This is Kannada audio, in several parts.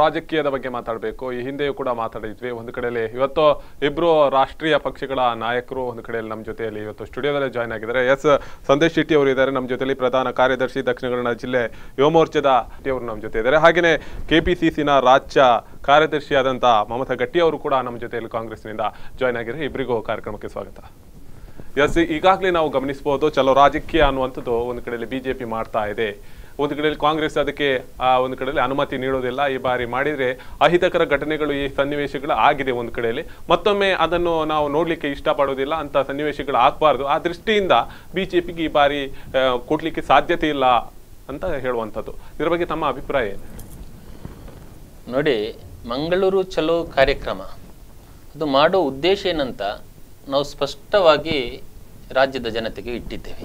ರಾಜಕೀಯದ ಬಗ್ಗೆ ಮಾತಾಡಬೇಕು ಈ ಹಿಂದೆಯೂ ಕೂಡ ಮಾತಾಡಿದ್ವಿ ಒಂದು ಕಡೆಯಲ್ಲಿ ಇವತ್ತು ಇಬ್ರು ರಾಷ್ಟ್ರೀಯ ಪಕ್ಷಗಳ ನಾಯಕರು ಒಂದು ಕಡೆಯಲ್ಲಿ ನಮ್ಮ ಜೊತೆಯಲ್ಲಿ ಇವತ್ತು ಸ್ಟುಡಿಯೋದಲ್ಲೇ ಜಾಯ್ನ್ ಆಗಿದ್ದಾರೆ ಎಸ್ ಸಂದೇಶ್ ಶೆಟ್ಟಿ ಅವರು ಇದ್ದಾರೆ ನಮ್ಮ ಜೊತೆಯಲ್ಲಿ ಪ್ರಧಾನ ಕಾರ್ಯದರ್ಶಿ ದಕ್ಷಿಣ ಕನ್ನಡ ಜಿಲ್ಲೆ ಯುವ ಅವರು ನಮ್ಮ ಜೊತೆ ಇದ್ದಾರೆ ಹಾಗೆಯೇ ಸಿನ ರಾಜ್ಯ ಕಾರ್ಯದರ್ಶಿಯಾದಂಥ ಮಮತಾ ಗಟ್ಟಿ ಅವರು ಕೂಡ ನಮ್ಮ ಜೊತೆಯಲ್ಲಿ ಕಾಂಗ್ರೆಸ್ನಿಂದ ಜಾಯ್ನ್ ಆಗಿದ್ದಾರೆ ಇಬ್ಬರಿಗೂ ಕಾರ್ಯಕ್ರಮಕ್ಕೆ ಸ್ವಾಗತ ಎಸ್ ಈಗಾಗಲೇ ನಾವು ಗಮನಿಸ್ಬೋದು ಚಲೋ ರಾಜಕೀಯ ಅನ್ನುವಂಥದ್ದು ಒಂದು ಕಡೆಯಲ್ಲಿ ಬಿಜೆಪಿ ಮಾಡ್ತಾ ಇದೆ ಒಂದು ಕಡೆಯಲ್ಲಿ ಕಾಂಗ್ರೆಸ್ ಅದಕ್ಕೆ ಆ ಒಂದು ಕಡೆಯಲ್ಲಿ ಅನುಮತಿ ನೀಡೋದಿಲ್ಲ ಈ ಬಾರಿ ಮಾಡಿದರೆ ಅಹಿತಕರ ಘಟನೆಗಳು ಈ ಸನ್ನಿವೇಶಗಳು ಆಗಿದೆ ಒಂದು ಕಡೆಯಲ್ಲಿ ಮತ್ತೊಮ್ಮೆ ಅದನ್ನು ನಾವು ನೋಡಲಿಕ್ಕೆ ಇಷ್ಟಪಡೋದಿಲ್ಲ ಅಂತ ಸನ್ನಿವೇಶಗಳು ಆಗಬಾರ್ದು ಆ ದೃಷ್ಟಿಯಿಂದ ಬಿ ಪಿಗೆ ಈ ಬಾರಿ ಕೊಡಲಿಕ್ಕೆ ಸಾಧ್ಯತೆ ಇಲ್ಲ ಅಂತ ಹೇಳುವಂಥದ್ದು ಇದರ ಬಗ್ಗೆ ತಮ್ಮ ಅಭಿಪ್ರಾಯ ಏನು ನೋಡಿ ಮಂಗಳೂರು ಚಲೋ ಕಾರ್ಯಕ್ರಮ ಅದು ಮಾಡೋ ಉದ್ದೇಶ ಏನಂತ ನಾವು ಸ್ಪಷ್ಟವಾಗಿ ರಾಜ್ಯದ ಜನತೆಗೆ ಇಟ್ಟಿದ್ದೇವೆ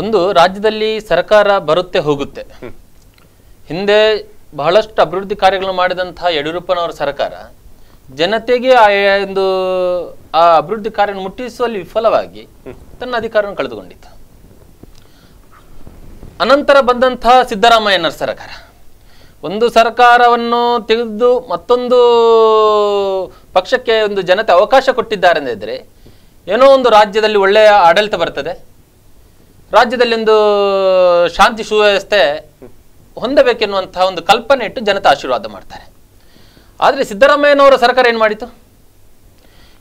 ಒಂದು ರಾಜ್ಯದಲ್ಲಿ ಸರ್ಕಾರ ಬರುತ್ತೆ ಹೋಗುತ್ತೆ ಹಿಂದೆ ಬಹಳಷ್ಟು ಅಭಿವೃದ್ಧಿ ಕಾರ್ಯಗಳನ್ನು ಮಾಡಿದಂತಹ ಯಡಿಯೂರಪ್ಪನವರ ಸರ್ಕಾರ ಜನತೆಗೆ ಆ ಒಂದು ಆ ಅಭಿವೃದ್ಧಿ ಕಾರ್ಯ ಮುಟ್ಟಿಸುವಲ್ಲಿ ವಿಫಲವಾಗಿ ತನ್ನ ಅಧಿಕಾರವನ್ನು ಕಳೆದುಕೊಂಡಿತ್ತು ಅನಂತರ ಬಂದಂತಹ ಸಿದ್ದರಾಮಯ್ಯನವರ ಸರ್ಕಾರ ಒಂದು ಸರ್ಕಾರವನ್ನು ತೆಗೆದು ಮತ್ತೊಂದು ಪಕ್ಷಕ್ಕೆ ಒಂದು ಜನತೆ ಅವಕಾಶ ಕೊಟ್ಟಿದ್ದಾರೆ ಅಂದಿದ್ರೆ ಏನೋ ಒಂದು ರಾಜ್ಯದಲ್ಲಿ ಒಳ್ಳೆಯ ಆಡಳಿತ ಬರ್ತದೆ ಒಂದು ಶಾಂತಿ ಸುವ್ಯವಸ್ಥೆ ಹೊಂದಬೇಕೆನ್ನುವಂತಹ ಒಂದು ಕಲ್ಪನೆ ಇಟ್ಟು ಜನತೆ ಆಶೀರ್ವಾದ ಮಾಡ್ತಾರೆ ಆದರೆ ಸಿದ್ದರಾಮಯ್ಯನವರ ಸರ್ಕಾರ ಏನು ಮಾಡಿತು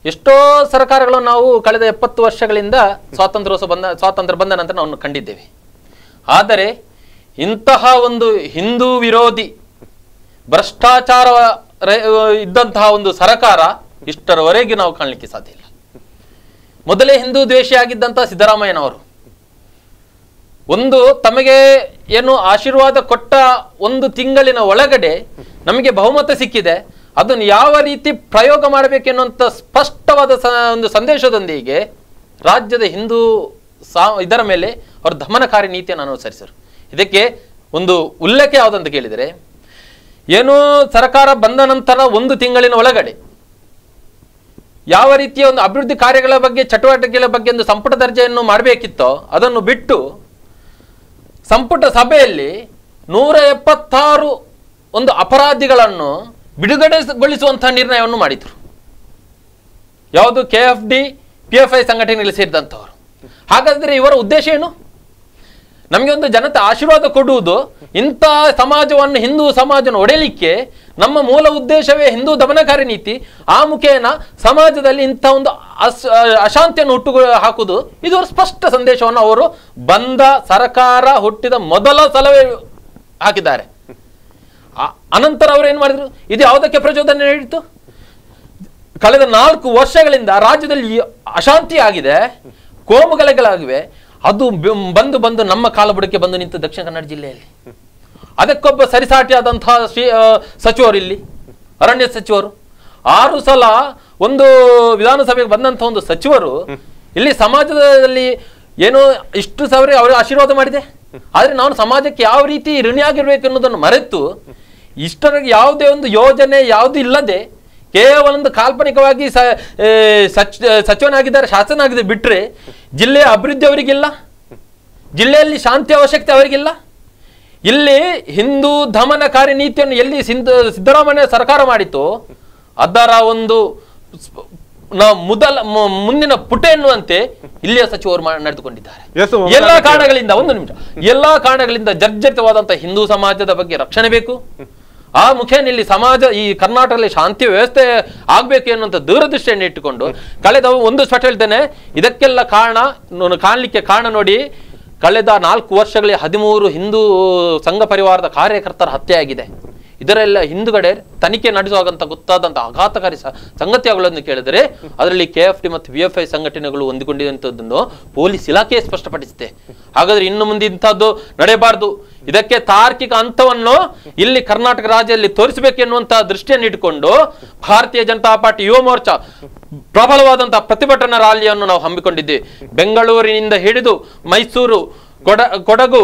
ಎಷ್ಟೋ ಸರ್ಕಾರಗಳು ನಾವು ಕಳೆದ ಎಪ್ಪತ್ತು ವರ್ಷಗಳಿಂದ ಸ್ವಾತಂತ್ರ್ಯೋತ್ಸವ ಬಂದ ಸ್ವಾತಂತ್ರ್ಯ ಬಂದ ನಂತರ ನಾವು ಕಂಡಿದ್ದೇವೆ ಆದರೆ ಇಂತಹ ಒಂದು ಹಿಂದೂ ವಿರೋಧಿ ಭ್ರಷ್ಟಾಚಾರ ಇದ್ದಂತಹ ಒಂದು ಸರಕಾರ ಇಷ್ಟರವರೆಗೆ ನಾವು ಕಾಣಲಿಕ್ಕೆ ಸಾಧ್ಯ ಇಲ್ಲ ಮೊದಲೇ ಹಿಂದೂ ದ್ವೇಷಿ ಸಿದ್ದರಾಮಯ್ಯನವರು ಒಂದು ತಮಗೆ ಏನು ಆಶೀರ್ವಾದ ಕೊಟ್ಟ ಒಂದು ತಿಂಗಳಿನ ಒಳಗಡೆ ನಮಗೆ ಬಹುಮತ ಸಿಕ್ಕಿದೆ ಅದನ್ನು ಯಾವ ರೀತಿ ಪ್ರಯೋಗ ಮಾಡಬೇಕೆನ್ನುವಂಥ ಸ್ಪಷ್ಟವಾದ ಒಂದು ಸಂದೇಶದೊಂದಿಗೆ ರಾಜ್ಯದ ಹಿಂದೂ ಸಾ ಇದರ ಮೇಲೆ ಅವರು ದಮನಕಾರಿ ನೀತಿಯನ್ನು ಅನುಸರಿಸರು ಇದಕ್ಕೆ ಒಂದು ಉಲ್ಲೇಖ ಯಾವುದಂತ ಕೇಳಿದರೆ ಏನು ಸರ್ಕಾರ ಬಂದ ನಂತರ ಒಂದು ತಿಂಗಳಿನ ಒಳಗಡೆ ಯಾವ ರೀತಿಯ ಒಂದು ಅಭಿವೃದ್ಧಿ ಕಾರ್ಯಗಳ ಬಗ್ಗೆ ಚಟುವಟಿಕೆಗಳ ಬಗ್ಗೆ ಒಂದು ಸಂಪುಟ ದರ್ಜೆಯನ್ನು ಮಾಡಬೇಕಿತ್ತೋ ಅದನ್ನು ಬಿಟ್ಟು ಸಂಪುಟ ಸಭೆಯಲ್ಲಿ ನೂರ ಎಪ್ಪತ್ತಾರು ಒಂದು ಅಪರಾಧಿಗಳನ್ನು ಬಿಡುಗಡೆಗೊಳಿಸುವಂತಹ ನಿರ್ಣಯವನ್ನು ಮಾಡಿದರು ಯಾವುದು K F D P F I ಸಂಘಟನೆಯಲ್ಲಿ ಸೇರಿದಂಥವರು ಹಾಗಾದರೆ ಇವರ ಉದ್ದೇಶ ಏನು ನಮಗೆ ಒಂದು ಜನತೆ ಆಶೀರ್ವಾದ ಕೊಡುವುದು ಇಂಥ ಸಮಾಜವನ್ನು ಹಿಂದೂ ಸಮಾಜವನ್ನು ಒಡೆಯಲಿಕ್ಕೆ ನಮ್ಮ ಮೂಲ ಉದ್ದೇಶವೇ ಹಿಂದೂ ದಮನಕಾರಿ ನೀತಿ ಆ ಮುಖೇನ ಸಮಾಜದಲ್ಲಿ ಇಂಥ ಒಂದು ಅಸ್ ಅಶಾಂತಿಯನ್ನು ಹುಟ್ಟು ಹಾಕುವುದು ಇದು ಸ್ಪಷ್ಟ ಸಂದೇಶವನ್ನು ಅವರು ಬಂದ ಸರಕಾರ ಹುಟ್ಟಿದ ಮೊದಲ ಸಲವೇ ಹಾಕಿದ್ದಾರೆ ಅನಂತರ ಅವರು ಏನು ಮಾಡಿದರು ಇದು ಯಾವುದಕ್ಕೆ ಪ್ರಚೋದನೆ ನೀಡಿತು ಕಳೆದ ನಾಲ್ಕು ವರ್ಷಗಳಿಂದ ರಾಜ್ಯದಲ್ಲಿ ಅಶಾಂತಿ ಆಗಿದೆ ಕೋಮುಗಲೆಗಳಾಗಿವೆ ಅದು ಬಂದು ಬಂದು ನಮ್ಮ ಕಾಲಬುಡಕ್ಕೆ ಬಂದು ನಿಂತು ದಕ್ಷಿಣ ಕನ್ನಡ ಜಿಲ್ಲೆಯಲ್ಲಿ ಅದಕ್ಕೊಬ್ಬ ಸರಿಸಾಟಿಯಾದಂತಹ ಶ್ರೀ ಸಚಿವರು ಇಲ್ಲಿ ಅರಣ್ಯ ಸಚಿವರು ಆರು ಸಲ ಒಂದು ವಿಧಾನಸಭೆಗೆ ಬಂದಂಥ ಒಂದು ಸಚಿವರು ಇಲ್ಲಿ ಸಮಾಜದಲ್ಲಿ ಏನು ಇಷ್ಟು ಸಾವಿರ ಅವರಿಗೆ ಆಶೀರ್ವಾದ ಮಾಡಿದೆ ಆದರೆ ನಾನು ಸಮಾಜಕ್ಕೆ ಯಾವ ರೀತಿ ಋಣಿಯಾಗಿರ್ಬೇಕು ಅನ್ನೋದನ್ನು ಮರೆತು ಇಷ್ಟರಿಗೆ ಯಾವುದೇ ಒಂದು ಯೋಜನೆ ಯಾವುದು ಇಲ್ಲದೆ ಕೇವಲ ಒಂದು ಕಾಲ್ಪನಿಕವಾಗಿ ಸಚಿವನಾಗಿದ್ದಾರೆ ಆಗಿದೆ ಬಿಟ್ಟರೆ ಜಿಲ್ಲೆಯ ಅಭಿವೃದ್ಧಿ ಅವರಿಗಿಲ್ಲ ಜಿಲ್ಲೆಯಲ್ಲಿ ಶಾಂತಿ ಅವಶ್ಯಕತೆ ಅವರಿಗಿಲ್ಲ ಇಲ್ಲಿ ಹಿಂದೂ ಧಮನಕಾರಿ ನೀತಿಯನ್ನು ಎಲ್ಲಿ ಸಿದ್ದರಾಮಯ್ಯ ಸರ್ಕಾರ ಮಾಡಿತು ಅದರ ಒಂದು ಮೊದಲ ಮುಂದಿನ ಪುಟ ಎನ್ನುವಂತೆ ಇಲ್ಲಿಯ ಸಚಿವರು ನಡೆದುಕೊಂಡಿದ್ದಾರೆ ಎಲ್ಲಾ ಕಾರಣಗಳಿಂದ ಒಂದು ನಿಮಿಷ ಎಲ್ಲಾ ಕಾರಣಗಳಿಂದ ಜರ್ಜರಿತವಾದಂತಹ ಹಿಂದೂ ಸಮಾಜದ ಬಗ್ಗೆ ರಕ್ಷಣೆ ಬೇಕು ಆ ಮುಖೇನ ಇಲ್ಲಿ ಸಮಾಜ ಈ ಕರ್ನಾಟಕದಲ್ಲಿ ಶಾಂತಿ ವ್ಯವಸ್ಥೆ ಆಗ್ಬೇಕು ಎನ್ನುವಂಥ ದೂರದೃಷ್ಟಿಯನ್ನು ಇಟ್ಟುಕೊಂಡು ಕಳೆದ ಒಂದು ಸ್ಪಟ್ ಹೇಳ್ತೇನೆ ಇದಕ್ಕೆಲ್ಲ ಕಾರಣ ಕಾಣಲಿಕ್ಕೆ ಕಾರಣ ನೋಡಿ ಕಳೆದ ನಾಲ್ಕು ವರ್ಷಗಳಲ್ಲಿ ಹದಿಮೂರು ಹಿಂದೂ ಸಂಘ ಪರಿವಾರದ ಕಾರ್ಯಕರ್ತರ ಹತ್ಯೆಯಾಗಿದೆ ಇದರೆಲ್ಲ ಹಿಂದುಗಡೆ ತನಿಖೆ ನಡೆಸುವಾಗಂತ ಗೊತ್ತಾದಂತಹ ಆಘಾತಕಾರಿ ಸಂಗತಿಗಳನ್ನು ಕೇಳಿದರೆ ಅದರಲ್ಲಿ ಕೆ ಎಫ್ ಡಿ ಮತ್ತು ವಿ ಎಫ್ ಐ ಸಂಘಟನೆಗಳು ಹೊಂದಿಕೊಂಡಿರುವಂಥದ್ದನ್ನು ಪೊಲೀಸ್ ಇಲಾಖೆ ಸ್ಪಷ್ಟಪಡಿಸಿದೆ ಹಾಗಾದ್ರೆ ಇನ್ನು ಮುಂದೆ ಇಂಥದ್ದು ನಡೆಯಬಾರದು ಇದಕ್ಕೆ ತಾರ್ಕಿಕ ಹಂತವನ್ನು ಇಲ್ಲಿ ಕರ್ನಾಟಕ ರಾಜ್ಯದಲ್ಲಿ ತೋರಿಸಬೇಕೆನ್ನುವಂತಹ ದೃಷ್ಟಿಯನ್ನು ಇಟ್ಟುಕೊಂಡು ಭಾರತೀಯ ಜನತಾ ಪಾರ್ಟಿ ಯುವ ಮೋರ್ಚಾ ಪ್ರಬಲವಾದಂತಹ ಪ್ರತಿಭಟನಾ ರ್ಯಾಲಿಯನ್ನು ನಾವು ಹಮ್ಮಿಕೊಂಡಿದ್ದೇವೆ ಬೆಂಗಳೂರಿನಿಂದ ಹಿಡಿದು ಮೈಸೂರು ಕೊಡ ಕೊಡಗು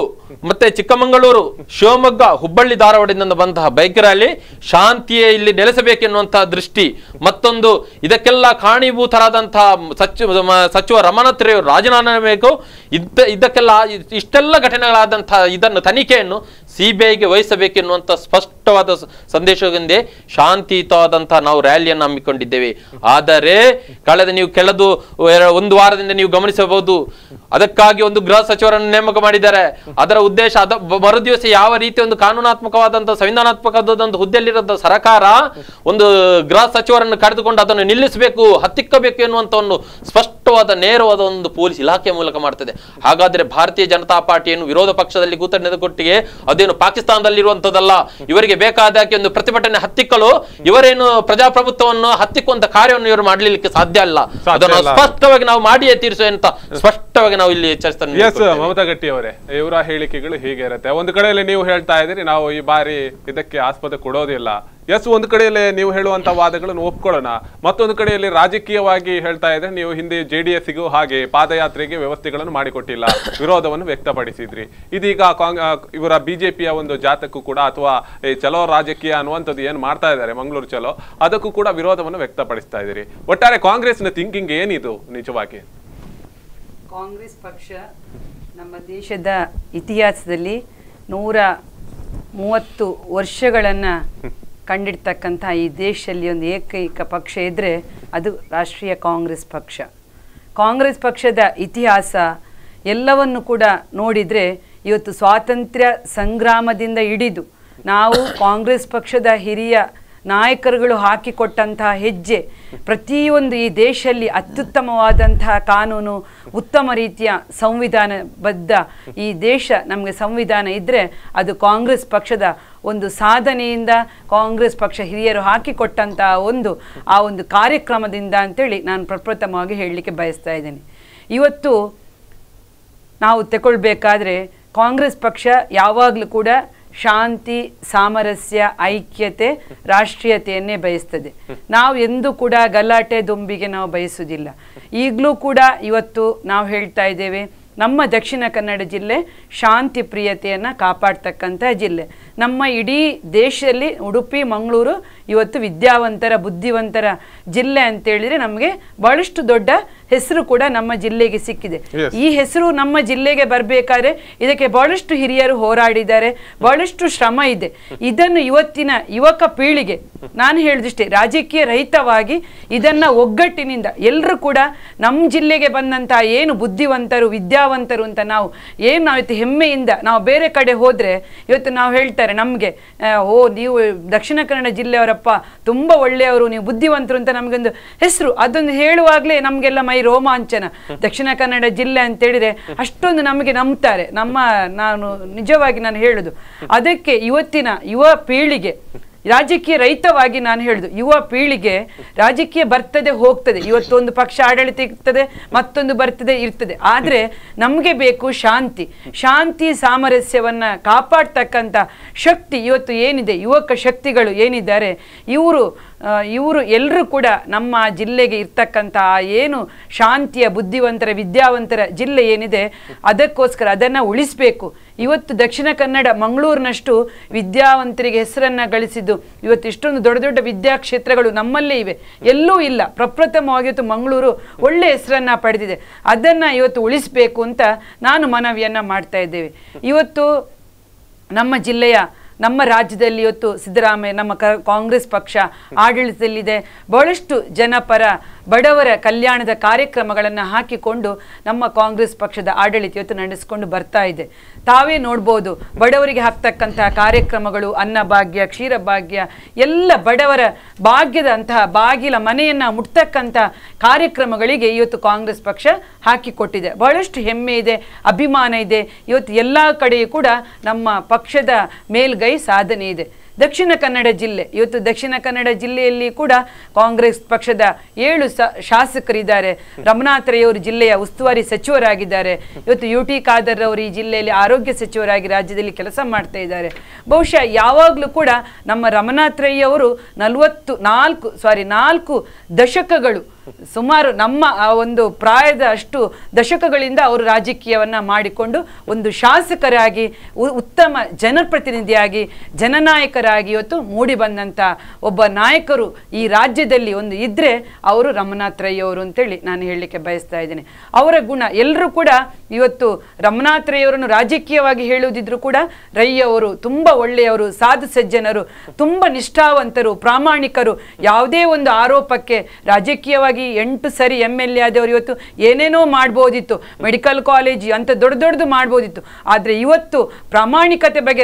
ಮತ್ತೆ ಚಿಕ್ಕಮಗಳೂರು ಶಿವಮೊಗ್ಗ ಹುಬ್ಬಳ್ಳಿ ಧಾರವಾಡದಿಂದ ಬಂದ ಬೈಕ್ ರ್ಯಾಲಿ ಶಾಂತಿಯೇ ಇಲ್ಲಿ ನೆಲೆಸಬೇಕೆನ್ನುವಂತಹ ದೃಷ್ಟಿ ಮತ್ತೊಂದು ಇದಕ್ಕೆಲ್ಲ ಕಾರಣೀಭೂತರಾದಂತಹ ಸಚಿವ ಸಚಿವ ರಮಣತ್ರೆಯವರು ರಾಜೀನಾಮೆ ಬೇಕು ಇದಕ್ಕೆಲ್ಲ ಇಷ್ಟೆಲ್ಲ ಘಟನೆಗಳಾದಂತಹ ಇದನ್ನು ತನಿಖೆಯನ್ನು ಸಿಬಿಐಗೆ ವಹಿಸಬೇಕೆನ್ನುವಂತಹ ಸ್ಪಷ್ಟವಾದ ಸಂದೇಶದಿಂದ ಶಾಂತಿಯುತವಾದಂತಹ ನಾವು ರ್ಯಾಲಿಯನ್ನು ಹಮ್ಮಿಕೊಂಡಿದ್ದೇವೆ ಆದರೆ ಕಳೆದ ನೀವು ಕೆಳದು ಒಂದು ವಾರದಿಂದ ನೀವು ಗಮನಿಸಬಹುದು ಅದಕ್ಕಾಗಿ ಒಂದು ಗೃಹ ಸಚಿವರನ್ನು ನೇಮಕ ಮಾಡಿದ್ದಾರೆ ಅದರ ಉದ್ದೇಶ ಅದ ದಿವಸ ಯಾವ ರೀತಿ ಒಂದು ಕಾನೂನಾತ್ಮಕವಾದಂತಹ ಸಂವಿಧಾನಾತ್ಮಕವಾದಂತಹ ಹುದ್ದೆಯಲ್ಲಿರುವಂತಹ ಸರ್ಕಾರ ಒಂದು ಗೃಹ ಸಚಿವರನ್ನು ಕರೆದುಕೊಂಡು ಅದನ್ನು ನಿಲ್ಲಿಸಬೇಕು ಹತ್ತಿಕ್ಕಬೇಕು ಎನ್ನುವಂತ ಒಂದು ಸ್ಪಷ್ಟ ನೇರವಾದ ಒಂದು ಪೊಲೀಸ್ ಇಲಾಖೆ ಮೂಲಕ ಮಾಡ್ತದೆ ಹಾಗಾದ್ರೆ ಭಾರತೀಯ ಜನತಾ ಪಾರ್ಟಿಯನ್ನು ವಿರೋಧ ಪಕ್ಷದಲ್ಲಿ ಕೊಟ್ಟಿಗೆ ಅದೇನು ಪಾಕಿಸ್ತಾನದಲ್ಲಿ ಇರುವಂತದಲ್ಲ ಇವರಿಗೆ ಬೇಕಾದ ಒಂದು ಪ್ರತಿಭಟನೆ ಹತ್ತಿಕ್ಕಲು ಇವರೇನು ಪ್ರಜಾಪ್ರಭುತ್ವವನ್ನು ಹತ್ತಿಕ್ಕುವಂತ ಕಾರ್ಯವನ್ನು ಇವರು ಮಾಡಲಿಕ್ಕೆ ಸಾಧ್ಯ ಅಲ್ಲ ಅದನ್ನು ಸ್ಪಷ್ಟವಾಗಿ ನಾವು ಮಾಡಿಯೇ ತೀರಿಸುವ ಅಂತ ಸ್ಪಷ್ಟವಾಗಿ ನಾವು ಇಲ್ಲಿ ಎಚ್ಚರಿಸ್ತೇವೆ ಮಮತಾ ಗಟ್ಟಿ ಅವರೇ ಇವರ ಹೇಳಿಕೆಗಳು ಹೀಗೆ ಇರುತ್ತೆ ಒಂದು ಕಡೆಯಲ್ಲಿ ನೀವು ಹೇಳ್ತಾ ಇದ್ದೀರಿ ನಾವು ಈ ಬಾರಿ ಇದಕ್ಕೆ ಆಸ್ಪದ ಕೊಡೋದಿಲ್ಲ ಎಸ್ ಒಂದು ಕಡೆಯಲ್ಲಿ ನೀವು ಹೇಳುವಂತ ವಾದಗಳನ್ನು ಒಪ್ಕೊಳ್ಳೋಣ ಮತ್ತೊಂದು ಕಡೆಯಲ್ಲಿ ರಾಜಕೀಯವಾಗಿ ಹೇಳ್ತಾ ಇದ್ರೆ ನೀವು ಹಿಂದೆ ಜೆ ಡಿ ಗೂ ಹಾಗೆ ಪಾದಯಾತ್ರೆಗೆ ವ್ಯವಸ್ಥೆಗಳನ್ನು ಮಾಡಿಕೊಟ್ಟಿಲ್ಲ ವಿರೋಧವನ್ನು ವ್ಯಕ್ತಪಡಿಸಿದ್ರಿ ಇದೀಗ ಇವರ ಬಿಜೆಪಿಯ ಒಂದು ಜಾತಕ್ಕೂ ಕೂಡ ಅಥವಾ ಚಲೋ ರಾಜಕೀಯ ಅನ್ನುವಂಥದ್ದು ಏನು ಮಾಡ್ತಾ ಇದ್ದಾರೆ ಮಂಗಳೂರು ಚಲೋ ಅದಕ್ಕೂ ಕೂಡ ವಿರೋಧವನ್ನು ವ್ಯಕ್ತಪಡಿಸ್ತಾ ಇದ್ದೀರಿ ಒಟ್ಟಾರೆ ಕಾಂಗ್ರೆಸ್ನ ಥಿಂಕಿಂಗ್ ಏನಿದು ನಿಜವಾಗಿ ಕಾಂಗ್ರೆಸ್ ಪಕ್ಷ ನಮ್ಮ ದೇಶದ ಇತಿಹಾಸದಲ್ಲಿ ನೂರ ಮೂವತ್ತು ವರ್ಷಗಳನ್ನು ಕಂಡಿಡ್ತಕ್ಕಂಥ ಈ ದೇಶದಲ್ಲಿ ಒಂದು ಏಕೈಕ ಪಕ್ಷ ಇದ್ದರೆ ಅದು ರಾಷ್ಟ್ರೀಯ ಕಾಂಗ್ರೆಸ್ ಪಕ್ಷ ಕಾಂಗ್ರೆಸ್ ಪಕ್ಷದ ಇತಿಹಾಸ ಎಲ್ಲವನ್ನು ಕೂಡ ನೋಡಿದರೆ ಇವತ್ತು ಸ್ವಾತಂತ್ರ್ಯ ಸಂಗ್ರಾಮದಿಂದ ಹಿಡಿದು ನಾವು ಕಾಂಗ್ರೆಸ್ ಪಕ್ಷದ ಹಿರಿಯ ನಾಯಕರುಗಳು ಹಾಕಿಕೊಟ್ಟಂತಹ ಹೆಜ್ಜೆ ಪ್ರತಿಯೊಂದು ಈ ದೇಶದಲ್ಲಿ ಅತ್ಯುತ್ತಮವಾದಂತಹ ಕಾನೂನು ಉತ್ತಮ ರೀತಿಯ ಸಂವಿಧಾನ ಬದ್ಧ ಈ ದೇಶ ನಮಗೆ ಸಂವಿಧಾನ ಇದ್ದರೆ ಅದು ಕಾಂಗ್ರೆಸ್ ಪಕ್ಷದ ಒಂದು ಸಾಧನೆಯಿಂದ ಕಾಂಗ್ರೆಸ್ ಪಕ್ಷ ಹಿರಿಯರು ಹಾಕಿಕೊಟ್ಟಂತಹ ಒಂದು ಆ ಒಂದು ಕಾರ್ಯಕ್ರಮದಿಂದ ಅಂತೇಳಿ ನಾನು ಪ್ರಪ್ರಥಮವಾಗಿ ಹೇಳಲಿಕ್ಕೆ ಬಯಸ್ತಾ ಇದ್ದೀನಿ ಇವತ್ತು ನಾವು ತಗೊಳ್ಬೇಕಾದ್ರೆ ಕಾಂಗ್ರೆಸ್ ಪಕ್ಷ ಯಾವಾಗಲೂ ಕೂಡ ಶಾಂತಿ ಸಾಮರಸ್ಯ ಐಕ್ಯತೆ ರಾಷ್ಟ್ರೀಯತೆಯನ್ನೇ ಬಯಸ್ತದೆ ನಾವು ಎಂದೂ ಕೂಡ ಗಲಾಟೆ ದೊಂಬಿಗೆ ನಾವು ಬಯಸುವುದಿಲ್ಲ ಈಗಲೂ ಕೂಡ ಇವತ್ತು ನಾವು ಹೇಳ್ತಾ ಇದ್ದೇವೆ ನಮ್ಮ ದಕ್ಷಿಣ ಕನ್ನಡ ಜಿಲ್ಲೆ ಶಾಂತಿ ಪ್ರಿಯತೆಯನ್ನು ಕಾಪಾಡ್ತಕ್ಕಂಥ ಜಿಲ್ಲೆ ನಮ್ಮ ಇಡೀ ದೇಶದಲ್ಲಿ ಉಡುಪಿ ಮಂಗಳೂರು ಇವತ್ತು ವಿದ್ಯಾವಂತರ ಬುದ್ಧಿವಂತರ ಜಿಲ್ಲೆ ಅಂತೇಳಿದರೆ ನಮಗೆ ಭಾಳಷ್ಟು ದೊಡ್ಡ ಹೆಸರು ಕೂಡ ನಮ್ಮ ಜಿಲ್ಲೆಗೆ ಸಿಕ್ಕಿದೆ ಈ ಹೆಸರು ನಮ್ಮ ಜಿಲ್ಲೆಗೆ ಬರಬೇಕಾದ್ರೆ ಇದಕ್ಕೆ ಬಹಳಷ್ಟು ಹಿರಿಯರು ಹೋರಾಡಿದ್ದಾರೆ ಬಹಳಷ್ಟು ಶ್ರಮ ಇದೆ ಇದನ್ನು ಇವತ್ತಿನ ಯುವಕ ಪೀಳಿಗೆ ನಾನು ಹೇಳಿದಷ್ಟೇ ರಾಜಕೀಯ ರಹಿತವಾಗಿ ಇದನ್ನ ಒಗ್ಗಟ್ಟಿನಿಂದ ಎಲ್ಲರೂ ಕೂಡ ನಮ್ಮ ಜಿಲ್ಲೆಗೆ ಬಂದಂತಹ ಏನು ಬುದ್ಧಿವಂತರು ವಿದ್ಯಾವಂತರು ಅಂತ ನಾವು ಏನು ನಾವು ಹೆಮ್ಮೆಯಿಂದ ನಾವು ಬೇರೆ ಕಡೆ ಹೋದ್ರೆ ಇವತ್ತು ನಾವು ಹೇಳ್ತಾರೆ ನಮಗೆ ಓ ನೀವು ದಕ್ಷಿಣ ಕನ್ನಡ ಜಿಲ್ಲೆಯವರಪ್ಪ ತುಂಬಾ ಒಳ್ಳೆಯವರು ನೀವು ಬುದ್ಧಿವಂತರು ಅಂತ ನಮಗೊಂದು ಹೆಸರು ಅದೊಂದು ಹೇಳುವಾಗಲೇ ನಮಗೆಲ್ಲ ಮೈ ರೋಮಾಂಚನ ದಕ್ಷಿಣ ಕನ್ನಡ ಜಿಲ್ಲೆ ಅಂತ ಹೇಳಿದ್ರೆ ಅಷ್ಟೊಂದು ನಮಗೆ ನಂಬ್ತಾರೆ ನಮ್ಮ ನಾನು ನಿಜವಾಗಿ ನಾನು ಹೇಳುದು ಅದಕ್ಕೆ ಇವತ್ತಿನ ಯುವ ಪೀಳಿಗೆ ರಾಜಕೀಯ ರಹಿತವಾಗಿ ನಾನು ಹೇಳುದು ಯುವ ಪೀಳಿಗೆ ರಾಜಕೀಯ ಬರ್ತದೆ ಹೋಗ್ತದೆ ಇವತ್ತೊಂದು ಪಕ್ಷ ಆಡಳಿತ ಇರ್ತದೆ ಮತ್ತೊಂದು ಬರ್ತದೆ ಇರ್ತದೆ ಆದ್ರೆ ನಮ್ಗೆ ಬೇಕು ಶಾಂತಿ ಶಾಂತಿ ಸಾಮರಸ್ಯವನ್ನ ಕಾಪಾಡ್ತಕ್ಕಂತ ಶಕ್ತಿ ಇವತ್ತು ಏನಿದೆ ಯುವಕ ಶಕ್ತಿಗಳು ಏನಿದ್ದಾರೆ ಇವರು ಇವರು ಎಲ್ಲರೂ ಕೂಡ ನಮ್ಮ ಜಿಲ್ಲೆಗೆ ಇರ್ತಕ್ಕಂಥ ಏನು ಶಾಂತಿಯ ಬುದ್ಧಿವಂತರ ವಿದ್ಯಾವಂತರ ಜಿಲ್ಲೆ ಏನಿದೆ ಅದಕ್ಕೋಸ್ಕರ ಅದನ್ನು ಉಳಿಸಬೇಕು ಇವತ್ತು ದಕ್ಷಿಣ ಕನ್ನಡ ಮಂಗಳೂರಿನಷ್ಟು ವಿದ್ಯಾವಂತರಿಗೆ ಹೆಸರನ್ನು ಗಳಿಸಿದ್ದು ಇವತ್ತು ಇಷ್ಟೊಂದು ದೊಡ್ಡ ದೊಡ್ಡ ವಿದ್ಯಾಕ್ಷೇತ್ರಗಳು ನಮ್ಮಲ್ಲೇ ಇವೆ ಎಲ್ಲೂ ಇಲ್ಲ ಪ್ರಪ್ರಥಮವಾಗಿತ್ತು ಮಂಗಳೂರು ಒಳ್ಳೆ ಹೆಸರನ್ನು ಪಡೆದಿದೆ ಅದನ್ನು ಇವತ್ತು ಉಳಿಸಬೇಕು ಅಂತ ನಾನು ಮನವಿಯನ್ನು ಮಾಡ್ತಾ ಇದ್ದೇವೆ ಇವತ್ತು ನಮ್ಮ ಜಿಲ್ಲೆಯ ನಮ್ಮ ರಾಜ್ಯದಲ್ಲಿ ಇವತ್ತು ಸಿದ್ದರಾಮಯ್ಯ ನಮ್ಮ ಕಾಂಗ್ರೆಸ್ ಪಕ್ಷ ಆಡಳಿತದಲ್ಲಿದೆ ಬಹಳಷ್ಟು ಜನಪರ ಬಡವರ ಕಲ್ಯಾಣದ ಕಾರ್ಯಕ್ರಮಗಳನ್ನು ಹಾಕಿಕೊಂಡು ನಮ್ಮ ಕಾಂಗ್ರೆಸ್ ಪಕ್ಷದ ಆಡಳಿತ ಇವತ್ತು ನಡೆಸಿಕೊಂಡು ಬರ್ತಾ ಇದೆ ತಾವೇ ನೋಡ್ಬೋದು ಬಡವರಿಗೆ ಹಾಕ್ತಕ್ಕಂತಹ ಕಾರ್ಯಕ್ರಮಗಳು ಅನ್ನಭಾಗ್ಯ ಕ್ಷೀರಭಾಗ್ಯ ಎಲ್ಲ ಬಡವರ ಅಂತಹ ಬಾಗಿಲ ಮನೆಯನ್ನು ಮುಟ್ತಕ್ಕಂಥ ಕಾರ್ಯಕ್ರಮಗಳಿಗೆ ಇವತ್ತು ಕಾಂಗ್ರೆಸ್ ಪಕ್ಷ ಹಾಕಿಕೊಟ್ಟಿದೆ ಬಹಳಷ್ಟು ಹೆಮ್ಮೆ ಇದೆ ಅಭಿಮಾನ ಇದೆ ಇವತ್ತು ಎಲ್ಲ ಕಡೆಯೂ ಕೂಡ ನಮ್ಮ ಪಕ್ಷದ ಮೇಲ್ಗೈ ಸಾಧನೆ ಇದೆ ದಕ್ಷಿಣ ಕನ್ನಡ ಜಿಲ್ಲೆ ಇವತ್ತು ದಕ್ಷಿಣ ಕನ್ನಡ ಜಿಲ್ಲೆಯಲ್ಲಿ ಕೂಡ ಕಾಂಗ್ರೆಸ್ ಪಕ್ಷದ ಏಳು ಸ ಶಾಸಕರಿದ್ದಾರೆ ರಮನಾಥ್ ರೈ ಅವರು ಜಿಲ್ಲೆಯ ಉಸ್ತುವಾರಿ ಸಚಿವರಾಗಿದ್ದಾರೆ ಇವತ್ತು ಯು ಟಿ ಖಾದರ್ ಅವರು ಈ ಜಿಲ್ಲೆಯಲ್ಲಿ ಆರೋಗ್ಯ ಸಚಿವರಾಗಿ ರಾಜ್ಯದಲ್ಲಿ ಕೆಲಸ ಮಾಡ್ತಾ ಇದ್ದಾರೆ ಬಹುಶಃ ಯಾವಾಗಲೂ ಕೂಡ ನಮ್ಮ ರಮನಾಥ್ ರೈ ಅವರು ನಲವತ್ತು ನಾಲ್ಕು ಸಾರಿ ನಾಲ್ಕು ದಶಕಗಳು ಸುಮಾರು ನಮ್ಮ ಆ ಒಂದು ಪ್ರಾಯದ ಅಷ್ಟು ದಶಕಗಳಿಂದ ಅವರು ರಾಜಕೀಯವನ್ನು ಮಾಡಿಕೊಂಡು ಒಂದು ಶಾಸಕರಾಗಿ ಉತ್ತಮ ಜನಪ್ರತಿನಿಧಿಯಾಗಿ ಜನನಾಯಕರಾಗಿ ಇವತ್ತು ಮೂಡಿ ಬಂದಂಥ ಒಬ್ಬ ನಾಯಕರು ಈ ರಾಜ್ಯದಲ್ಲಿ ಒಂದು ಇದ್ದರೆ ಅವರು ರಮನಾಥ್ ರೈ ಅಂತೇಳಿ ನಾನು ಹೇಳಲಿಕ್ಕೆ ಬಯಸ್ತಾ ಇದ್ದೀನಿ ಅವರ ಗುಣ ಎಲ್ಲರೂ ಕೂಡ ಇವತ್ತು ರಮನಾಥ್ ರೈಯವರನ್ನು ರಾಜಕೀಯವಾಗಿ ಹೇಳುವುದಿದ್ರು ಕೂಡ ರೈಯವರು ತುಂಬ ಒಳ್ಳೆಯವರು ಸಾಧು ಸಜ್ಜನರು ತುಂಬ ನಿಷ್ಠಾವಂತರು ಪ್ರಾಮಾಣಿಕರು ಯಾವುದೇ ಒಂದು ಆರೋಪಕ್ಕೆ ರಾಜಕೀಯವಾಗಿ ಮುಖ್ಯವಾಗಿ ಎಂಟು ಸರಿ ಎಮ್ ಎಲ್ ಎ ಆದವರು ಇವತ್ತು ಏನೇನೋ ಮಾಡ್ಬೋದಿತ್ತು ಮೆಡಿಕಲ್ ಕಾಲೇಜ್ ಅಂತ ದೊಡ್ಡ ದೊಡ್ಡದು ಮಾಡ್ಬೋದಿತ್ತು ಆದರೆ ಇವತ್ತು ಪ್ರಾಮಾಣಿಕತೆ ಬಗ್ಗೆ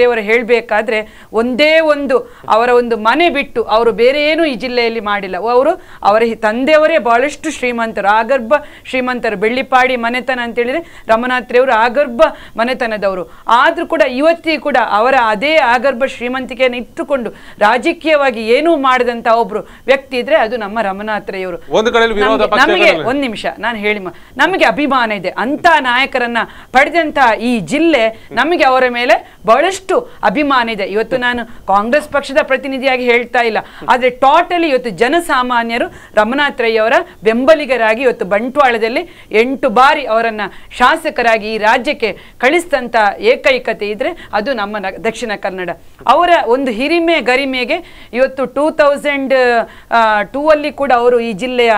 ರೇವರು ಹೇಳಬೇಕಾದ್ರೆ ಒಂದೇ ಒಂದು ಅವರ ಒಂದು ಮನೆ ಬಿಟ್ಟು ಅವರು ಬೇರೆ ಏನು ಈ ಜಿಲ್ಲೆಯಲ್ಲಿ ಮಾಡಿಲ್ಲ ಅವರು ಅವರ ತಂದೆಯವರೇ ಬಹಳಷ್ಟು ಶ್ರೀಮಂತರು ಆಗರ್ಭ ಶ್ರೀಮಂತರು ಬೆಳ್ಳಿಪಾಡಿ ಮನೆತನ ಅಂತೇಳಿದರೆ ರೇವರು ಆಗರ್ಭ ಮನೆತನದವರು ಆದರೂ ಕೂಡ ಇವತ್ತಿಗೂ ಕೂಡ ಅವರ ಅದೇ ಆಗರ್ಭ ಶ್ರೀಮಂತಿಕೆಯನ್ನು ಇಟ್ಟುಕೊಂಡು ರಾಜಕೀಯವಾಗಿ ಏನೂ ಮಾಡಿದಂಥ ಒಬ್ಬರು ವ್ಯಕ್ತಿ ಇದ್ದರೆ ಅದು ನಮ್ಮ ರೇವರು ಇವರು ನಮಗೆ ಒಂದ್ ನಿಮಿಷ ನಾನು ಹೇಳಿ ನಮಗೆ ಅಭಿಮಾನ ಇದೆ ಅಂತ ನಾಯಕರನ್ನ ಪಡೆದಂತ ಈ ಜಿಲ್ಲೆ ನಮಗೆ ಅವರ ಮೇಲೆ ಬಹಳಷ್ಟು ಅಭಿಮಾನ ಇದೆ ಇವತ್ತು ನಾನು ಕಾಂಗ್ರೆಸ್ ಪಕ್ಷದ ಪ್ರತಿನಿಧಿಯಾಗಿ ಹೇಳ್ತಾ ಇಲ್ಲ ಆದ್ರೆ ಟೋಟಲಿ ಇವತ್ತು ಜನಸಾಮಾನ್ಯರು ಅವರ ಬೆಂಬಲಿಗರಾಗಿ ಇವತ್ತು ಬಂಟ್ವಾಳದಲ್ಲಿ ಎಂಟು ಬಾರಿ ಅವರನ್ನ ಶಾಸಕರಾಗಿ ಈ ರಾಜ್ಯಕ್ಕೆ ಕಳಿಸಿದಂತ ಏಕೈಕತೆ ಇದ್ರೆ ಅದು ನಮ್ಮ ದಕ್ಷಿಣ ಕನ್ನಡ ಅವರ ಒಂದು ಹಿರಿಮೆ ಗರಿಮೆಗೆ ಇವತ್ತು ಟೂ ತೌಸಂಡ್ ಟೂ ಅಲ್ಲಿ ಕೂಡ ಅವರು ಈ ಜಿಲ್ಲೆಯ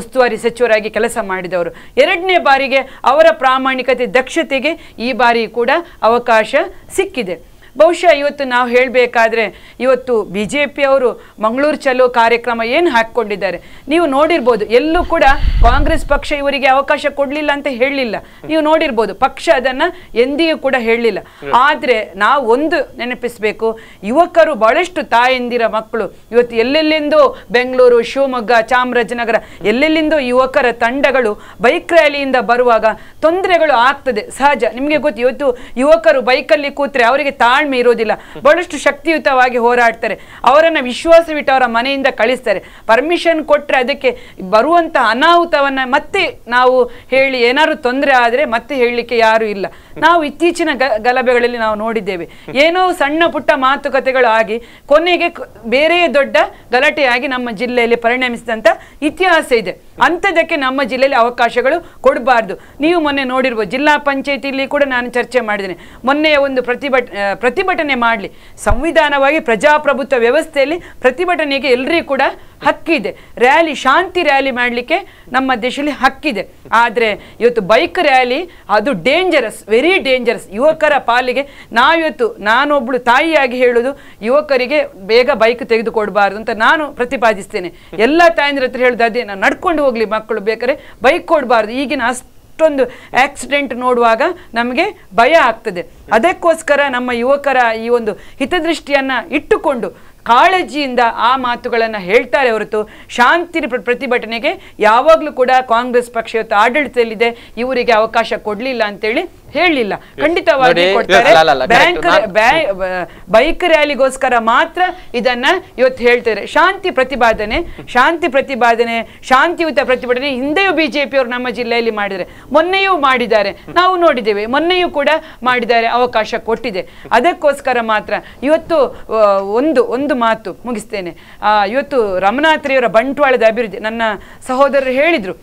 ಉಸ್ತುವಾರಿ ಸಚಿವರಾಗಿ ಕೆಲಸ ಮಾಡಿದವರು ಎರಡನೇ ಬಾರಿಗೆ ಅವರ ಪ್ರಾಮಾಣಿಕತೆ ದಕ್ಷತೆಗೆ ಈ ಬಾರಿ ಕೂಡ ಅವಕಾಶ ಸಿಕ್ಕಿದೆ ಬಹುಶಃ ಇವತ್ತು ನಾವು ಹೇಳಬೇಕಾದ್ರೆ ಇವತ್ತು ಬಿ ಜೆ ಅವರು ಮಂಗಳೂರು ಚಲೋ ಕಾರ್ಯಕ್ರಮ ಏನು ಹಾಕ್ಕೊಂಡಿದ್ದಾರೆ ನೀವು ನೋಡಿರ್ಬೋದು ಎಲ್ಲೂ ಕೂಡ ಕಾಂಗ್ರೆಸ್ ಪಕ್ಷ ಇವರಿಗೆ ಅವಕಾಶ ಕೊಡಲಿಲ್ಲ ಅಂತ ಹೇಳಲಿಲ್ಲ ನೀವು ನೋಡಿರ್ಬೋದು ಪಕ್ಷ ಅದನ್ನು ಎಂದಿಗೂ ಕೂಡ ಹೇಳಲಿಲ್ಲ ಆದರೆ ನಾವು ಒಂದು ನೆನಪಿಸಬೇಕು ಯುವಕರು ಬಹಳಷ್ಟು ತಾಯಂದಿರ ಮಕ್ಕಳು ಇವತ್ತು ಎಲ್ಲೆಲ್ಲಿಂದೋ ಬೆಂಗಳೂರು ಶಿವಮೊಗ್ಗ ಚಾಮರಾಜನಗರ ಎಲ್ಲೆಲ್ಲಿಂದೋ ಯುವಕರ ತಂಡಗಳು ಬೈಕ್ ರ್ಯಾಲಿಯಿಂದ ಬರುವಾಗ ತೊಂದರೆಗಳು ಆಗ್ತದೆ ಸಹಜ ನಿಮಗೆ ಗೊತ್ತು ಇವತ್ತು ಯುವಕರು ಬೈಕಲ್ಲಿ ಕೂತ್ರೆ ಅವರಿಗೆ ತಾಣ ತಾಳ್ಮೆ ಇರೋದಿಲ್ಲ ಬಹಳಷ್ಟು ಶಕ್ತಿಯುತವಾಗಿ ಹೋರಾಡ್ತಾರೆ ಅವರನ್ನು ವಿಶ್ವಾಸವಿಟ್ಟು ಅವರ ಮನೆಯಿಂದ ಕಳಿಸ್ತಾರೆ ಪರ್ಮಿಷನ್ ಕೊಟ್ಟರೆ ಅದಕ್ಕೆ ಬರುವಂತಹ ಅನಾಹುತವನ್ನು ಮತ್ತೆ ನಾವು ಹೇಳಿ ಏನಾದರೂ ತೊಂದರೆ ಆದರೆ ಮತ್ತೆ ಹೇಳಲಿಕ್ಕೆ ಯಾರೂ ಇಲ್ಲ ನಾವು ಇತ್ತೀಚಿನ ಗಲಭೆಗಳಲ್ಲಿ ನಾವು ನೋಡಿದ್ದೇವೆ ಏನೋ ಸಣ್ಣ ಪುಟ್ಟ ಮಾತುಕತೆಗಳು ಆಗಿ ಕೊನೆಗೆ ಬೇರೆಯೇ ದೊಡ್ಡ ಗಲಾಟೆಯಾಗಿ ನಮ್ಮ ಜಿಲ್ಲೆಯಲ್ಲಿ ಪರಿಣಮಿಸಿದಂಥ ಇತಿಹಾಸ ಇದೆ ಅಂಥದಕ್ಕೆ ನಮ್ಮ ಜಿಲ್ಲೆಯಲ್ಲಿ ಅವಕಾಶಗಳು ಕೊಡಬಾರ್ದು ನೀವು ಮೊನ್ನೆ ನೋಡಿರ್ಬೋದು ಜಿಲ್ಲಾ ಪಂಚಾಯತಿಯಲ್ಲಿ ಕೂಡ ನಾನು ಚರ್ಚೆ ಮಾಡಿದ್ದೇನೆ ಮೊನ್ನೆಯ ಒಂದು ಪ್ರತಿಭಟ ಪ್ರತಿಭಟನೆ ಮಾಡಲಿ ಸಂವಿಧಾನವಾಗಿ ಪ್ರಜಾಪ್ರಭುತ್ವ ವ್ಯವಸ್ಥೆಯಲ್ಲಿ ಪ್ರತಿಭಟನೆಗೆ ಎಲ್ಲರಿಗೂ ಕೂಡ ಹಕ್ಕಿದೆ ರ್ಯಾಲಿ ಶಾಂತಿ ರ್ಯಾಲಿ ಮಾಡಲಿಕ್ಕೆ ನಮ್ಮ ದೇಶದಲ್ಲಿ ಹಕ್ಕಿದೆ ಆದರೆ ಇವತ್ತು ಬೈಕ್ ರ್ಯಾಲಿ ಅದು ಡೇಂಜರಸ್ ವೆರಿ ಡೇಂಜರಸ್ ಯುವಕರ ಪಾಲಿಗೆ ನಾವಿವತ್ತು ನಾನೊಬ್ಬಳು ತಾಯಿಯಾಗಿ ಹೇಳೋದು ಯುವಕರಿಗೆ ಬೇಗ ಬೈಕ್ ತೆಗೆದುಕೊಡಬಾರ್ದು ಅಂತ ನಾನು ಪ್ರತಿಪಾದಿಸ್ತೇನೆ ಎಲ್ಲ ತಾಯಂದ್ರ ಹತ್ರ ಹೇಳೋದು ಅದೇ ನಾನು ನಡ್ಕೊಂಡು ಹೋಗಲಿ ಮಕ್ಕಳು ಬೇಕಾದ್ರೆ ಬೈಕ್ ಕೊಡಬಾರ್ದು ಈಗಿನ ಅಷ್ಟೊಂದು ಆಕ್ಸಿಡೆಂಟ್ ನೋಡುವಾಗ ನಮಗೆ ಭಯ ಆಗ್ತದೆ ಅದಕ್ಕೋಸ್ಕರ ನಮ್ಮ ಯುವಕರ ಈ ಒಂದು ಹಿತದೃಷ್ಟಿಯನ್ನು ಇಟ್ಟುಕೊಂಡು ಕಾಳಜಿಯಿಂದ ಆ ಮಾತುಗಳನ್ನು ಹೇಳ್ತಾರೆ ಹೊರತು ಶಾಂತಿ ಪ್ರತಿಭಟನೆಗೆ ಯಾವಾಗಲೂ ಕೂಡ ಕಾಂಗ್ರೆಸ್ ಪಕ್ಷ ಇವತ್ತು ಆಡಳಿತದಲ್ಲಿದೆ ಇವರಿಗೆ ಅವಕಾಶ ಕೊಡಲಿಲ್ಲ ಅಂತೇಳಿ ಹೇಳಲಿಲ್ಲ ಖಂಡಿತವಾಗಿ ಕೊಡ್ತಾರೆ ಬ್ಯಾಂಕ್ ಬೈಕ್ ರ್ಯಾಲಿಗೋಸ್ಕರ ಮಾತ್ರ ಇದನ್ನ ಇವತ್ತು ಹೇಳ್ತಾರೆ ಶಾಂತಿ ಪ್ರತಿಪಾದನೆ ಶಾಂತಿ ಪ್ರತಿಪಾದನೆ ಶಾಂತಿಯುತ ಪ್ರತಿಭಟನೆ ಹಿಂದೆಯೂ ಬಿಜೆಪಿಯವರು ನಮ್ಮ ಜಿಲ್ಲೆಯಲ್ಲಿ ಮಾಡಿದರೆ ಮೊನ್ನೆಯೂ ಮಾಡಿದ್ದಾರೆ ನಾವು ನೋಡಿದ್ದೇವೆ ಮೊನ್ನೆಯೂ ಕೂಡ ಮಾಡಿದ್ದಾರೆ ಅವಕಾಶ ಕೊಟ್ಟಿದೆ ಅದಕ್ಕೋಸ್ಕರ ಮಾತ್ರ ಇವತ್ತು ಒಂದು ಒಂದು ಮಾತು ಮುಗಿಸ್ತೇನೆ ಇವತ್ತು ರಮನಾಥ್ರಿಯವರ ಬಂಟ್ವಾಳದ ಅಭಿವೃದ್ಧಿ ನನ್ನ ಸಹೋದರರು ಹೇಳಿದರು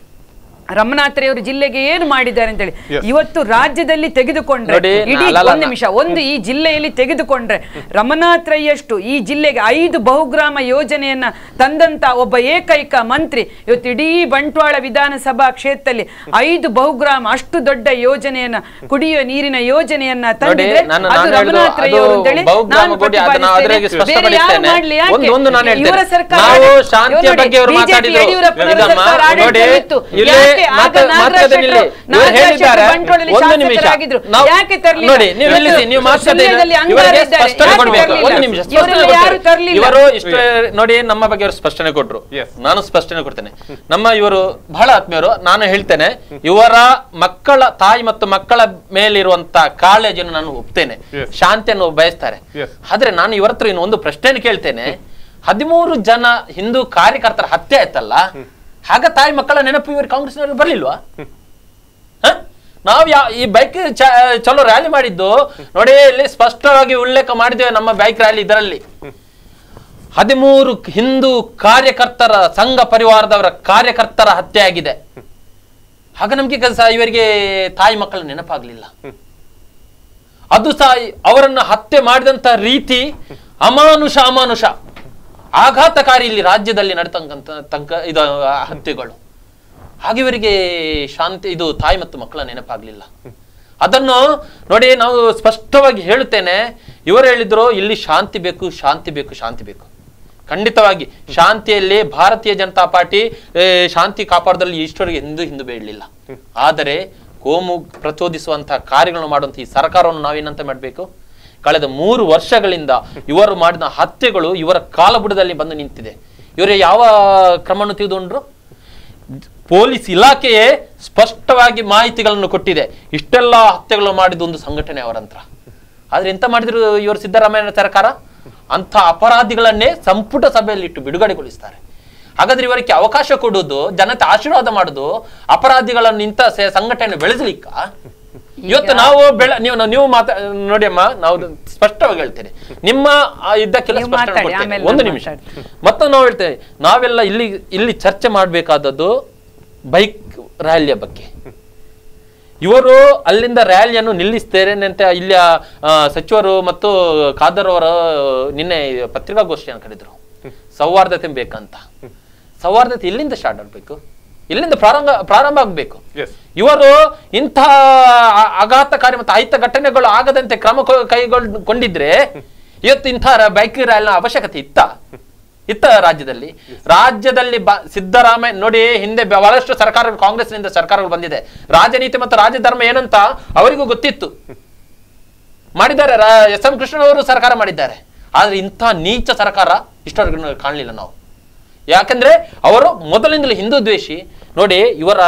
ರಮನಾಥರೆಯವರು ಜಿಲ್ಲೆಗೆ ಏನು ಮಾಡಿದ್ದಾರೆ ಅಂತ ಹೇಳಿ ಇವತ್ತು ರಾಜ್ಯದಲ್ಲಿ ತೆಗೆದುಕೊಂಡ್ರೆ ಇಡೀ ಒಂದು ನಿಮಿಷ ಒಂದು ಈ ಜಿಲ್ಲೆಯಲ್ಲಿ ತೆಗೆದುಕೊಂಡ್ರೆ ರೈಯಷ್ಟು ಈ ಜಿಲ್ಲೆಗೆ ಐದು ಬಹುಗ್ರಾಮ ಯೋಜನೆಯನ್ನ ತಂದಂತ ಒಬ್ಬ ಏಕೈಕ ಮಂತ್ರಿ ಇವತ್ತು ಇಡೀ ಬಂಟ್ವಾಳ ವಿಧಾನಸಭಾ ಕ್ಷೇತ್ರದಲ್ಲಿ ಐದು ಬಹುಗ್ರಾಮ ಅಷ್ಟು ದೊಡ್ಡ ಯೋಜನೆಯನ್ನ ಕುಡಿಯುವ ನೀರಿನ ಯೋಜನೆಯನ್ನ ತಂದಿದ್ರೆ ಅದು ಅಂತ ಸರ್ಕಾರ ಇವರು ನೋಡಿ ನಮ್ಮ ಬಗ್ಗೆ ಅವರು ಸ್ಪಷ್ಟನೆ ಕೊಟ್ರು ನಾನು ಸ್ಪಷ್ಟನೆ ಕೊಡ್ತೇನೆ ನಮ್ಮ ಇವರು ಬಹಳ ಆತ್ಮೀಯರು ನಾನು ಹೇಳ್ತೇನೆ ಇವರ ಮಕ್ಕಳ ತಾಯಿ ಮತ್ತು ಮಕ್ಕಳ ಮೇಲಿರುವಂತ ಕಾಳಜಿಯನ್ನು ನಾನು ಒಪ್ತೇನೆ ಶಾಂತಿಯನ್ನು ಬಯಸ್ತಾರೆ ಆದ್ರೆ ನಾನು ಇವರತ್ರ ಇನ್ನೊಂದು ಪ್ರಶ್ನೆ ಕೇಳ್ತೇನೆ ಹದಿಮೂರು ಜನ ಹಿಂದೂ ಕಾರ್ಯಕರ್ತರ ಹತ್ಯೆ ಆಯ್ತಲ್ಲ ಹಾಗ ತಾಯಿ ಮಕ್ಕಳ ನೆನಪು ಇವರು ಕಾಂಗ್ರೆಸ್ನವ್ರಿಗೆ ಬರ್ಲಿಲ್ವಾ ನಾವು ಯಾವ ಈ ಬೈಕ್ ಚಲೋ ರ್ಯಾಲಿ ಮಾಡಿದ್ದು ನೋಡಿ ಇಲ್ಲಿ ಸ್ಪಷ್ಟವಾಗಿ ಉಲ್ಲೇಖ ಮಾಡಿದ್ದೇವೆ ನಮ್ಮ ಬೈಕ್ ರ್ಯಾಲಿ ಇದರಲ್ಲಿ ಹದಿಮೂರು ಹಿಂದೂ ಕಾರ್ಯಕರ್ತರ ಸಂಘ ಪರಿವಾರದವರ ಕಾರ್ಯಕರ್ತರ ಹತ್ಯೆ ಆಗಿದೆ ಹಾಗ ನಮ್ಗೆ ಇವರಿಗೆ ತಾಯಿ ಮಕ್ಕಳ ನೆನಪಾಗ್ಲಿಲ್ಲ ಅದು ಸಹ ಅವರನ್ನು ಹತ್ಯೆ ಮಾಡಿದಂತ ರೀತಿ ಅಮಾನುಷ ಅಮಾನುಷ ಆಘಾತಕಾರಿ ಇಲ್ಲಿ ರಾಜ್ಯದಲ್ಲಿ ನಡೆತಕ್ಕಂಥ ತಂಕ ಇದು ಹತ್ಯೆಗಳು ಇವರಿಗೆ ಶಾಂತಿ ಇದು ತಾಯಿ ಮತ್ತು ಮಕ್ಕಳ ನೆನಪಾಗಲಿಲ್ಲ ಅದನ್ನು ನೋಡಿ ನಾವು ಸ್ಪಷ್ಟವಾಗಿ ಹೇಳ್ತೇನೆ ಇವರು ಹೇಳಿದ್ರು ಇಲ್ಲಿ ಶಾಂತಿ ಬೇಕು ಶಾಂತಿ ಬೇಕು ಶಾಂತಿ ಬೇಕು ಖಂಡಿತವಾಗಿ ಶಾಂತಿಯಲ್ಲಿ ಭಾರತೀಯ ಜನತಾ ಪಾರ್ಟಿ ಶಾಂತಿ ಕಾಪಾಡದಲ್ಲಿ ಇಷ್ಟವರೆಗೆ ಹಿಂದೂ ಹಿಂದೂ ಬೇಡಲಿಲ್ಲ ಆದರೆ ಕೋಮು ಪ್ರಚೋದಿಸುವಂತಹ ಕಾರ್ಯಗಳನ್ನು ಮಾಡುವಂಥ ಈ ಸರ್ಕಾರವನ್ನು ನಾವೇನಂತ ಮಾಡಬೇಕು ಕಳೆದ ಮೂರು ವರ್ಷಗಳಿಂದ ಇವರು ಮಾಡಿದ ಹತ್ಯೆಗಳು ಇವರ ಕಾಲಬುಡದಲ್ಲಿ ಬಂದು ನಿಂತಿದೆ ಇವರು ಯಾವ ಕ್ರಮವನ್ನು ತೆಗೆದುಕೊಂಡ್ರು ಪೊಲೀಸ್ ಇಲಾಖೆಯೇ ಸ್ಪಷ್ಟವಾಗಿ ಮಾಹಿತಿಗಳನ್ನು ಕೊಟ್ಟಿದೆ ಇಷ್ಟೆಲ್ಲ ಹತ್ಯೆಗಳು ಮಾಡಿದ ಒಂದು ಸಂಘಟನೆ ಅವರಂತ್ರ ಆದ್ರೆ ಎಂತ ಮಾಡಿದ್ರು ಇವರು ಸಿದ್ದರಾಮಯ್ಯನ ಸರ್ಕಾರ ಅಂಥ ಅಪರಾಧಿಗಳನ್ನೇ ಸಂಪುಟ ಸಭೆಯಲ್ಲಿ ಇಟ್ಟು ಬಿಡುಗಡೆಗೊಳಿಸ್ತಾರೆ ಹಾಗಾದ್ರೆ ಇವರಿಗೆ ಅವಕಾಶ ಕೊಡುವುದು ಜನತೆ ಆಶೀರ್ವಾದ ಮಾಡುದು ಅಪರಾಧಿಗಳನ್ನು ಇಂಥ ಸಂಘಟನೆ ಬೆಳೆಸಲಿಕ್ಕ ಇವತ್ತು ನಾವು ಬೆಳ ನೀವು ನೀವು ಮಾತಾ ನೋಡಿ ಅಮ್ಮ ನಾವು ಸ್ಪಷ್ಟವಾಗಿ ಹೇಳ್ತೇನೆ ನಿಮ್ಮ ಇದ್ದ ಕೆಲಸ ಒಂದು ನಿಮಿಷ ಮತ್ತೆ ನಾವು ಹೇಳ್ತೇವೆ ನಾವೆಲ್ಲ ಇಲ್ಲಿ ಇಲ್ಲಿ ಚರ್ಚೆ ಮಾಡಬೇಕಾದದ್ದು ಬೈಕ್ ರ್ಯಾಲಿಯ ಬಗ್ಗೆ ಇವರು ಅಲ್ಲಿಂದ ರ್ಯಾಲಿಯನ್ನು ನಿಲ್ಲಿಸ್ತೇನೆ ಅಂತ ಇಲ್ಲಿಯ ಸಚಿವರು ಮತ್ತು ಖಾದರ್ ಅವರು ನಿನ್ನೆ ಪತ್ರಿಕಾಗೋಷ್ಠಿಯನ್ನು ಕರೆದ್ರು ಸೌಹಾರ್ದತೆ ಬೇಕಂತ ಸೌಹಾರ್ದತೆ ಇಲ್ಲಿಂದ ಸ್ಟಾರ್ಟ್ ಆಗಬೇಕು ಇಲ್ಲಿಂದ ಪ್ರಾರಂಭ ಪ್ರಾರಂಭ ಆಗಬೇಕು ಇವರು ಇಂತಹ ಆಘಾತಕಾರಿ ಮತ್ತು ಆಯ್ತ ಘಟನೆಗಳು ಆಗದಂತೆ ಕ್ರಮ ಕೈಗೊಂಡಿದ್ರೆ ಇವತ್ತು ಇಂತಹ ಬೈಕ್ ರ್ಯಾಲಿನ ಅವಶ್ಯಕತೆ ಇತ್ತ ಇತ್ತ ರಾಜ್ಯದಲ್ಲಿ ರಾಜ್ಯದಲ್ಲಿ ಬ ಸಿದ್ದರಾಮಯ್ಯ ನೋಡಿ ಹಿಂದೆ ಬಹಳಷ್ಟು ಸರ್ಕಾರಗಳು ಕಾಂಗ್ರೆಸ್ನಿಂದ ಸರ್ಕಾರಗಳು ಬಂದಿದೆ ರಾಜನೀತಿ ಮತ್ತು ರಾಜಧರ್ಮ ಏನಂತ ಅವರಿಗೂ ಗೊತ್ತಿತ್ತು ಮಾಡಿದ್ದಾರೆ ಎಸ್ ಎಂ ಅವರು ಸರ್ಕಾರ ಮಾಡಿದ್ದಾರೆ ಆದ್ರೆ ಇಂಥ ನೀಚ ಸರ್ಕಾರ ಇಷ್ಟವರೆಗೂ ಕಾಣಲಿಲ್ಲ ನಾವು ಯಾಕಂದ್ರೆ ಅವರು ಮೊದಲಿಂದಲೂ ಹಿಂದೂ ದ್ವೇಷಿ ನೋಡಿ ಇವರ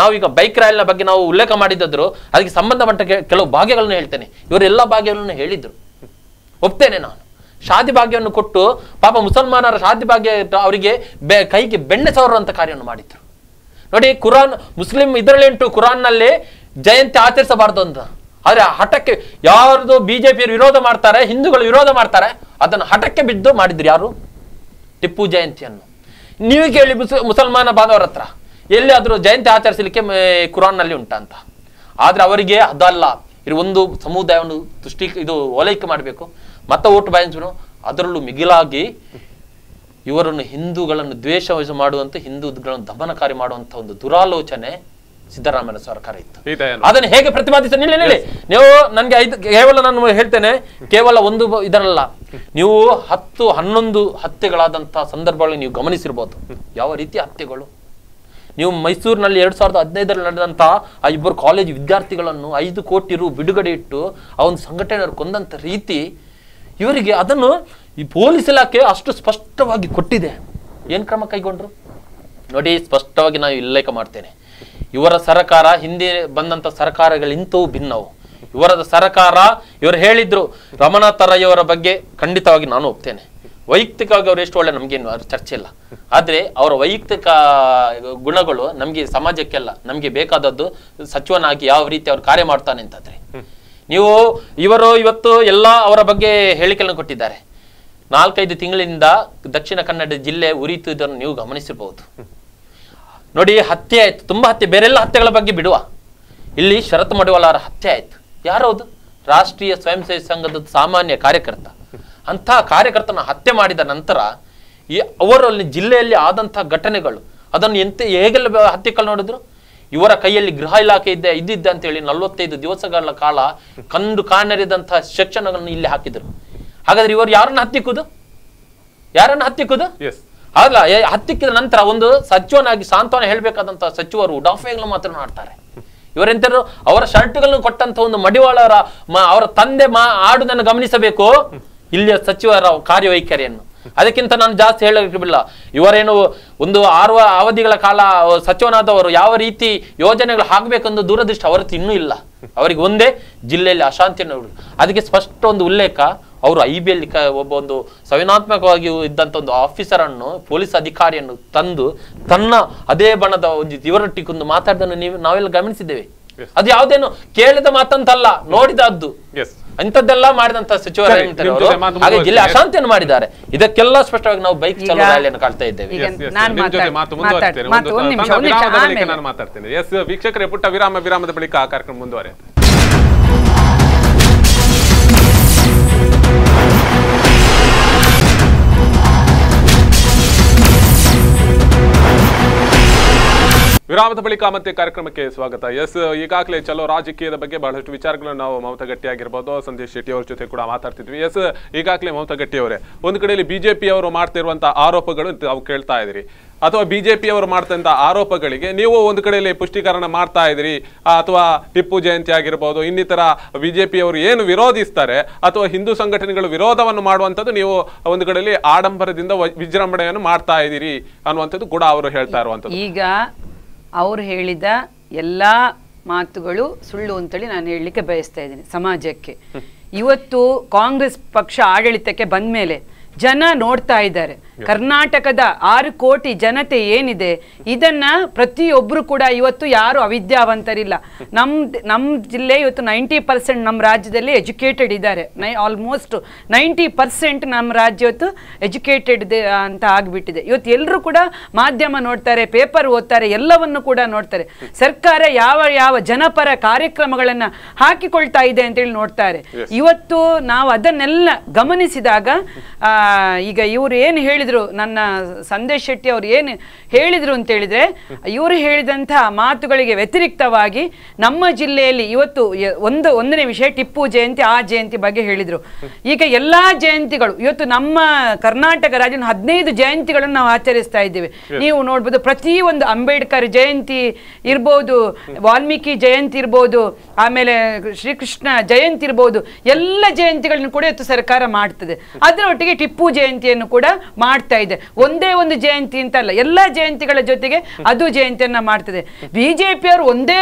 ನಾವೀಗ ಬೈಕ್ ರ್ಯಾಲಿನ ಬಗ್ಗೆ ನಾವು ಉಲ್ಲೇಖ ಮಾಡಿದ್ದರು ಅದಕ್ಕೆ ಸಂಬಂಧಪಟ್ಟ ಕೆಲವು ಭಾಗ್ಯಗಳನ್ನು ಹೇಳ್ತೇನೆ ಇವರೆಲ್ಲ ಭಾಗ್ಯಗಳನ್ನು ಹೇಳಿದ್ರು ಒಪ್ತೇನೆ ನಾನು ಶಾದಿ ಭಾಗ್ಯವನ್ನು ಕೊಟ್ಟು ಪಾಪ ಮುಸಲ್ಮಾನರ ಶಾದಿ ಭಾಗ್ಯ ಅವರಿಗೆ ಬೆ ಕೈಗೆ ಬೆಣ್ಣೆ ಸವರುವಂಥ ಕಾರ್ಯವನ್ನು ಮಾಡಿದ್ರು ನೋಡಿ ಕುರಾನ್ ಮುಸ್ಲಿಂ ಇದರಲ್ಲಿ ಉಂಟು ಕುರಾನ್ನಲ್ಲಿ ಜಯಂತಿ ಆಚರಿಸಬಾರ್ದು ಅಂತ ಆದರೆ ಹಠಕ್ಕೆ ಯಾರ್ದು ಬಿಜೆಪಿ ವಿರೋಧ ಮಾಡ್ತಾರೆ ಹಿಂದೂಗಳು ವಿರೋಧ ಮಾಡ್ತಾರೆ ಅದನ್ನು ಹಠಕ್ಕೆ ಬಿದ್ದು ಮಾಡಿದ್ರು ಯಾರು ಟಿಪ್ಪು ಜಯಂತಿಯನ್ನು ನೀವು ಕೇಳಿ ಮುಸ್ ಮುಸಲ್ಮಾನ ಬಾಂಧವರ ಹತ್ರ ಎಲ್ಲಿಯಾದರೂ ಜಯಂತಿ ಆಚರಿಸಲಿಕ್ಕೆ ಕುರಾನ್ನಲ್ಲಿ ಉಂಟಂತ ಆದರೆ ಅವರಿಗೆ ಅದಲ್ಲ ಇರು ಒಂದು ಸಮುದಾಯವನ್ನು ದೃಷ್ಟಿ ಇದು ಓಲೈಕೆ ಮಾಡಬೇಕು ಮತ್ತೆ ಓಟು ಬ್ಯಾಂಕ್ಸ್ನು ಅದರಲ್ಲೂ ಮಿಗಿಲಾಗಿ ಇವರನ್ನು ಹಿಂದೂಗಳನ್ನು ದ್ವೇಷ ಮಾಡುವಂಥ ಹಿಂದೂಗಳನ್ನು ದಮನಕಾರಿ ಮಾಡುವಂಥ ಒಂದು ದುರಾಲೋಚನೆ ಸಿದ್ದರಾಮಯ್ಯ ಸರ್ಕಾರ ಇತ್ತು ಅದನ್ನು ಹೇಗೆ ಪ್ರತಿಪಾದಿಸ ನೀವು ನನಗೆ ಐದು ಕೇವಲ ನಾನು ಹೇಳ್ತೇನೆ ಕೇವಲ ಒಂದು ಇದರಲ್ಲ ನೀವು ಹತ್ತು ಹನ್ನೊಂದು ಹತ್ಯೆಗಳಾದಂತಹ ಸಂದರ್ಭಗಳಲ್ಲಿ ನೀವು ಗಮನಿಸಿರ್ಬೋದು ಯಾವ ರೀತಿಯ ಹತ್ಯೆಗಳು ನೀವು ಮೈಸೂರಿನಲ್ಲಿ ಎರಡು ಸಾವಿರದ ಹದಿನೈದರಲ್ಲಿ ನಡೆದಂತಹ ಆ ಇಬ್ಬರು ಕಾಲೇಜ್ ವಿದ್ಯಾರ್ಥಿಗಳನ್ನು ಐದು ಕೋಟಿ ರು ಬಿಡುಗಡೆ ಇಟ್ಟು ಆ ಒಂದು ಸಂಘಟನೆಯವರು ಕೊಂದಂಥ ರೀತಿ ಇವರಿಗೆ ಅದನ್ನು ಈ ಪೊಲೀಸ್ ಇಲಾಖೆ ಅಷ್ಟು ಸ್ಪಷ್ಟವಾಗಿ ಕೊಟ್ಟಿದೆ ಏನು ಕ್ರಮ ಕೈಗೊಂಡ್ರು ನೋಡಿ ಸ್ಪಷ್ಟವಾಗಿ ನಾನು ಉಲ್ಲೇಖ ಮಾಡ್ತೇನೆ ಇವರ ಸರಕಾರ ಹಿಂದೆ ಬಂದಂತ ಸರ್ಕಾರಗಳಿಂತೂ ಭಿನ್ನವು ಇವರ ಸರಕಾರ ಇವರು ಹೇಳಿದ್ರು ರಮನಾಥ ಅವರ ಬಗ್ಗೆ ಖಂಡಿತವಾಗಿ ನಾನು ಒಪ್ತೇನೆ ವೈಯಕ್ತಿಕವಾಗಿ ಅವ್ರು ಎಷ್ಟು ಒಳ್ಳೆ ನಮ್ಗೇನು ಚರ್ಚೆ ಇಲ್ಲ ಆದರೆ ಅವರ ವೈಯಕ್ತಿಕ ಗುಣಗಳು ನಮಗೆ ಸಮಾಜಕ್ಕೆಲ್ಲ ನಮಗೆ ಬೇಕಾದದ್ದು ಸಚಿವನಾಗಿ ಯಾವ ರೀತಿ ಅವ್ರು ಕಾರ್ಯ ಮಾಡ್ತಾನೆ ಅಂತಂದ್ರೆ ನೀವು ಇವರು ಇವತ್ತು ಎಲ್ಲ ಅವರ ಬಗ್ಗೆ ಹೇಳಿಕೆಗಳನ್ನು ಕೊಟ್ಟಿದ್ದಾರೆ ನಾಲ್ಕೈದು ತಿಂಗಳಿಂದ ದಕ್ಷಿಣ ಕನ್ನಡ ಜಿಲ್ಲೆ ಇದನ್ನು ನೀವು ಗಮನಿಸಿರಬಹುದು ನೋಡಿ ಹತ್ಯೆ ಆಯ್ತು ತುಂಬಾ ಹತ್ಯೆ ಬೇರೆಲ್ಲ ಹತ್ಯೆಗಳ ಬಗ್ಗೆ ಬಿಡುವ ಇಲ್ಲಿ ಶರತ್ ಮಡಿವಾಳರ ಹತ್ಯೆ ಆಯ್ತು ಅದು ರಾಷ್ಟ್ರೀಯ ಸ್ವಯಂ ಸೇವಕ ಸಂಘದ ಸಾಮಾನ್ಯ ಕಾರ್ಯಕರ್ತ ಅಂತಹ ಕಾರ್ಯಕರ್ತನ ಹತ್ಯೆ ಮಾಡಿದ ನಂತರ ಈ ಅವರಲ್ಲಿ ಜಿಲ್ಲೆಯಲ್ಲಿ ಆದಂತಹ ಘಟನೆಗಳು ಅದನ್ನು ಎಂತ ಹೇಗೆಲ್ಲ ಹತ್ಯೆಗಳು ನೋಡಿದ್ರು ಇವರ ಕೈಯಲ್ಲಿ ಗೃಹ ಇಲಾಖೆ ಇದ್ದೆ ಇದ್ದಿದ್ದೆ ಅಂತೇಳಿ ನಲ್ವತ್ತೈದು ದಿವಸಗಳ ಕಾಲ ಕಂದು ಕಾಣರಿದಂತಹ ಶಿಕ್ಷಣಗಳನ್ನು ಇಲ್ಲಿ ಹಾಕಿದರು ಹಾಗಾದ್ರೆ ಇವರು ಯಾರನ್ನ ಹತ್ತಿಕ್ಕುದು ಯಾರನ್ನ ಹತ್ತಿಕ್ಕುದು ಅಲ್ಲ ಹತ್ತಿಕ್ಕಿದ ನಂತರ ಒಂದು ಸಚಿವನಾಗಿ ಸಾಂತ್ವನ ಹೇಳಬೇಕಾದಂತಹ ಸಚಿವರು ಡಾಫೆಗಳನ್ನು ಮಾತ್ರ ಮಾಡ್ತಾರೆ ಇವರೆಂತರು ಅವರ ಶರ್ಟ್ಗಳನ್ನು ಕೊಟ್ಟಂತ ಒಂದು ಮಡಿವಾಳರ ಅವರ ತಂದೆ ಮಾ ಆಡುದನ್ನು ಗಮನಿಸಬೇಕು ಇಲ್ಲಿಯ ಸಚಿವರ ಕಾರ್ಯವೈಖರಿಯನ್ನು ಅದಕ್ಕಿಂತ ನಾನು ಜಾಸ್ತಿ ಬಿಲ್ಲ ಇವರೇನು ಒಂದು ಆರು ಅವಧಿಗಳ ಕಾಲ ಸಚಿವನಾದವರು ಯಾವ ರೀತಿ ಯೋಜನೆಗಳು ಹಾಕಬೇಕೆಂದು ದೂರದೃಷ್ಟಿ ಅವರತ್ತು ಇನ್ನೂ ಇಲ್ಲ ಅವರಿಗೆ ಒಂದೇ ಜಿಲ್ಲೆಯಲ್ಲಿ ಅಶಾಂತಿಯನ್ನು ಅದಕ್ಕೆ ಸ್ಪಷ್ಟ ಒಂದು ಉಲ್ಲೇಖ ಅವರು ಐ ಬಿ ಎಲ್ಲಿ ಒಬ್ಬ ಒಂದು ಸಂವಿಧಾನಾತ್ಮಕವಾಗಿ ಇದ್ದಂಥ ಒಂದು ಅನ್ನು ಪೊಲೀಸ್ ಅಧಿಕಾರಿಯನ್ನು ತಂದು ತನ್ನ ಅದೇ ಬಣ್ಣದ ಒಂದು ಇವರೊಟ್ಟಿಗೊಂದು ಮಾತಾಡದನ್ನು ನೀವು ನಾವೆಲ್ಲ ಗಮನಿಸಿದ್ದೇವೆ ಅದು ಯಾವುದೇನು ಕೇಳಿದ ಮಾತಂತಲ್ಲ ನೋಡಿದ ಅದು ಅಂತದ್ದೆಲ್ಲ ಮಾಡಿದಂತ ಸಚಿವರು ಜಿಲ್ಲೆ ಅಶಾಂತಿಯನ್ನು ಮಾಡಿದ್ದಾರೆ ಇದಕ್ಕೆಲ್ಲ ಸ್ಪಷ್ಟವಾಗಿ ನಾವು ಬೈಕ್ ಚಲೋ ಕಾಣ್ತಾ ಇದ್ದೇವೆ ಮಾತಾಡ್ತೇನೆ ಎಸ್ ವೀಕ್ಷಕರೇ ಪುಟ್ಟ ವಿರಾಮ ವಿರಾಮದ ಬಳಿಕ ಆ ಕಾರ್ಯಕ್ರಮ ಮುಂದುವರೆಯುತ್ತೆ ವಿರಾಮದ ಬಳಿಕ ಮತ್ತೆ ಕಾರ್ಯಕ್ರಮಕ್ಕೆ ಸ್ವಾಗತ ಎಸ್ ಈಗಾಗಲೇ ಚಲೋ ರಾಜಕೀಯದ ಬಗ್ಗೆ ಬಹಳಷ್ಟು ವಿಚಾರಗಳನ್ನು ನಾವು ಮಮತಾ ಗಟ್ಟಿ ಆಗಿರ್ಬೋದು ಸಂದೇಶ್ ಶೆಟ್ಟಿ ಅವ್ರ ಜೊತೆ ಕೂಡ ಮಾತಾಡ್ತಿದ್ವಿ ಎಸ್ ಈಗಾಗಲೇ ಮಮತಾ ಗಟ್ಟಿ ಅವರೇ ಒಂದು ಕಡೆಯಲ್ಲಿ ಬಿಜೆಪಿ ಅವರು ಮಾಡ್ತಿರುವಂತಹ ಆರೋಪಗಳು ನಾವು ಕೇಳ್ತಾ ಇದ್ರಿ ಅಥವಾ ಬಿಜೆಪಿ ಅವರು ಮಾಡ್ತಂಥ ಆರೋಪಗಳಿಗೆ ನೀವು ಒಂದು ಕಡೆಯಲ್ಲಿ ಪುಷ್ಟೀಕರಣ ಮಾಡ್ತಾ ಇದ್ರಿ ಅಥವಾ ಟಿಪ್ಪು ಜಯಂತಿ ಆಗಿರ್ಬೋದು ಇನ್ನಿತರ ಅವರು ಏನು ವಿರೋಧಿಸ್ತಾರೆ ಅಥವಾ ಹಿಂದೂ ಸಂಘಟನೆಗಳು ವಿರೋಧವನ್ನು ಮಾಡುವಂಥದ್ದು ನೀವು ಒಂದು ಕಡೆಯಲ್ಲಿ ಆಡಂಬರದಿಂದ ವಿಜೃಂಭಣೆಯನ್ನು ಮಾಡ್ತಾ ಇದ್ದೀರಿ ಅನ್ನುವಂಥದ್ದು ಕೂಡ ಅವರು ಹೇಳ್ತಾ ಇರುವಂಥದ್ದು ಈಗ ಅವ್ರು ಹೇಳಿದ ಎಲ್ಲ ಮಾತುಗಳು ಸುಳ್ಳು ಅಂತೇಳಿ ನಾನು ಹೇಳಲಿಕ್ಕೆ ಬಯಸ್ತಾ ಇದ್ದೀನಿ ಸಮಾಜಕ್ಕೆ ಇವತ್ತು ಕಾಂಗ್ರೆಸ್ ಪಕ್ಷ ಆಡಳಿತಕ್ಕೆ ಬಂದ ಮೇಲೆ ಜನ ನೋಡ್ತಾ ಇದ್ದಾರೆ ಕರ್ನಾಟಕದ ಆರು ಕೋಟಿ ಜನತೆ ಏನಿದೆ ಇದನ್ನ ಪ್ರತಿಯೊಬ್ರು ಕೂಡ ಇವತ್ತು ಯಾರು ಅವಿದ್ಯಾವಂತರಿಲ್ಲ ನಮ್ ನಮ್ ಜಿಲ್ಲೆ ಇವತ್ತು ನೈಂಟಿ ಪರ್ಸೆಂಟ್ ನಮ್ಮ ರಾಜ್ಯದಲ್ಲಿ ಎಜುಕೇಟೆಡ್ ಇದ್ದಾರೆ ನೈ ಆಲ್ಮೋಸ್ಟ್ ನೈಂಟಿ ಪರ್ಸೆಂಟ್ ನಮ್ಮ ರಾಜ್ಯ ಇವತ್ತು ಎಜುಕೇಟೆಡ್ ಅಂತ ಆಗ್ಬಿಟ್ಟಿದೆ ಇವತ್ತು ಎಲ್ಲರೂ ಕೂಡ ಮಾಧ್ಯಮ ನೋಡ್ತಾರೆ ಪೇಪರ್ ಓದ್ತಾರೆ ಎಲ್ಲವನ್ನು ಕೂಡ ನೋಡ್ತಾರೆ ಸರ್ಕಾರ ಯಾವ ಯಾವ ಜನಪರ ಕಾರ್ಯಕ್ರಮಗಳನ್ನ ಹಾಕಿಕೊಳ್ತಾ ಇದೆ ಅಂತೇಳಿ ನೋಡ್ತಾರೆ ಇವತ್ತು ನಾವು ಅದನ್ನೆಲ್ಲ ಗಮನಿಸಿದಾಗ ಈಗ ಇವರು ಏನು ಹೇಳಿದ್ರು ಹೇಳಿದ್ರು ನನ್ನ ಸಂದೇಶ್ ಶೆಟ್ಟಿ ಅವರು ಏನು ಹೇಳಿದ್ರು ಅಂತ ಹೇಳಿದ್ರೆ ಇವರು ಹೇಳಿದಂಥ ಮಾತುಗಳಿಗೆ ವ್ಯತಿರಿಕ್ತವಾಗಿ ನಮ್ಮ ಜಿಲ್ಲೆಯಲ್ಲಿ ಇವತ್ತು ಒಂದು ಒಂದನೇ ವಿಷಯ ಟಿಪ್ಪು ಜಯಂತಿ ಆ ಜಯಂತಿ ಬಗ್ಗೆ ಹೇಳಿದ್ರು ಈಗ ಎಲ್ಲ ಜಯಂತಿಗಳು ಇವತ್ತು ನಮ್ಮ ಕರ್ನಾಟಕ ರಾಜ್ಯ ಹದಿನೈದು ಜಯಂತಿಗಳನ್ನು ನಾವು ಆಚರಿಸ್ತಾ ಇದ್ದೇವೆ ನೀವು ನೋಡ್ಬೋದು ಪ್ರತಿ ಒಂದು ಅಂಬೇಡ್ಕರ್ ಜಯಂತಿ ಇರ್ಬೋದು ವಾಲ್ಮೀಕಿ ಜಯಂತಿ ಇರ್ಬೋದು ಆಮೇಲೆ ಶ್ರೀಕೃಷ್ಣ ಜಯಂತಿ ಇರ್ಬೋದು ಎಲ್ಲ ಜಯಂತಿಗಳನ್ನು ಕೂಡ ಇವತ್ತು ಸರ್ಕಾರ ಮಾಡ್ತದೆ ಅದರ ಒಟ್ಟಿಗೆ ಟಿಪ್ಪು ಜಯಂತಿಯನ್ನು ಕೂಡ ಮಾಡಿ ಮಾಡ್ತಾ ಇದೆ ಒಂದೇ ಒಂದು ಜಯಂತಿ ಅಂತ ಅಲ್ಲ ಎಲ್ಲ ಜಯಂತಿಗಳ ಜೊತೆಗೆ ಅದು ಜಯಂತಿಯನ್ನ ಮಾಡ್ತದೆ ಬಿಜೆಪಿಯವರು ಒಂದೇ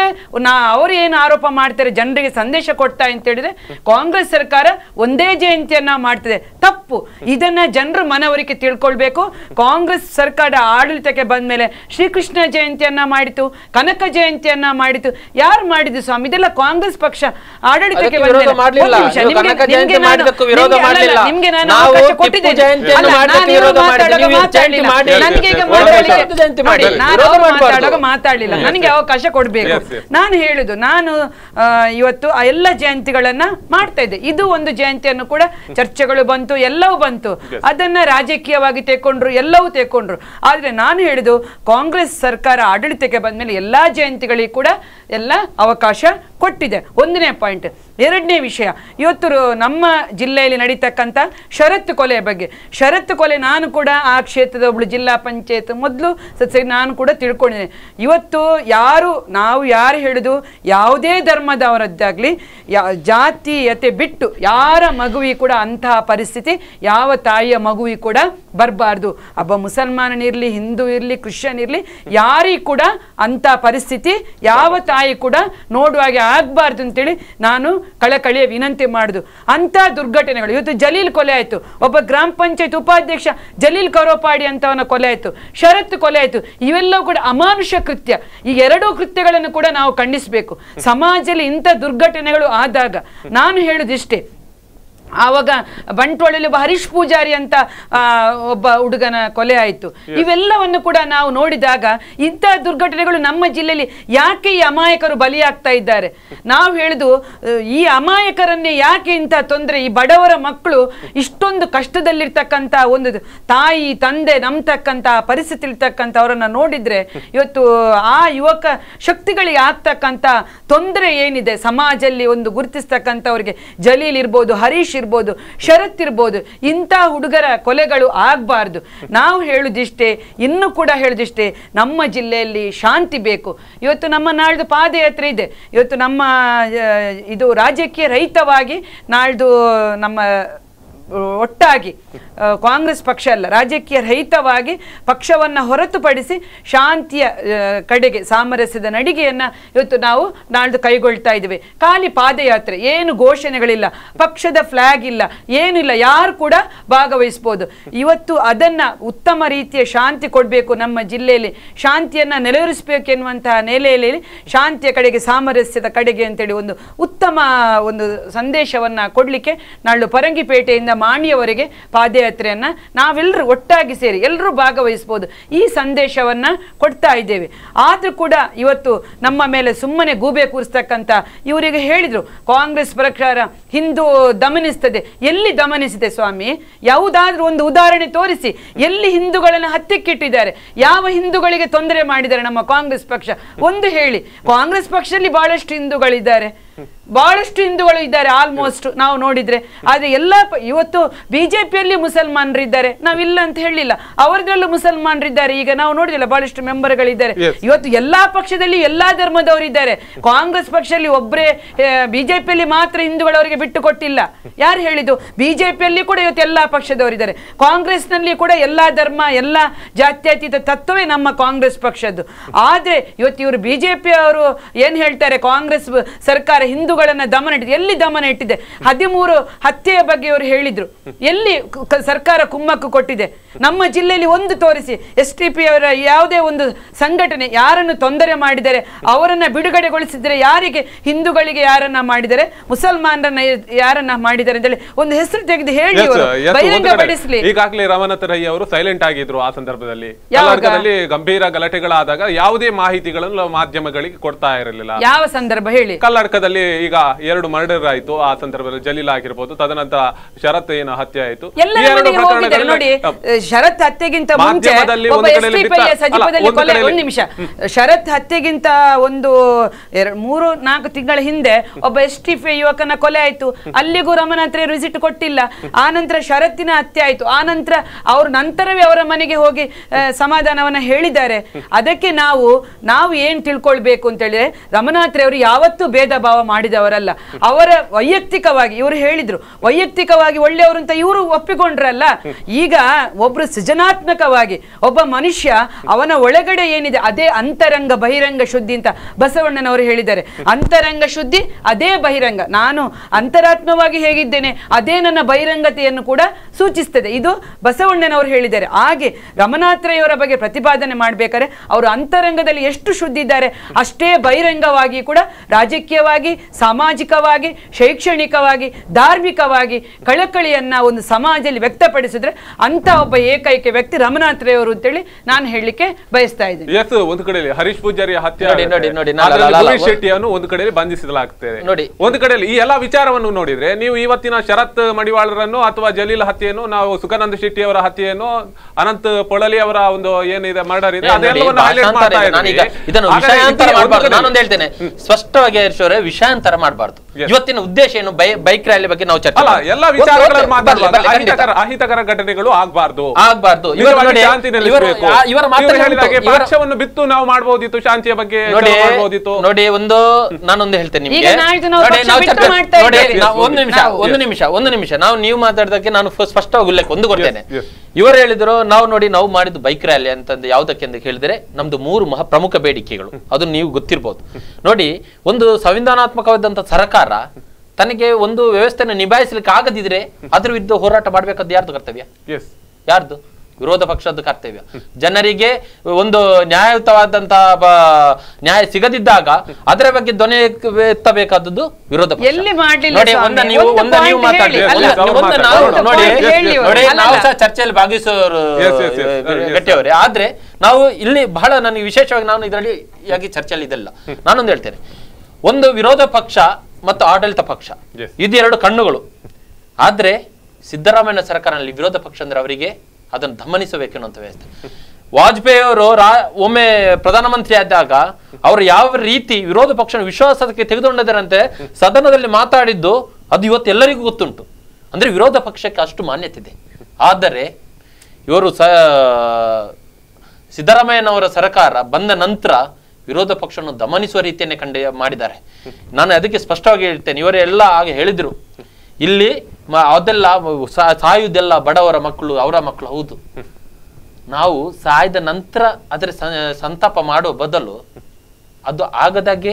ಅವರು ಏನು ಆರೋಪ ಮಾಡ್ತಾರೆ ಜನರಿಗೆ ಸಂದೇಶ ಕೊಡ್ತಾ ಅಂತ ಹೇಳಿದ್ರೆ ಕಾಂಗ್ರೆಸ್ ಸರ್ಕಾರ ಒಂದೇ ಜಯಂತಿಯನ್ನ ಮಾಡ್ತದೆ ತಪ್ಪು ಇದನ್ನ ಜನರು ಮನವರಿಕೆ ತಿಳ್ಕೊಳ್ಬೇಕು ಕಾಂಗ್ರೆಸ್ ಸರ್ಕಾರ ಆಡಳಿತಕ್ಕೆ ಬಂದ ಮೇಲೆ ಶ್ರೀಕೃಷ್ಣ ಜಯಂತಿಯನ್ನ ಮಾಡಿತು ಕನಕ ಜಯಂತಿಯನ್ನ ಮಾಡಿತು ಯಾರು ಮಾಡಿದ್ರು ಸ್ವಾಮಿ ಇದೆಲ್ಲ ಕಾಂಗ್ರೆಸ್ ಪಕ್ಷ ಆಡಳಿತಕ್ಕೆ ನಿಮ್ಗೆ ನಾನು ಕೊಟ್ಟಿದ್ದೇನೆ ನನಗೆ ಅವಕಾಶ ಕೊಡ್ಬೇಕು ನಾನು ಹೇಳುದು ನಾನು ಇವತ್ತು ಆ ಎಲ್ಲ ಜಯಂತಿಗಳನ್ನ ಮಾಡ್ತಾ ಇದ್ದೆ ಇದು ಒಂದು ಜಯಂತಿಯನ್ನು ಕೂಡ ಚರ್ಚೆಗಳು ಬಂತು ಎಲ್ಲವೂ ಬಂತು ಅದನ್ನ ರಾಜಕೀಯವಾಗಿ ತೆಕೊಂಡ್ರು ಎಲ್ಲವೂ ತೆಕೊಂಡ್ರು ಆದ್ರೆ ನಾನು ಹೇಳುದು ಕಾಂಗ್ರೆಸ್ ಸರ್ಕಾರ ಆಡಳಿತಕ್ಕೆ ಬಂದ್ಮೇಲೆ ಎಲ್ಲಾ ಜಯಂತಿಗಳಿಗೆ ಕೂಡ ಎಲ್ಲ ಅವಕಾಶ ಕೊಟ್ಟಿದೆ ಒಂದನೇ ಪಾಯಿಂಟ್ ಎರಡನೇ ವಿಷಯ ಇವತ್ತು ನಮ್ಮ ಜಿಲ್ಲೆಯಲ್ಲಿ ನಡೀತಕ್ಕಂಥ ಷರತ್ತು ಕೊಲೆಯ ಬಗ್ಗೆ ಷರತ್ತು ಕೊಲೆ ನಾನು ಕೂಡ ಆ ಕ್ಷೇತ್ರದ ಒಬ್ಳು ಜಿಲ್ಲಾ ಪಂಚಾಯತ್ ಮೊದಲು ಸತ್ಸರಿ ನಾನು ಕೂಡ ತಿಳ್ಕೊಂಡಿದ್ದೇನೆ ಇವತ್ತು ಯಾರು ನಾವು ಯಾರು ಹೇಳಿದು ಯಾವುದೇ ಧರ್ಮದವರದ್ದಾಗಲಿ ಯಾ ಜಾತೀಯತೆ ಬಿಟ್ಟು ಯಾರ ಮಗುವಿ ಕೂಡ ಅಂತಹ ಪರಿಸ್ಥಿತಿ ಯಾವ ತಾಯಿಯ ಮಗುವಿ ಕೂಡ ಬರಬಾರ್ದು ಒಬ್ಬ ಮುಸಲ್ಮಾನನಿರಲಿ ಹಿಂದೂ ಇರಲಿ ಕ್ರಿಶ್ಚಿಯನ್ ಇರಲಿ ಯಾರಿಗೂ ಕೂಡ ಅಂಥ ಪರಿಸ್ಥಿತಿ ಯಾವ ತಾಯಿ ಕೂಡ ನೋಡುವಾಗೆ ಆಗಬಾರ್ದು ಅಂತೇಳಿ ನಾನು ಕಳಕಳಿಯ ವಿನಂತಿ ಮಾಡುದು ಅಂಥ ದುರ್ಘಟನೆಗಳು ಇವತ್ತು ಜಲೀಲ್ ಕೊಲೆ ಆಯಿತು ಒಬ್ಬ ಗ್ರಾಮ ಪಂಚಾಯತ್ ಉಪಾಧ್ಯಕ್ಷ ಜಲೀಲ್ ಕರೋಪಾಡಿ ಅಂತವನ ಕೊಲೆ ಆಯಿತು ಶರತ್ ಕೊಲೆ ಆಯಿತು ಇವೆಲ್ಲವೂ ಕೂಡ ಅಮಾನುಷ ಕೃತ್ಯ ಈ ಎರಡೂ ಕೃತ್ಯಗಳನ್ನು ಕೂಡ ನಾವು ಖಂಡಿಸಬೇಕು ಸಮಾಜದಲ್ಲಿ ಇಂಥ ದುರ್ಘಟನೆಗಳು ಆದಾಗ ನಾನು ಹೇಳುದಿಷ್ಟೇ ಆವಾಗ ಬಂಟ್ವಾಳಲ್ಲಿ ಒಬ್ಬ ಹರೀಶ್ ಪೂಜಾರಿ ಅಂತ ಒಬ್ಬ ಹುಡುಗನ ಕೊಲೆ ಆಯಿತು ಇವೆಲ್ಲವನ್ನು ಕೂಡ ನಾವು ನೋಡಿದಾಗ ಇಂಥ ದುರ್ಘಟನೆಗಳು ನಮ್ಮ ಜಿಲ್ಲೆಯಲ್ಲಿ ಯಾಕೆ ಈ ಅಮಾಯಕರು ಬಲಿಯಾಗ್ತಾ ಇದ್ದಾರೆ ನಾವು ಹೇಳಿದು ಈ ಅಮಾಯಕರನ್ನೇ ಯಾಕೆ ಇಂಥ ತೊಂದರೆ ಈ ಬಡವರ ಮಕ್ಕಳು ಇಷ್ಟೊಂದು ಕಷ್ಟದಲ್ಲಿರ್ತಕ್ಕಂಥ ಒಂದು ತಾಯಿ ತಂದೆ ನಂಬ್ತಕ್ಕಂಥ ಪರಿಸ್ಥಿತಿ ಇರ್ತಕ್ಕಂಥ ಅವರನ್ನು ನೋಡಿದರೆ ಇವತ್ತು ಆ ಯುವಕ ಶಕ್ತಿಗಳಿಗೆ ಆಗ್ತಕ್ಕಂಥ ತೊಂದರೆ ಏನಿದೆ ಸಮಾಜದಲ್ಲಿ ಒಂದು ಗುರುತಿಸ್ತಕ್ಕಂಥವ್ರಿಗೆ ಜಲೀಲ್ ಇರ್ಬೋದು ಹರೀಶ್ ಇರ್ಬೋದು ಶರತ್ ಇರ್ಬೋದು ಇಂಥ ಹುಡುಗರ ಕೊಲೆಗಳು ಆಗಬಾರ್ದು ನಾವು ಹೇಳುದಿಷ್ಟೇ ಇನ್ನು ಕೂಡ ಹೇಳುದಿಷ್ಟೇ ನಮ್ಮ ಜಿಲ್ಲೆಯಲ್ಲಿ ಶಾಂತಿ ಬೇಕು ಇವತ್ತು ನಮ್ಮ ನಾಳ್ದು ಪಾದಯಾತ್ರೆ ಇದೆ ಇವತ್ತು ನಮ್ಮ ಇದು ರಾಜ್ಯಕ್ಕೆ ರಹಿತವಾಗಿ ನಾಳ್ದು ನಮ್ಮ ಒಟ್ಟಾಗಿ ಕಾಂಗ್ರೆಸ್ ಪಕ್ಷ ಅಲ್ಲ ರಾಜಕೀಯ ರಹಿತವಾಗಿ ಪಕ್ಷವನ್ನು ಹೊರತುಪಡಿಸಿ ಶಾಂತಿಯ ಕಡೆಗೆ ಸಾಮರಸ್ಯದ ನಡಿಗೆಯನ್ನು ಇವತ್ತು ನಾವು ನಾಳ್ದು ಕೈಗೊಳ್ತಾ ಇದ್ದೇವೆ ಖಾಲಿ ಪಾದಯಾತ್ರೆ ಏನು ಘೋಷಣೆಗಳಿಲ್ಲ ಪಕ್ಷದ ಫ್ಲ್ಯಾಗ್ ಇಲ್ಲ ಏನಿಲ್ಲ ಯಾರು ಕೂಡ ಭಾಗವಹಿಸ್ಬೋದು ಇವತ್ತು ಅದನ್ನು ಉತ್ತಮ ರೀತಿಯ ಶಾಂತಿ ಕೊಡಬೇಕು ನಮ್ಮ ಜಿಲ್ಲೆಯಲ್ಲಿ ಶಾಂತಿಯನ್ನು ನೆಲೆವರಿಸಬೇಕೆನ್ನುವಂತಹ ನೆಲೆಯಲ್ಲಿ ಶಾಂತಿಯ ಕಡೆಗೆ ಸಾಮರಸ್ಯದ ಕಡೆಗೆ ಅಂತೇಳಿ ಒಂದು ಉತ್ತಮ ಒಂದು ಸಂದೇಶವನ್ನು ಕೊಡಲಿಕ್ಕೆ ನಾಳು ಪರಂಗಿಪೇಟೆಯಿಂದ ಮಾಣಿಯವರಿಗೆ ಪಾದಯಾತ್ರೆಯನ್ನ ನಾವೆಲ್ಲರೂ ಒಟ್ಟಾಗಿ ಸೇರಿ ಎಲ್ಲರೂ ಭಾಗವಹಿಸಬಹುದು ಈ ಸಂದೇಶವನ್ನ ಕೊಡ್ತಾ ಇದ್ದೇವೆ ಆದರೂ ಕೂಡ ಇವತ್ತು ನಮ್ಮ ಮೇಲೆ ಸುಮ್ಮನೆ ಗೂಬೆ ಕೂರಿಸ್ತಕ್ಕಂಥ ಇವರಿಗೆ ಹೇಳಿದರು ಕಾಂಗ್ರೆಸ್ ಪ್ರಕಾರ ಹಿಂದೂ ದಮನಿಸ್ತದೆ ಎಲ್ಲಿ ದಮನಿಸಿದೆ ಸ್ವಾಮಿ ಯಾವುದಾದ್ರೂ ಒಂದು ಉದಾಹರಣೆ ತೋರಿಸಿ ಎಲ್ಲಿ ಹಿಂದೂಗಳನ್ನು ಹತ್ತಿಕ್ಕಿಟ್ಟಿದ್ದಾರೆ ಯಾವ ಹಿಂದೂಗಳಿಗೆ ತೊಂದರೆ ಮಾಡಿದ್ದಾರೆ ನಮ್ಮ ಕಾಂಗ್ರೆಸ್ ಪಕ್ಷ ಒಂದು ಹೇಳಿ ಕಾಂಗ್ರೆಸ್ ಪಕ್ಷದಲ್ಲಿ ಬಹಳಷ್ಟು ಹಿಂದೂಗಳಿದ್ದಾರೆ ಬಹಳಷ್ಟು ಹಿಂದೂಗಳು ಇದ್ದಾರೆ ಆಲ್ಮೋಸ್ಟ್ ನಾವು ನೋಡಿದ್ರೆ ಆದ್ರೆ ಎಲ್ಲ ಇವತ್ತು ಬಿಜೆಪಿಯಲ್ಲಿ ಮುಸಲ್ಮಾನರಿದ್ದಾರೆ ನಾವಿಲ್ಲ ಅಂತ ಹೇಳಿಲ್ಲ ಅವರದ್ರಲ್ಲೂ ಇದ್ದಾರೆ ಈಗ ನಾವು ನೋಡಿದಿಲ್ಲ ಬಹಳಷ್ಟು ಮೆಂಬರ್ಗಳಿದ್ದಾರೆ ಇವತ್ತು ಎಲ್ಲಾ ಪಕ್ಷದಲ್ಲಿ ಎಲ್ಲಾ ಧರ್ಮದವರು ಇದ್ದಾರೆ ಕಾಂಗ್ರೆಸ್ ಪಕ್ಷದಲ್ಲಿ ಒಬ್ಬರೇ ಬಿಜೆಪಿಯಲ್ಲಿ ಮಾತ್ರ ಹಿಂದೂಗಳವರಿಗೆ ಅವರಿಗೆ ಬಿಟ್ಟು ಕೊಟ್ಟಿಲ್ಲ ಯಾರು ಹೇಳಿದ್ದು ಬಿಜೆಪಿಯಲ್ಲಿ ಕೂಡ ಇವತ್ತು ಎಲ್ಲಾ ಪಕ್ಷದವರಿದ್ದಾರೆ ನಲ್ಲಿ ಕೂಡ ಎಲ್ಲಾ ಧರ್ಮ ಎಲ್ಲಾ ಜಾತ್ಯತೀತ ತತ್ವವೇ ನಮ್ಮ ಕಾಂಗ್ರೆಸ್ ಪಕ್ಷದ್ದು ಆದ್ರೆ ಇವತ್ತು ಇವರು ಬಿಜೆಪಿ ಅವರು ಏನ್ ಹೇಳ್ತಾರೆ ಕಾಂಗ್ರೆಸ್ ಸರ್ಕಾರ ಹಿಂದೂಗಳನ್ನ ದಮನ ಇಟ್ಟಿದೆ ಎಲ್ಲಿ ದಮನ ಇಟ್ಟಿದೆ ಹದಿಮೂರು ಹತ್ಯೆಯ ಬಗ್ಗೆ ಅವರು ಹೇಳಿದ್ರು ಎಲ್ಲಿ ಸರ್ಕಾರ ಕುಮ್ಮಕ್ಕು ಕೊಟ್ಟಿದೆ ನಮ್ಮ ಜಿಲ್ಲೆಯಲ್ಲಿ ಒಂದು ತೋರಿಸಿ ಎಸ್ ಟಿ ಪಿ ಅವರ ಯಾವುದೇ ಒಂದು ಸಂಘಟನೆ ಯಾರನ್ನು ತೊಂದರೆ ಮಾಡಿದರೆ ಅವರನ್ನ ಬಿಡುಗಡೆಗೊಳಿಸಿದರೆ ಯಾರಿಗೆ ಹಿಂದೂಗಳಿಗೆ ಯಾರನ್ನ ಮಾಡಿದರೆ ಮುಸಲ್ಮಾನರನ್ನ ಯಾರನ್ನ ಮಾಡಿದ್ದಾರೆ ಅಂತೇಳಿ ಒಂದು ಹೆಸರು ತೆಗೆದು ಹೇಳಿ ಬಹಿರಂಗಪಡಿಸಲಿ ಈಗಾಗಲೇ ರಾಮನಾಥ ರೈ ಅವರು ಸೈಲೆಂಟ್ ಆಗಿದ್ರು ಆ ಸಂದರ್ಭದಲ್ಲಿ ಗಂಭೀರ ಗಲಾಟೆಗಳಾದಾಗ ಯಾವುದೇ ಮಾಹಿತಿಗಳನ್ನು ಮಾಧ್ಯಮಗಳಿಗೆ ಕೊಡ್ತಾ ಇರಲಿಲ್ಲ ಯಾವ ಸಂದರ್ಭ ಹೇಳಿ ಕರ್ನಾಟಕದಲ್ಲಿ ಈಗ ಎರಡು ಮರ್ಡರ್ ಆಯ್ತು ಆ ಸಂದರ್ಭದಲ್ಲಿ ಜಲೀಲ್ ಆಗಿರ್ಬೋದು ತದನಂತರ ಶರತ್ ಏನು ಹತ್ಯೆ ಆಯ್ತು ನೋಡಿ ಶರತ್ ಹತ್ಯೆಗಿಂತ ಮುಂಚೆ ಒಂದು ನಿಮಿಷ ಶರತ್ ಹತ್ಯೆಗಿಂತ ಒಂದು ಮೂರು ನಾಲ್ಕು ತಿಂಗಳ ಹಿಂದೆ ಒಬ್ಬ ಎಸ್ ಟಿ ಯುವಕನ ಕೊಲೆ ಆಯ್ತು ಅಲ್ಲಿಗೂ ರಮನ ಹತ್ರ ವಿಸಿಟ್ ಕೊಟ್ಟಿಲ್ಲ ಆ ನಂತರ ಶರತ್ತಿನ ಹತ್ಯೆ ಆಯ್ತು ಆ ನಂತರ ಅವ್ರ ನಂತರವೇ ಅವರ ಮನೆಗೆ ಹೋಗಿ ಸಮಾಧಾನವನ್ನ ಹೇಳಿದ್ದಾರೆ ಅದಕ್ಕೆ ನಾವು ನಾವು ಏನ್ ತಿಳ್ಕೊಳ್ಬೇಕು ಅಂತ ಹೇಳಿದ್ರೆ ರಮನಾಥ್ರೆ ಅವರು ಯಾವತ್ತೂ ಭೇದ ಭಾವ ಮಾಡಿದವರಲ್ಲ ಅವರ ವೈಯಕ್ತಿಕವಾಗಿ ಇವರು ಹೇಳಿದ್ರು ವೈಯಕ್ತಿಕವಾಗಿ ಒಳ್ಳೆಯವರು ಅಂತ ಇವರು ಒಪ್ಪಿಕೊಂಡ್ರಲ್ಲ ಈಗ ಒಬ್ರು ಸೃಜನಾತ್ಮಕವಾಗಿ ಒಬ್ಬ ಮನುಷ್ಯ ಅವನ ಒಳಗಡೆ ಏನಿದೆ ಅದೇ ಅಂತರಂಗ ಬಹಿರಂಗ ಶುದ್ಧಿ ಅಂತ ಬಸವಣ್ಣನವರು ಹೇಳಿದ್ದಾರೆ ಅಂತರಂಗ ಶುದ್ಧಿ ಅದೇ ಬಹಿರಂಗ ನಾನು ಅಂತರಾತ್ಮವಾಗಿ ಹೇಗಿದ್ದೇನೆ ಅದೇ ನನ್ನ ಬಹಿರಂಗತೆಯನ್ನು ಕೂಡ ಸೂಚಿಸ್ತದೆ ಇದು ಬಸವಣ್ಣನವರು ಹೇಳಿದ್ದಾರೆ ಹಾಗೆ ರಮನಾಥ್ರಯವರ ಬಗ್ಗೆ ಪ್ರತಿಪಾದನೆ ಮಾಡಬೇಕಾದ್ರೆ ಅವರು ಅಂತರಂಗದಲ್ಲಿ ಎಷ್ಟು ಶುದ್ಧಿದ್ದಾರೆ ಅಷ್ಟೇ ಬಹಿರಂಗವಾಗಿ ಕೂಡ ರಾಜಕೀಯವಾಗಿ ಸಾಮಾಜಿಕವಾಗಿ ಶೈಕ್ಷಣಿಕವಾಗಿ ಧಾರ್ಮಿಕವಾಗಿ ಕಳಕಳಿಯನ್ನ ಒಂದು ಸಮಾಜದಲ್ಲಿ ವ್ಯಕ್ತಪಡಿಸಿದ್ರೆ ಅಂತ ಒಬ್ಬ ಏಕೈಕ ವ್ಯಕ್ತಿ ರಮನಾಥ್ ರೇ ಅವರು ಅಂತೇಳಿ ನಾನು ಹೇಳಲಿಕ್ಕೆ ಬಯಸ್ತಾ ಇದ್ದೀನಿ ಒಂದು ಕಡೆಯಲ್ಲಿ ಹರೀಶ್ ಪೂಜಾರಿ ಹತ್ಯೆ ನೋಡಿ ನೋಡಿ ಶೆಟ್ಟಿಯನ್ನು ಒಂದು ಕಡೆಯಲ್ಲಿ ಬಂಧಿಸಲಾಗ್ತದೆ ನೋಡಿ ಒಂದು ಕಡೆಯಲ್ಲಿ ಈ ಎಲ್ಲಾ ವಿಚಾರವನ್ನು ನೋಡಿದ್ರೆ ನೀವು ಇವತ್ತಿನ ಶರತ್ ಮಡಿವಾಳರನ್ನು ಅಥವಾ ಜಲೀಲ್ ಹತ್ಯೆಯನ್ನು ನಾವು ಸುಖಾನಂದ ಶೆಟ್ಟಿ ಅವರ ಹತ್ಯೆಯನ್ನು ಅನಂತ್ ಪೊಳಲಿ ಅವರ ಒಂದು ಏನಿದೆ ಮರ್ಡರ್ ಇದೆ ಅದೆಲ್ಲವನ್ನು ಸ್ಪಷ್ಟವಾಗಿ ವಿಷಯ ಪಕ್ಷಾಂತರ ಮಾಡಬಾರ್ದು ಇವತ್ತಿನ ಉದ್ದೇಶ ಏನು ಬೈಕ್ ರ್ಯಾಲಿ ಬಗ್ಗೆ ನಾವು ಚರ್ಚೆ ಎಲ್ಲ ಅಹಿತಕರ ಘಟನೆಗಳು ಆಗ್ಬಾರ್ದು ಆಗ್ಬಾರ್ದು ಪಕ್ಷವನ್ನು ಬಿತ್ತು ನಾವು ಮಾಡಬಹುದಿತ್ತು ಶಾಂತಿಯ ಬಗ್ಗೆ ನೋಡಿ ಒಂದು ನಾನೊಂದು ಹೇಳ್ತೇನೆ ಒಂದು ನಿಮಿಷ ಒಂದು ನಿಮಿಷ ಒಂದು ನಿಮಿಷ ನಾವು ನೀವು ಮಾತಾಡಿದಕ್ಕೆ ನಾನು ಸ್ಪಷ್ಟವಾಗಿ ಉಲ್ಲೇಖ ಒಂದು ಕೊಡ್ತೇನೆ ಇವರು ಹೇಳಿದ್ರು ನಾವು ನೋಡಿ ನಾವು ಮಾಡಿದ್ದು ಬೈಕ್ ರ್ಯಾಲಿ ಅಂತಂದು ಯಾವುದಕ್ಕೆ ಅಂತ ಹೇಳಿದ್ರೆ ನಮ್ದು ಮೂರು ಮಹಾ ಪ್ರಮುಖ ಬೇಡಿಕೆಗಳು ಅದು ನೀವು ಗೊತ್ತಿರಬಹುದು ನೋಡಿ ಒಂದು ಸಂವಿಧಾನಾತ್ಮಕವಾದಂತಹ ಸರ್ಕಾರ ಸರ್ಕಾರ ತನಗೆ ಒಂದು ವ್ಯವಸ್ಥೆನ ನಿಭಾಯಿಸಲಿಕ್ಕೆ ಆಗದಿದ್ರೆ ಅದ್ರ ವಿರುದ್ಧ ಹೋರಾಟ ಮಾಡಬೇಕಾದ ಯಾರ್ದು ಕರ್ತವ್ಯ ಯಾರ್ದು ವಿರೋಧ ಪಕ್ಷದ ಕರ್ತವ್ಯ ಜನರಿಗೆ ಒಂದು ನ್ಯಾಯಯುತವಾದಂತಹ ನ್ಯಾಯ ಸಿಗದಿದ್ದಾಗ ಅದರ ಬಗ್ಗೆ ಧ್ವನಿ ಎತ್ತಬೇಕಾದದ್ದು ವಿರೋಧ ಪಕ್ಷ ನೀವು ಚರ್ಚೆಯಲ್ಲಿ ಭಾಗಿಸೋರು ಆದ್ರೆ ನಾವು ಇಲ್ಲಿ ಬಹಳ ನನಗೆ ವಿಶೇಷವಾಗಿ ನಾನು ಇದರಲ್ಲಿ ಚರ್ಚೆಯಲ್ಲಿ ಇದೆಲ್ಲ ನಾನೊಂದು ಹೇಳ್ತೇನೆ ಒಂದು ವಿರೋಧ ಪಕ್ಷ ಮತ್ತು ಆಡಳಿತ ಪಕ್ಷ ಇದೆರಡು ಕಣ್ಣುಗಳು ಆದ್ರೆ ಸಿದ್ದರಾಮಯ್ಯ ಸರ್ಕಾರನಲ್ಲಿ ವಿರೋಧ ಪಕ್ಷ ಅಂದ್ರೆ ಅವರಿಗೆ ಅದನ್ನು ದಮನಿಸಬೇಕೆನ್ನುವಂತ ವ್ಯವಸ್ಥೆ ವಾಜಪೇಯಿ ಅವರು ಒಮ್ಮೆ ಪ್ರಧಾನಮಂತ್ರಿ ಆದಾಗ ಅವರು ಯಾವ ರೀತಿ ವಿರೋಧ ಪಕ್ಷ ವಿಶ್ವಾಸಕ್ಕೆ ತೆಗೆದುಕೊಂಡಿದ್ದರಂತೆ ಸದನದಲ್ಲಿ ಮಾತಾಡಿದ್ದು ಅದು ಇವತ್ತು ಎಲ್ಲರಿಗೂ ಗೊತ್ತುಂಟು ಅಂದ್ರೆ ವಿರೋಧ ಪಕ್ಷಕ್ಕೆ ಅಷ್ಟು ಮಾನ್ಯತೆ ಇದೆ ಆದರೆ ಇವರು ಸ ಸಿದ್ದರಾಮಯ್ಯನವರ ಸರ್ಕಾರ ಬಂದ ನಂತರ ವಿರೋಧ ಪಕ್ಷವನ್ನು ದಮನಿಸುವ ರೀತಿಯನ್ನೇ ಕಂಡ ಮಾಡಿದ್ದಾರೆ ನಾನು ಅದಕ್ಕೆ ಸ್ಪಷ್ಟವಾಗಿ ಹೇಳ್ತೇನೆ ಇವರೆಲ್ಲ ಹಾಗೆ ಹೇಳಿದ್ರು ಇಲ್ಲಿ ಅದೆಲ್ಲ ಸಾಯುವುದೆಲ್ಲ ಬಡವರ ಮಕ್ಕಳು ಅವರ ಮಕ್ಕಳು ಹೌದು ನಾವು ಸಾಯ್ದ ನಂತರ ಅದರ ಸಂತಾಪ ಮಾಡುವ ಬದಲು ಅದು ಆಗದಾಗೆ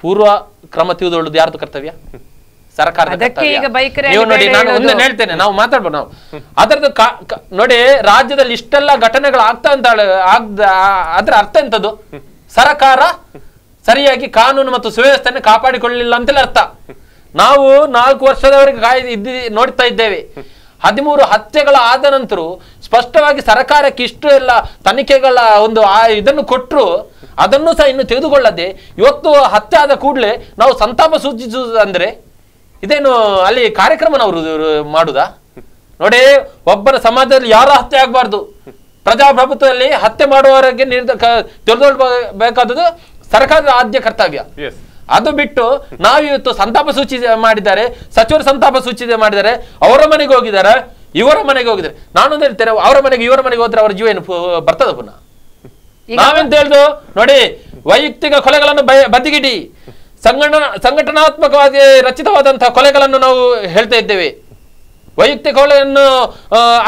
ಪೂರ್ವ ಕ್ರಮ ತಿಳಿದೊಳ್ಳುದು ಯಾರ್ದು ಕರ್ತವ್ಯ ಸರ್ಕಾರ ನೋಡಿ ನಾನು ಹೇಳ್ತೇನೆ ನಾವು ಮಾತಾಡ್ಬೋದು ನಾವು ಅದರದ್ದು ನೋಡಿ ರಾಜ್ಯದಲ್ಲಿ ಇಷ್ಟೆಲ್ಲ ಘಟನೆಗಳು ಆಗ್ತಾ ಅಂತ ಅದ್ರ ಅರ್ಥ ಎಂತದ್ದು ಸರಕಾರ ಸರಿಯಾಗಿ ಕಾನೂನು ಮತ್ತು ಸುವ್ಯವಸ್ಥೆಯನ್ನು ಕಾಪಾಡಿಕೊಳ್ಳಲಿಲ್ಲ ಅಂತಲೇ ಅರ್ಥ ನಾವು ನಾಲ್ಕು ವರ್ಷದವರೆಗೆ ಕಾಯ್ ಇದ್ದಿ ನೋಡ್ತಾ ಇದ್ದೇವೆ ಹದಿಮೂರು ಹತ್ಯೆಗಳ ಆದ ನಂತರ ಸ್ಪಷ್ಟವಾಗಿ ಸರ್ಕಾರಕ್ಕೆ ಇಷ್ಟು ಎಲ್ಲ ತನಿಖೆಗಳ ಒಂದು ಇದನ್ನು ಕೊಟ್ಟರು ಅದನ್ನು ಸಹ ಇನ್ನು ತೆಗೆದುಕೊಳ್ಳದೆ ಇವತ್ತು ಹತ್ಯೆ ಆದ ಕೂಡಲೇ ನಾವು ಸಂತಾಪ ಸೂಚಿಸುವುದಂದ್ರೆ ಅಂದರೆ ಇದೇನು ಅಲ್ಲಿ ಕಾರ್ಯಕ್ರಮ ಅವರು ಮಾಡುದಾ ನೋಡಿ ಒಬ್ಬರ ಸಮಾಜದಲ್ಲಿ ಯಾರು ಹತ್ಯೆ ಆಗಬಾರ್ದು ಪ್ರಜಾಪ್ರಭುತ್ವದಲ್ಲಿ ಹತ್ಯೆ ಮಾಡುವವರಿಗೆ ತಿಳಿದುಕೊಳ್ಬೇಕಾದದ್ದು ಸರ್ಕಾರದ ಆದ್ಯ ಕರ್ತವ್ಯ ಅದು ಬಿಟ್ಟು ನಾವಿವತ್ತು ಸಂತಾಪ ಸೂಚಿ ಮಾಡಿದ್ದಾರೆ ಸಚಿವರು ಸಂತಾಪ ಸೂಚನೆ ಮಾಡಿದ್ದಾರೆ ಅವರ ಮನೆಗೆ ಹೋಗಿದ್ದಾರೆ ಇವರ ಮನೆಗೆ ಹೋಗಿದ್ದಾರೆ ನಾನು ಹೇಳ್ತೇನೆ ಅವರ ಮನೆಗೆ ಇವರ ಮನೆಗೆ ಹೋದ್ರೆ ಅವರ ಜೀವ ಏನು ಬರ್ತದ ಪುನಃ ನಾವೆಂತ ಹೇಳುದು ನೋಡಿ ವೈಯಕ್ತಿಕ ಕೊಲೆಗಳನ್ನು ಬದಿಗಿಡಿ ಸಂಘಟನಾ ಸಂಘಟನಾತ್ಮಕವಾಗಿ ರಚಿತವಾದಂತಹ ಕೊಲೆಗಳನ್ನು ನಾವು ಹೇಳ್ತಾ ಇದ್ದೇವೆ ವೈಯಕ್ತಿಕ ಹೊಳೆಯನ್ನು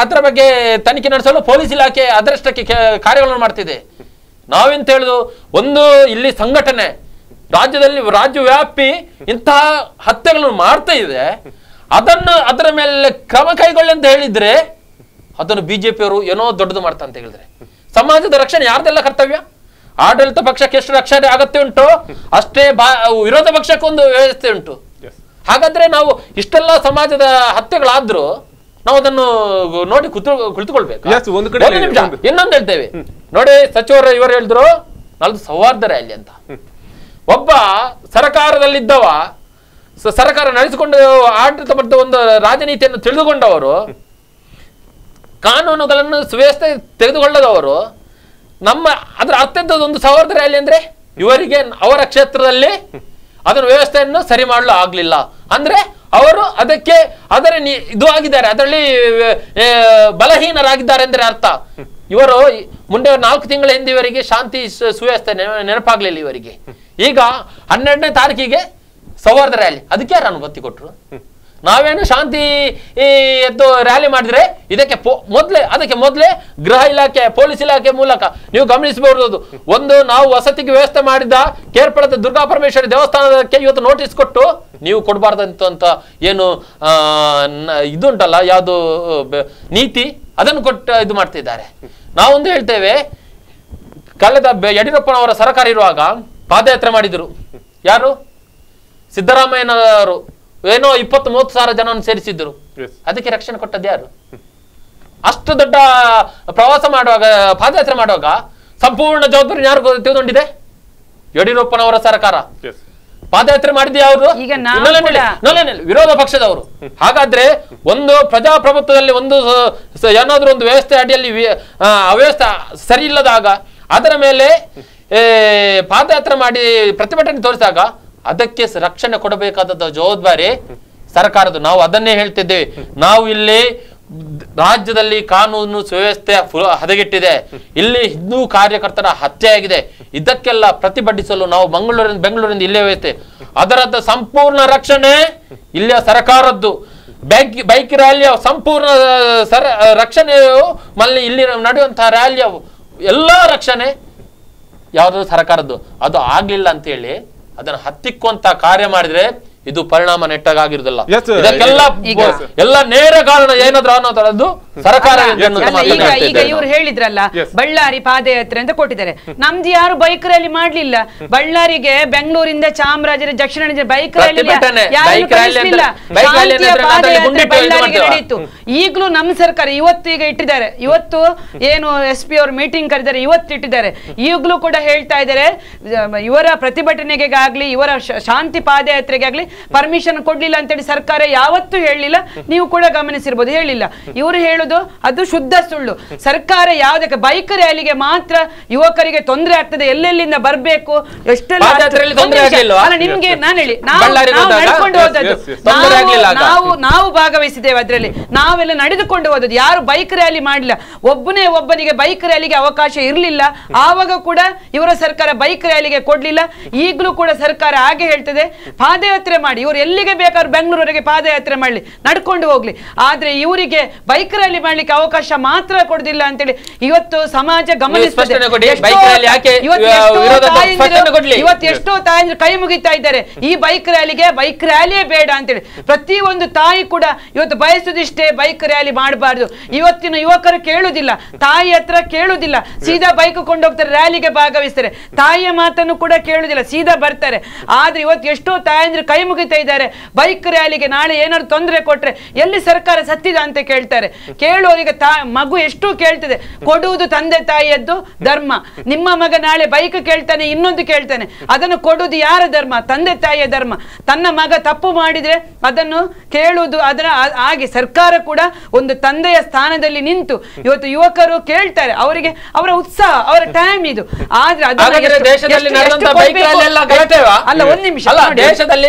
ಅದರ ಬಗ್ಗೆ ತನಿಖೆ ನಡೆಸಲು ಪೊಲೀಸ್ ಇಲಾಖೆ ಅದರಷ್ಟಕ್ಕೆ ಕಾರ್ಯಗಳನ್ನು ಮಾಡ್ತಿದೆ ನಾವೆಂತ ಹೇಳುದು ಒಂದು ಇಲ್ಲಿ ಸಂಘಟನೆ ರಾಜ್ಯದಲ್ಲಿ ರಾಜ್ಯ ವ್ಯಾಪಿ ಇಂತಹ ಹತ್ಯೆಗಳನ್ನು ಮಾಡ್ತಾ ಇದೆ ಅದನ್ನು ಅದರ ಮೇಲೆ ಕ್ರಮ ಕೈಗೊಳ್ಳಿ ಅಂತ ಹೇಳಿದ್ರೆ ಅದನ್ನು ಅವರು ಏನೋ ದೊಡ್ಡದು ಮಾಡ್ತಾ ಅಂತ ಹೇಳಿದ್ರೆ ಸಮಾಜದ ರಕ್ಷಣೆ ಯಾರ್ದೆಲ್ಲ ಕರ್ತವ್ಯ ಆಡಳಿತ ಪಕ್ಷಕ್ಕೆ ಎಷ್ಟು ರಕ್ಷಣೆ ಅಗತ್ಯ ಉಂಟು ಅಷ್ಟೇ ಬಾ ವಿರೋಧ ಪಕ್ಷಕ್ಕೊಂದು ವ್ಯವಸ್ಥೆ ಉಂಟು ಹಾಗಾದ್ರೆ ನಾವು ಇಷ್ಟೆಲ್ಲ ಸಮಾಜದ ಹತ್ಯೆಗಳಾದ್ರೂ ನಾವು ಅದನ್ನು ನೋಡಿ ಕುತ್ ಕುಳಿತುಕೊಳ್ಬೇಕು ಒಂದು ಕಡೆ ಇನ್ನೊಂದು ಹೇಳ್ತೇವೆ ನೋಡಿ ಸಚಿವರು ಇವರು ಹೇಳಿದ್ರು ನಾಲ್ದು ಸೌಹಾರ್ದ ರ್ಯಾಲಿ ಅಂತ ಒಬ್ಬ ಸರಕಾರದಲ್ಲಿದ್ದವ ಸರ್ಕಾರ ನಡೆಸಿಕೊಂಡು ಆಡಳಿತ ಪಡೆದ ಒಂದು ರಾಜನೀತಿಯನ್ನು ತಿಳಿದುಕೊಂಡವರು ಕಾನೂನುಗಳನ್ನು ಸುವ್ಯವಸ್ಥೆ ತೆಗೆದುಕೊಳ್ಳದವರು ನಮ್ಮ ಅದರ ಅತ್ಯಂತ ಒಂದು ಸೌಹಾರ್ದ ರ್ಯಾಲಿ ಅಂದ್ರೆ ಇವರಿಗೆ ಅವರ ಕ್ಷೇತ್ರದಲ್ಲಿ ಅದರ ವ್ಯವಸ್ಥೆಯನ್ನು ಸರಿ ಮಾಡಲು ಆಗಲಿಲ್ಲ ಅಂದ್ರೆ ಅವರು ಅದಕ್ಕೆ ಅದರ ಇದು ಆಗಿದ್ದಾರೆ ಅದರಲ್ಲಿ ಬಲಹೀನರಾಗಿದ್ದಾರೆ ಅಂದ್ರೆ ಅರ್ಥ ಇವರು ಮುಂದೆ ನಾಲ್ಕು ತಿಂಗಳ ಹಿಂದೆ ಇವರಿಗೆ ಶಾಂತಿ ಸುವ್ಯವಸ್ಥೆ ನೆನಪಾಗ್ಲಿಲ್ಲ ಇವರಿಗೆ ಈಗ ಹನ್ನೆರಡನೇ ತಾರೀಕಿಗೆ ಸೌಹಾರ್ದ ರ್ಯಾಲಿ ಅದಕ್ಕೆ ಯಾರು ಗೊತ್ತಿ ಕೊಟ್ಟರು ನಾವೇನು ಶಾಂತಿ ಎದ್ದು ರ್ಯಾಲಿ ಮಾಡಿದ್ರೆ ಇದಕ್ಕೆ ಮೊದಲೇ ಅದಕ್ಕೆ ಮೊದಲೇ ಗೃಹ ಇಲಾಖೆ ಪೊಲೀಸ್ ಇಲಾಖೆ ಮೂಲಕ ನೀವು ಗಮನಿಸಬಹುದು ಒಂದು ನಾವು ವಸತಿಗೆ ವ್ಯವಸ್ಥೆ ಮಾಡಿದ್ದ ಕೇರ್ಪಡದ ದುರ್ಗಾ ಪರಮೇಶ್ವರಿ ದೇವಸ್ಥಾನಕ್ಕೆ ಇವತ್ತು ನೋಟಿಸ್ ಕೊಟ್ಟು ನೀವು ಕೊಡಬಾರ್ದಂತ ಅಂತ ಏನು ಇದುಂಟಲ್ಲ ಯಾವುದು ನೀತಿ ಅದನ್ನು ಕೊಟ್ಟು ಇದು ಮಾಡ್ತಿದ್ದಾರೆ ನಾವೊಂದು ಹೇಳ್ತೇವೆ ಕಳೆದ ಯಡಿಯೂರಪ್ಪನವರ ಸರಕಾರ ಇರುವಾಗ ಪಾದಯಾತ್ರೆ ಮಾಡಿದರು ಯಾರು ಸಿದ್ದರಾಮಯ್ಯನವರು ಏನೋ ಇಪ್ಪತ್ತ್ ಮೂವತ್ತು ಸಾವಿರ ಜನವನ್ನು ಸೇರಿಸಿದ್ರು ಅದಕ್ಕೆ ರಕ್ಷಣೆ ಕೊಟ್ಟದ್ದು ಯಾರು ಅಷ್ಟು ದೊಡ್ಡ ಪ್ರವಾಸ ಮಾಡುವಾಗ ಪಾದಯಾತ್ರೆ ಮಾಡುವಾಗ ಸಂಪೂರ್ಣ ಜವಾಬ್ದಾರಿ ಯಾರು ತಿಳಿದುಕೊಂಡಿದೆ ಯಡಿಯೂರಪ್ಪನವರ ಸರ್ಕಾರ ಪಾದಯಾತ್ರೆ ಮಾಡಿದ್ದೆ ಅವರು ವಿರೋಧ ಪಕ್ಷದವರು ಹಾಗಾದ್ರೆ ಒಂದು ಪ್ರಜಾಪ್ರಭುತ್ವದಲ್ಲಿ ಒಂದು ಏನಾದ್ರೂ ಒಂದು ವ್ಯವಸ್ಥೆ ಅಡಿಯಲ್ಲಿ ಅವ್ಯವಸ್ಥೆ ಸರಿ ಇಲ್ಲದಾಗ ಅದರ ಮೇಲೆ ಪಾದಯಾತ್ರೆ ಮಾಡಿ ಪ್ರತಿಭಟನೆ ತೋರಿಸಿದಾಗ ಅದಕ್ಕೆ ರಕ್ಷಣೆ ಕೊಡಬೇಕಾದ ಜವಾಬ್ದಾರಿ ಸರ್ಕಾರದ್ದು ನಾವು ಅದನ್ನೇ ಹೇಳ್ತಿದ್ದೇವೆ ನಾವು ಇಲ್ಲಿ ರಾಜ್ಯದಲ್ಲಿ ಕಾನೂನು ಸುವ್ಯವಸ್ಥೆ ಹದಗೆಟ್ಟಿದೆ ಇಲ್ಲಿ ಹಿಂದೂ ಕಾರ್ಯಕರ್ತರ ಹತ್ಯೆ ಆಗಿದೆ ಇದಕ್ಕೆಲ್ಲ ಪ್ರತಿಭಟಿಸಲು ನಾವು ಮಂಗಳೂರಿನ ಬೆಂಗಳೂರಿಂದ ಇಲ್ಲೇ ವ್ಯವಸ್ಥೆ ಅದರದ್ದು ಸಂಪೂರ್ಣ ರಕ್ಷಣೆ ಇಲ್ಲಿಯ ಸರ್ಕಾರದ್ದು ಬೈಕ್ ಬೈಕ್ ರ್ಯಾಲಿಯ ಸಂಪೂರ್ಣ ಸರ ರಕ್ಷಣೆಯು ಮಲ್ಲಿ ಇಲ್ಲಿ ನಡೆಯುವಂತಹ ರ್ಯಾಲಿಯ ಎಲ್ಲ ರಕ್ಷಣೆ ಯಾವುದು ಸರ್ಕಾರದ್ದು ಅದು ಆಗಲಿಲ್ಲ ಅಂತೇಳಿ ಅದನ್ನು ಹತ್ತಿಕ್ಕುವಂಥ ಕಾರ್ಯ ಮಾಡಿದರೆ ಇದು ಪರಿಣಾಮ ನೆಟ್ಟಾಗಿರುದಿಲ್ಲ ಇದಕ್ಕೆಲ್ಲ ಎಲ್ಲ ನೇರ ಕಾರಣ ಏನಾದ್ರು ಅನ್ನೋ ಸರ್ಕಾರ ಈಗ ಇವ್ರು ಹೇಳಿದ್ರಲ್ಲ ಬಳ್ಳಾರಿ ಪಾದಯಾತ್ರೆ ಅಂತ ಕೊಟ್ಟಿದ್ದಾರೆ ನಮ್ದು ಯಾರು ಬೈಕ್ ರ್ಯಾಲಿ ಮಾಡ್ಲಿಲ್ಲ ಬಳ್ಳಾರಿಗೆ ಬೆಂಗಳೂರಿಂದ ಚಾಮರಾಜರ ದಕ್ಷಿಣ ಬೈಕ್ ರ್ಯಾಲಿ ನಡೆಯಿತು ಈಗಲೂ ನಮ್ಮ ಸರ್ಕಾರ ಇವತ್ತು ಈಗ ಇಟ್ಟಿದ್ದಾರೆ ಇವತ್ತು ಏನು ಎಸ್ ಪಿ ಅವರು ಮೀಟಿಂಗ್ ಕರೆದಿದ್ದಾರೆ ಇವತ್ತು ಇಟ್ಟಿದ್ದಾರೆ ಈಗಲೂ ಕೂಡ ಹೇಳ್ತಾ ಇದ್ದಾರೆ ಇವರ ಪ್ರತಿಭಟನೆಗೆ ಆಗ್ಲಿ ಇವರ ಶಾಂತಿ ಪಾದಯಾತ್ರೆಗೆ ಆಗ್ಲಿ ಪರ್ಮಿಷನ್ ಕೊಡ್ಲಿಲ್ಲ ಅಂತೇಳಿ ಸರ್ಕಾರ ಯಾವತ್ತೂ ಹೇಳಲಿಲ್ಲ ನೀವು ಕೂಡ ಗಮನಿಸಿರ್ಬೋದು ಹೇಳಿಲ್ಲ ಇವರು ಹೇಳುದು ಅದು ಶುದ್ಧ ಸುಳ್ಳು ಸರ್ಕಾರ ಯಾವುದಕ್ಕೆ ಬೈಕ್ ರ್ಯಾಲಿಗೆ ಮಾತ್ರ ಯುವಕರಿಗೆ ತೊಂದರೆ ಆಗ್ತದೆ ಎಲ್ಲೆಲ್ಲಿಂದ ಬರಬೇಕು ನಿಮ್ಗೆ ನಾನು ಹೇಳಿ ನಾವು ನಡ್ಕೊಂಡು ಹೋದದ್ದು ನಾವು ನಾವು ಭಾಗವಹಿಸಿದ್ದೇವೆ ಅದರಲ್ಲಿ ನಾವೆಲ್ಲ ನಡೆದುಕೊಂಡು ಹೋದದ್ದು ಯಾರು ಬೈಕ್ ರ್ಯಾಲಿ ಮಾಡಲಿಲ್ಲ ಒಬ್ಬನೇ ಒಬ್ಬನಿಗೆ ಬೈಕ್ ರ್ಯಾಲಿಗೆ ಅವಕಾಶ ಇರಲಿಲ್ಲ ಆವಾಗ ಕೂಡ ಇವರ ಸರ್ಕಾರ ಬೈಕ್ ರ್ಯಾಲಿಗೆ ಕೊಡ್ಲಿಲ್ಲ ಈಗಲೂ ಕೂಡ ಸರ್ಕಾರ ಹಾಗೆ ಹೇಳ್ತದೆ ಪಾದಯಾತ್ರೆ ಮಾಡಿ ಇವರು ಎಲ್ಲಿಗೆ ಬೇಕಾದ್ರೂ ಬೆಂಗಳೂರಿಗೆ ಪಾದಯಾತ್ರೆ ಮಾಡಲಿ ನಡ್ಕೊಂಡು ಹೋಗಲಿ ಆದರೆ ಇವರಿಗೆ ಬೈಕ್ ರ್ಯಾಲಿ ಮಾಡಲಿಕ್ಕೆ ಅವಕಾಶ ಮಾತ್ರ ಕೊಡೋದಿಲ್ಲ ಅಂತೇಳಿ ಇವತ್ತು ಸಮಾಜ ಗಮನಿಸ್ತದೆ ಇವತ್ತು ಎಷ್ಟೋ ತಾಯಿ ಕೈ ಮುಗಿತಾ ಇದ್ದಾರೆ ಈ ಬೈಕ್ ರ್ಯಾಲಿಗೆ ಬೈಕ್ ರ್ಯಾಲಿಯೇ ಬೇಡ ಅಂತೇಳಿ ಪ್ರತಿ ಒಂದು ತಾಯಿ ಕೂಡ ಇವತ್ತು ಬಯಸುದಿಷ್ಟೇ ಬೈಕ್ ರ್ಯಾಲಿ ಮಾಡಬಾರ್ದು ಇವತ್ತಿನ ಯುವಕರು ಕೇಳುದಿಲ್ಲ ತಾಯಿ ಹತ್ರ ಕೇಳುದಿಲ್ಲ ಸೀದಾ ಬೈಕ್ ಕೊಂಡೋಗ್ತಾರೆ ರ್ಯಾಲಿಗೆ ಭಾಗವಹಿಸ್ತಾರೆ ತಾಯಿಯ ಮಾತನ್ನು ಕೂಡ ಕೇಳುದಿಲ್ಲ ಸೀದಾ ಬರ್ತಾರೆ ಆದ್ರೆ ಇವತ್ತು ಎಷ್ಟೋ ಅಂದ್ರೆ ಕೈ ಮುಗಿತಾ ಇದ್ದಾರೆ ಬೈಕ್ ರ್ಯಾಲಿಗೆ ನಾಳೆ ಏನಾದ್ರು ತೊಂದರೆ ಕೊಟ್ರೆ ಎಲ್ಲಿ ಸರ್ಕಾರ ಸತ್ತಿದ ಅಂತ ಕೇಳ್ತಾರೆ ಕೇಳುವವರಿಗೆ ತಾ ಮಗು ಎಷ್ಟು ಕೇಳ್ತದೆ ಕೊಡುವುದು ತಂದೆ ತಾಯಿಯದ್ದು ಧರ್ಮ ನಿಮ್ಮ ಮಗ ನಾಳೆ ಬೈಕ್ ಕೇಳ್ತಾನೆ ಇನ್ನೊಂದು ಕೇಳ್ತಾನೆ ಅದನ್ನು ಕೊಡುವುದು ಯಾರ ಧರ್ಮ ತಂದೆ ತಾಯಿಯ ಧರ್ಮ ತನ್ನ ಮಗ ತಪ್ಪು ಮಾಡಿದ್ರೆ ಅದನ್ನು ಕೇಳುವುದು ಅದರ ಹಾಗೆ ಸರ್ಕಾರ ಕೂಡ ಒಂದು ತಂದೆಯ ಸ್ಥಾನದಲ್ಲಿ ನಿಂತು ಇವತ್ತು ಯುವಕರು ಕೇಳ್ತಾರೆ ಅವರಿಗೆ ಅವರ ಉತ್ಸಾಹ ಅವರ ಟೈಮ್ ಇದು ಆದ್ರೆ ಅಲ್ಲ ಒಂದ್ ನಿಮಿಷ ದೇಶದಲ್ಲಿ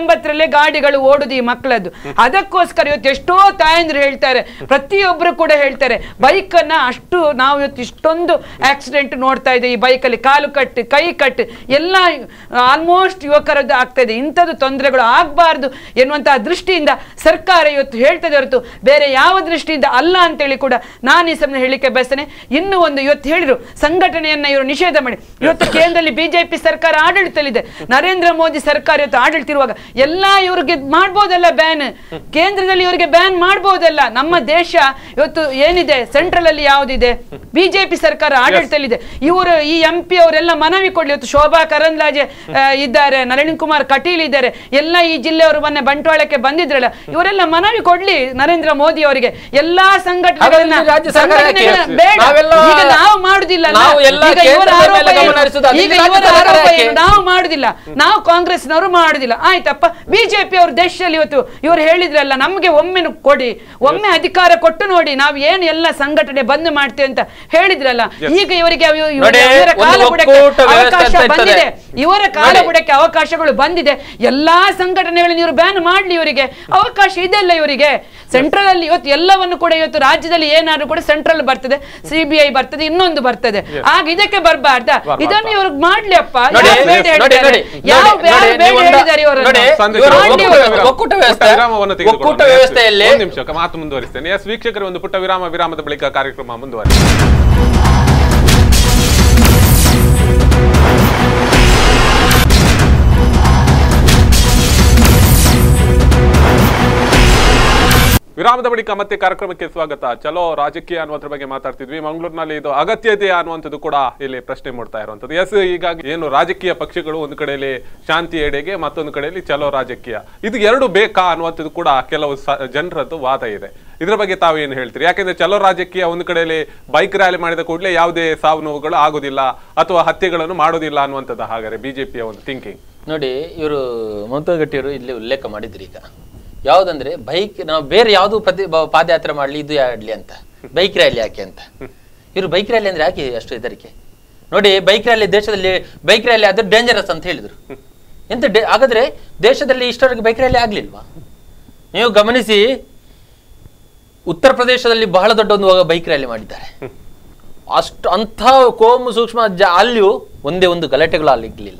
ಎಂಬತ್ತರಲ್ಲೇ ಗಾಡಿಗಳು ಓಡುದು ಈ ಮಕ್ಕಳದ್ದು ಅದಕ್ಕೋಸ್ಕರ ಇವತ್ತು ಎಷ್ಟೋ ತಾಯಂದ್ರು ಹೇಳ್ತಾರೆ ಪ್ರತಿಯೊಬ್ಬರು ಕೂಡ ಹೇಳ್ತಾರೆ ಬೈಕನ್ನು ಅಷ್ಟು ನಾವು ಇವತ್ತು ಇಷ್ಟೊಂದು ಆಕ್ಸಿಡೆಂಟ್ ನೋಡ್ತಾ ಇದ್ದೇವೆ ಈ ಬೈಕಲ್ಲಿ ಕಾಲು ಕಟ್ಟು ಕೈ ಕಟ್ಟು ಎಲ್ಲ ಆಲ್ಮೋಸ್ಟ್ ಯುವಕರದ್ದು ಆಗ್ತಾ ಇದೆ ಇಂಥದ್ದು ತೊಂದರೆಗಳು ಆಗಬಾರ್ದು ಎನ್ನುವಂತಹ ದೃಷ್ಟಿಯಿಂದ ಸರ್ಕಾರ ಇವತ್ತು ಹೇಳ್ತದೆ ಹೊರತು ಬೇರೆ ಯಾವ ದೃಷ್ಟಿಯಿಂದ ಅಲ್ಲ ಅಂತೇಳಿ ಕೂಡ ನಾನು ಈ ಸಮಯ ಹೇಳಿಕೆ ಬಯಸ್ತೇನೆ ಇನ್ನು ಒಂದು ಇವತ್ತು ಹೇಳಿರು ಸಂಘಟನೆಯನ್ನ ಇವರು ನಿಷೇಧ ಮಾಡಿ ಇವತ್ತು ಕೇಂದ್ರದಲ್ಲಿ ಬಿಜೆಪಿ ಸರ್ಕಾರ ಆಡಳಿತದಲ್ಲಿದೆ ನರೇಂದ್ರ ಮೋದಿ ಸರ್ಕಾರ ಇವತ್ತು ಆಡಳಿತಿರುವಾಗ ಎಲ್ಲ ಇವ್ರಿಗೆ ಮಾಡ್ಬೋದಲ್ಲ ಬ್ಯಾನ್ ಕೇಂದ್ರದಲ್ಲಿ ಇವರಿಗೆ ಬ್ಯಾನ್ ಮಾಡ್ಬೋದಲ್ಲ ನಮ್ಮ ದೇಶ ಇವತ್ತು ಏನಿದೆ ಸೆಂಟ್ರಲ್ ಅಲ್ಲಿ ಯಾವ್ದಿದೆ ಬಿಜೆಪಿ ಸರ್ಕಾರ ಆಡಳಿತದಲ್ಲಿ ಇದೆ ಇವರು ಈ ಎಂ ಪಿ ಅವರೆಲ್ಲ ಮನವಿ ಕೊಡ್ಲಿ ಇವತ್ತು ಶೋಭಾ ಕರಂದ್ಲಾಜೆ ಇದ್ದಾರೆ ನಳಿನ್ ಕುಮಾರ್ ಕಟೀಲ್ ಇದ್ದಾರೆ ಎಲ್ಲ ಈ ಜಿಲ್ಲೆಯವರು ಮೊನ್ನೆ ಬಂಟ್ವಾಳಕ್ಕೆ ಬಂದಿದ್ರಲ್ಲ ಇವರೆಲ್ಲ ಮನವಿ ಕೊಡ್ಲಿ ನರೇಂದ್ರ ಮೋದಿ ಅವರಿಗೆ ಎಲ್ಲಾ ಸಂಘಟನೆಗಳನ್ನ ಬೇಡ ನಾವು ಮಾಡುದಿಲ್ಲ ನಾವು ಮಾಡುದಿಲ್ಲ ನಾವು ಕಾಂಗ್ರೆಸ್ನವರು ಮಾಡುದಿಲ್ಲ ಆಯ್ತಾ ತಪ್ಪ ಬಿಜೆಪಿ ಅವ್ರ ದೇಶದಲ್ಲಿ ಇವತ್ತು ಇವ್ರು ಹೇಳಿದ್ರಲ್ಲ ನಮಗೆ ಒಮ್ಮೆ ಕೊಡಿ ಒಮ್ಮೆ ಅಧಿಕಾರ ಕೊಟ್ಟು ನೋಡಿ ನಾವು ಏನು ಎಲ್ಲ ಸಂಘಟನೆ ಬಂದ್ ಮಾಡ್ತೇವೆ ಅಂತ ಹೇಳಿದ್ರಲ್ಲ ಈಗ ಇವರಿಗೆ ಅವಕಾಶ ಬಂದಿದೆ ಇವರ ಕಾಲ ಬುಡಕ್ಕೆ ಅವಕಾಶಗಳು ಬಂದಿದೆ ಎಲ್ಲಾ ಸಂಘಟನೆಗಳನ್ನ ಇವರು ಬ್ಯಾನ್ ಮಾಡ್ಲಿ ಇವರಿಗೆ ಅವಕಾಶ ಇದೆಲ್ಲ ಇವರಿಗೆ ಸೆಂಟ್ರಲ್ ಅಲ್ಲಿ ಇವತ್ತು ಎಲ್ಲವನ್ನು ಕೂಡ ಇವತ್ತು ರಾಜ್ಯದಲ್ಲಿ ಏನಾದ್ರು ಕೂಡ ಸೆಂಟ್ರಲ್ ಬರ್ತದೆ ಸಿಬಿಐ ಬರ್ತದೆ ಇನ್ನೊಂದು ಬರ್ತದೆ ಆಗ ಇದಕ್ಕೆ ಬರಬಾರ್ದ ಇದನ್ನು ಇವ್ರಿಗೆ ಮಾಡ್ಲಿ ಅಪ್ಪ ಯಾವ ಬೇಡ ಹೇಳಿದ್ದಾರೆ ಇವರು ಒಕ್ಕೂಟ ವ್ಯವಸ್ಥೆಯಲ್ಲಿ ನಿಮಿಷ ಮಾತು ಮುಂದುವರಿಸ್ತೇನೆ ಎಸ್ ವೀಕ್ಷಕರು ಒಂದು ಪುಟ್ಟ ವಿರಾಮ ವಿರಾಮದ ಬಳಿಕ ಕಾರ್ಯಕ್ರಮ ಮುಂದುವರಿಸ್ತೇನೆ ವಿರಾಮದ ಬಳಿಕ ಮತ್ತೆ ಕಾರ್ಯಕ್ರಮಕ್ಕೆ ಸ್ವಾಗತ ಚಲೋ ರಾಜಕೀಯ ಅನ್ನುವಂಥ ಬಗ್ಗೆ ಮಾತಾಡ್ತಿದ್ವಿ ಮಂಗಳೂರಿನಲ್ಲಿ ಇದು ಅಗತ್ಯ ಇದೆ ಅನ್ನುವಂಥದ್ದು ಕೂಡ ಇಲ್ಲಿ ಪ್ರಶ್ನೆ ಮಾಡ್ತಾ ಇರುವಂಥದ್ದು ಎಸ್ ಹೀಗಾಗಿ ಏನು ರಾಜಕೀಯ ಪಕ್ಷಗಳು ಒಂದು ಕಡೆಯಲ್ಲಿ ಶಾಂತಿ ಎಡೆಗೆ ಮತ್ತೊಂದು ಕಡೆಯಲ್ಲಿ ಚಲೋ ರಾಜಕೀಯ ಇದು ಎರಡು ಬೇಕಾ ಅನ್ನುವಂಥದ್ದು ಕೂಡ ಕೆಲವು ಜನರದ್ದು ವಾದ ಇದೆ ಇದ್ರ ಬಗ್ಗೆ ತಾವು ಏನು ಹೇಳ್ತೀರಿ ಯಾಕೆಂದ್ರೆ ಚಲೋ ರಾಜಕೀಯ ಒಂದು ಕಡೆಯಲ್ಲಿ ಬೈಕ್ ರ್ಯಾಲಿ ಮಾಡಿದ ಕೂಡಲೇ ಯಾವುದೇ ಸಾವು ನೋವುಗಳು ಆಗೋದಿಲ್ಲ ಅಥವಾ ಹತ್ಯೆಗಳನ್ನು ಮಾಡೋದಿಲ್ಲ ಅನ್ನುವಂಥದ್ದು ಹಾಗಾದ್ರೆ ಬಿಜೆಪಿಯ ಒಂದು ಥಿಂಕಿಂಗ್ ನೋಡಿ ಇವರು ಮಮತಾ ಗಟ್ಟಿಯವರು ಇಲ್ಲಿ ಉಲ್ಲೇಖ ಮಾಡಿದ್ರಿ ಈಗ ಯಾವುದಂದ್ರೆ ಬೈಕ್ ನಾವು ಬೇರೆ ಯಾವುದು ಪ್ರತಿ ಪಾದಯಾತ್ರೆ ಮಾಡಲಿ ಇದು ಆಡ್ಲಿ ಅಂತ ಬೈಕ್ ರ್ಯಾಲಿ ಯಾಕೆ ಅಂತ ಇವರು ಬೈಕ್ ರ್ಯಾಲಿ ಅಂದ್ರೆ ಯಾಕೆ ಅಷ್ಟು ಹೆದರಿಕೆ ನೋಡಿ ಬೈಕ್ ರ್ಯಾಲಿ ದೇಶದಲ್ಲಿ ಬೈಕ್ ರ್ಯಾಲಿ ಆದ್ರೆ ಡೇಂಜರಸ್ ಅಂತ ಹೇಳಿದ್ರು ಎಂತ ಡೇ ಹಾಗಾದ್ರೆ ದೇಶದಲ್ಲಿ ಇಷ್ಟವರೆಗೆ ಬೈಕ್ ರ್ಯಾಲಿ ಆಗ್ಲಿಲ್ವಾ ನೀವು ಗಮನಿಸಿ ಉತ್ತರ ಪ್ರದೇಶದಲ್ಲಿ ಬಹಳ ದೊಡ್ಡ ಒಂದು ಬೈಕ್ ರ್ಯಾಲಿ ಮಾಡಿದ್ದಾರೆ ಅಷ್ಟು ಅಂಥ ಕೋಮು ಸೂಕ್ಷ್ಮ ಜ ಅಲ್ಲಿಯೂ ಒಂದೇ ಒಂದು ಗಲಾಟೆಗಳು ಅಲ್ಲಿ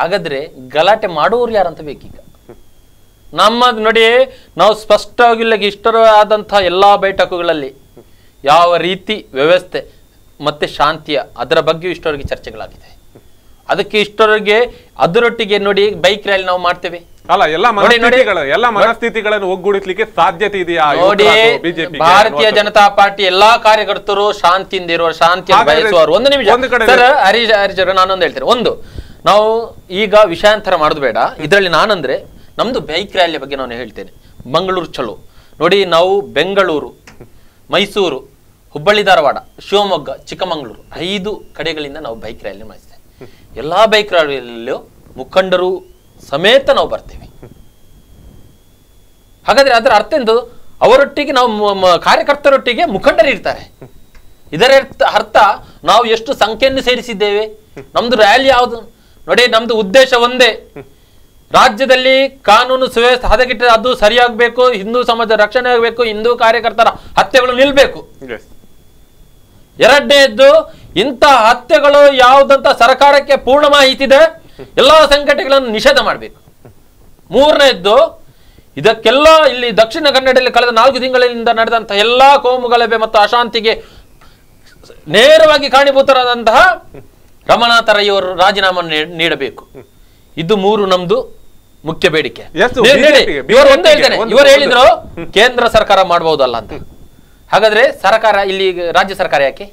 ಹಾಗಾದ್ರೆ ಗಲಾಟೆ ಮಾಡುವವರು ಯಾರಂತ ಬೇಕೀಗ ನಮ್ಮ ನೋಡಿ ನಾವು ಸ್ಪಷ್ಟವಾಗಿಲ್ಲ ಇಷ್ಟರ ಆದಂತಹ ಎಲ್ಲ ಬೈಟಕುಗಳಲ್ಲಿ ಯಾವ ರೀತಿ ವ್ಯವಸ್ಥೆ ಮತ್ತೆ ಶಾಂತಿಯ ಅದರ ಬಗ್ಗೆ ಇಷ್ಟವರೆಗೆ ಚರ್ಚೆಗಳಾಗಿದೆ ಅದಕ್ಕೆ ಇಷ್ಟವರೆಗೆ ಅದರೊಟ್ಟಿಗೆ ನೋಡಿ ಬೈಕ್ ರ್ಯಾಲಿ ನಾವು ಮಾಡ್ತೇವೆ ಅಲ್ಲ ಎಲ್ಲ ಎಲ್ಲ ಮನಸ್ಥಿತಿಗಳನ್ನು ಒಗ್ಗೂಡಿಸ್ಲಿಕ್ಕೆ ಸಾಧ್ಯತೆ ಇದೆಯಾ ನೋಡಿ ಭಾರತೀಯ ಜನತಾ ಪಾರ್ಟಿ ಎಲ್ಲಾ ಕಾರ್ಯಕರ್ತರು ಶಾಂತಿಯಿಂದ ಇರುವ ಶಾಂತಿ ಬಯಸುವರು ಒಂದು ನಿಮಿಷ ಸರ್ ಹರೀಶ್ ನಾನೊಂದು ಹೇಳ್ತೇನೆ ಒಂದು ನಾವು ಈಗ ವಿಷಯಾಂತರ ಮಾಡುದು ಬೇಡ ಇದರಲ್ಲಿ ನಾನಂದ್ರೆ ನಮ್ಮದು ಬೈಕ್ ರ್ಯಾಲಿ ಬಗ್ಗೆ ನಾನು ಹೇಳ್ತೇನೆ ಮಂಗಳೂರು ಚಲೋ ನೋಡಿ ನಾವು ಬೆಂಗಳೂರು ಮೈಸೂರು ಹುಬ್ಬಳ್ಳಿ ಧಾರವಾಡ ಶಿವಮೊಗ್ಗ ಚಿಕ್ಕಮಗಳೂರು ಐದು ಕಡೆಗಳಿಂದ ನಾವು ಬೈಕ್ ರ್ಯಾಲಿ ಮಾಡಿಸ್ತೇವೆ ಎಲ್ಲ ಬೈಕ್ ರ್ಯಾಲಿಯಲ್ಲೂ ಮುಖಂಡರು ಸಮೇತ ನಾವು ಬರ್ತೇವೆ ಹಾಗಾದ್ರೆ ಅದರ ಅರ್ಥ ಎಂದು ಅವರೊಟ್ಟಿಗೆ ನಾವು ಕಾರ್ಯಕರ್ತರೊಟ್ಟಿಗೆ ಮುಖಂಡರು ಇರ್ತಾರೆ ಇದರ ಅರ್ಥ ನಾವು ಎಷ್ಟು ಸಂಖ್ಯೆಯನ್ನು ಸೇರಿಸಿದ್ದೇವೆ ನಮ್ದು ರ್ಯಾಲಿ ಯಾವುದು ನೋಡಿ ನಮ್ದು ಉದ್ದೇಶ ಒಂದೇ ರಾಜ್ಯದಲ್ಲಿ ಕಾನೂನು ಸುವ್ಯವಸ್ಥೆ ಹದಗಿಟ್ಟರೆ ಅದು ಸರಿಯಾಗಬೇಕು ಹಿಂದೂ ಸಮಾಜ ರಕ್ಷಣೆ ಆಗಬೇಕು ಹಿಂದೂ ಕಾರ್ಯಕರ್ತರ ಹತ್ಯೆಗಳು ನಿಲ್ಬೇಕು ಎರಡನೇದ್ದು ಇಂತಹ ಹತ್ಯೆಗಳು ಯಾವ್ದಂತ ಸರ್ಕಾರಕ್ಕೆ ಪೂರ್ಣ ಮಾಹಿತಿ ಇದೆ ಎಲ್ಲಾ ಸಂಘಟನೆಗಳನ್ನು ನಿಷೇಧ ಮಾಡಬೇಕು ಮೂರನೇದ್ದು ಇದಕ್ಕೆಲ್ಲ ಇಲ್ಲಿ ದಕ್ಷಿಣ ಕನ್ನಡದಲ್ಲಿ ಕಳೆದ ನಾಲ್ಕು ತಿಂಗಳಿಂದ ನಡೆದಂತಹ ಎಲ್ಲಾ ಕೋಮು ಮತ್ತು ಅಶಾಂತಿಗೆ ನೇರವಾಗಿ ಕಾಣಿಭೂತರಾದಂತಹ ರಮಣಾಥರಯ್ಯವರು ರಾಜೀನಾಮೆ ನೀಡಬೇಕು ಇದು ಮೂರು ನಮ್ದು ಮುಖ್ಯ ಬೇಡಿಕೆ ಇವರು ಒಂದು ಹೇಳ್ತೇನೆ ಇವರು ಹೇಳಿದ್ರು ಕೇಂದ್ರ ಸರ್ಕಾರ ಮಾಡಬಹುದಲ್ಲ ಅಂತ ಹಾಗಾದ್ರೆ ಸರ್ಕಾರ ಇಲ್ಲಿ ರಾಜ್ಯ ಸರ್ಕಾರ ಯಾಕೆ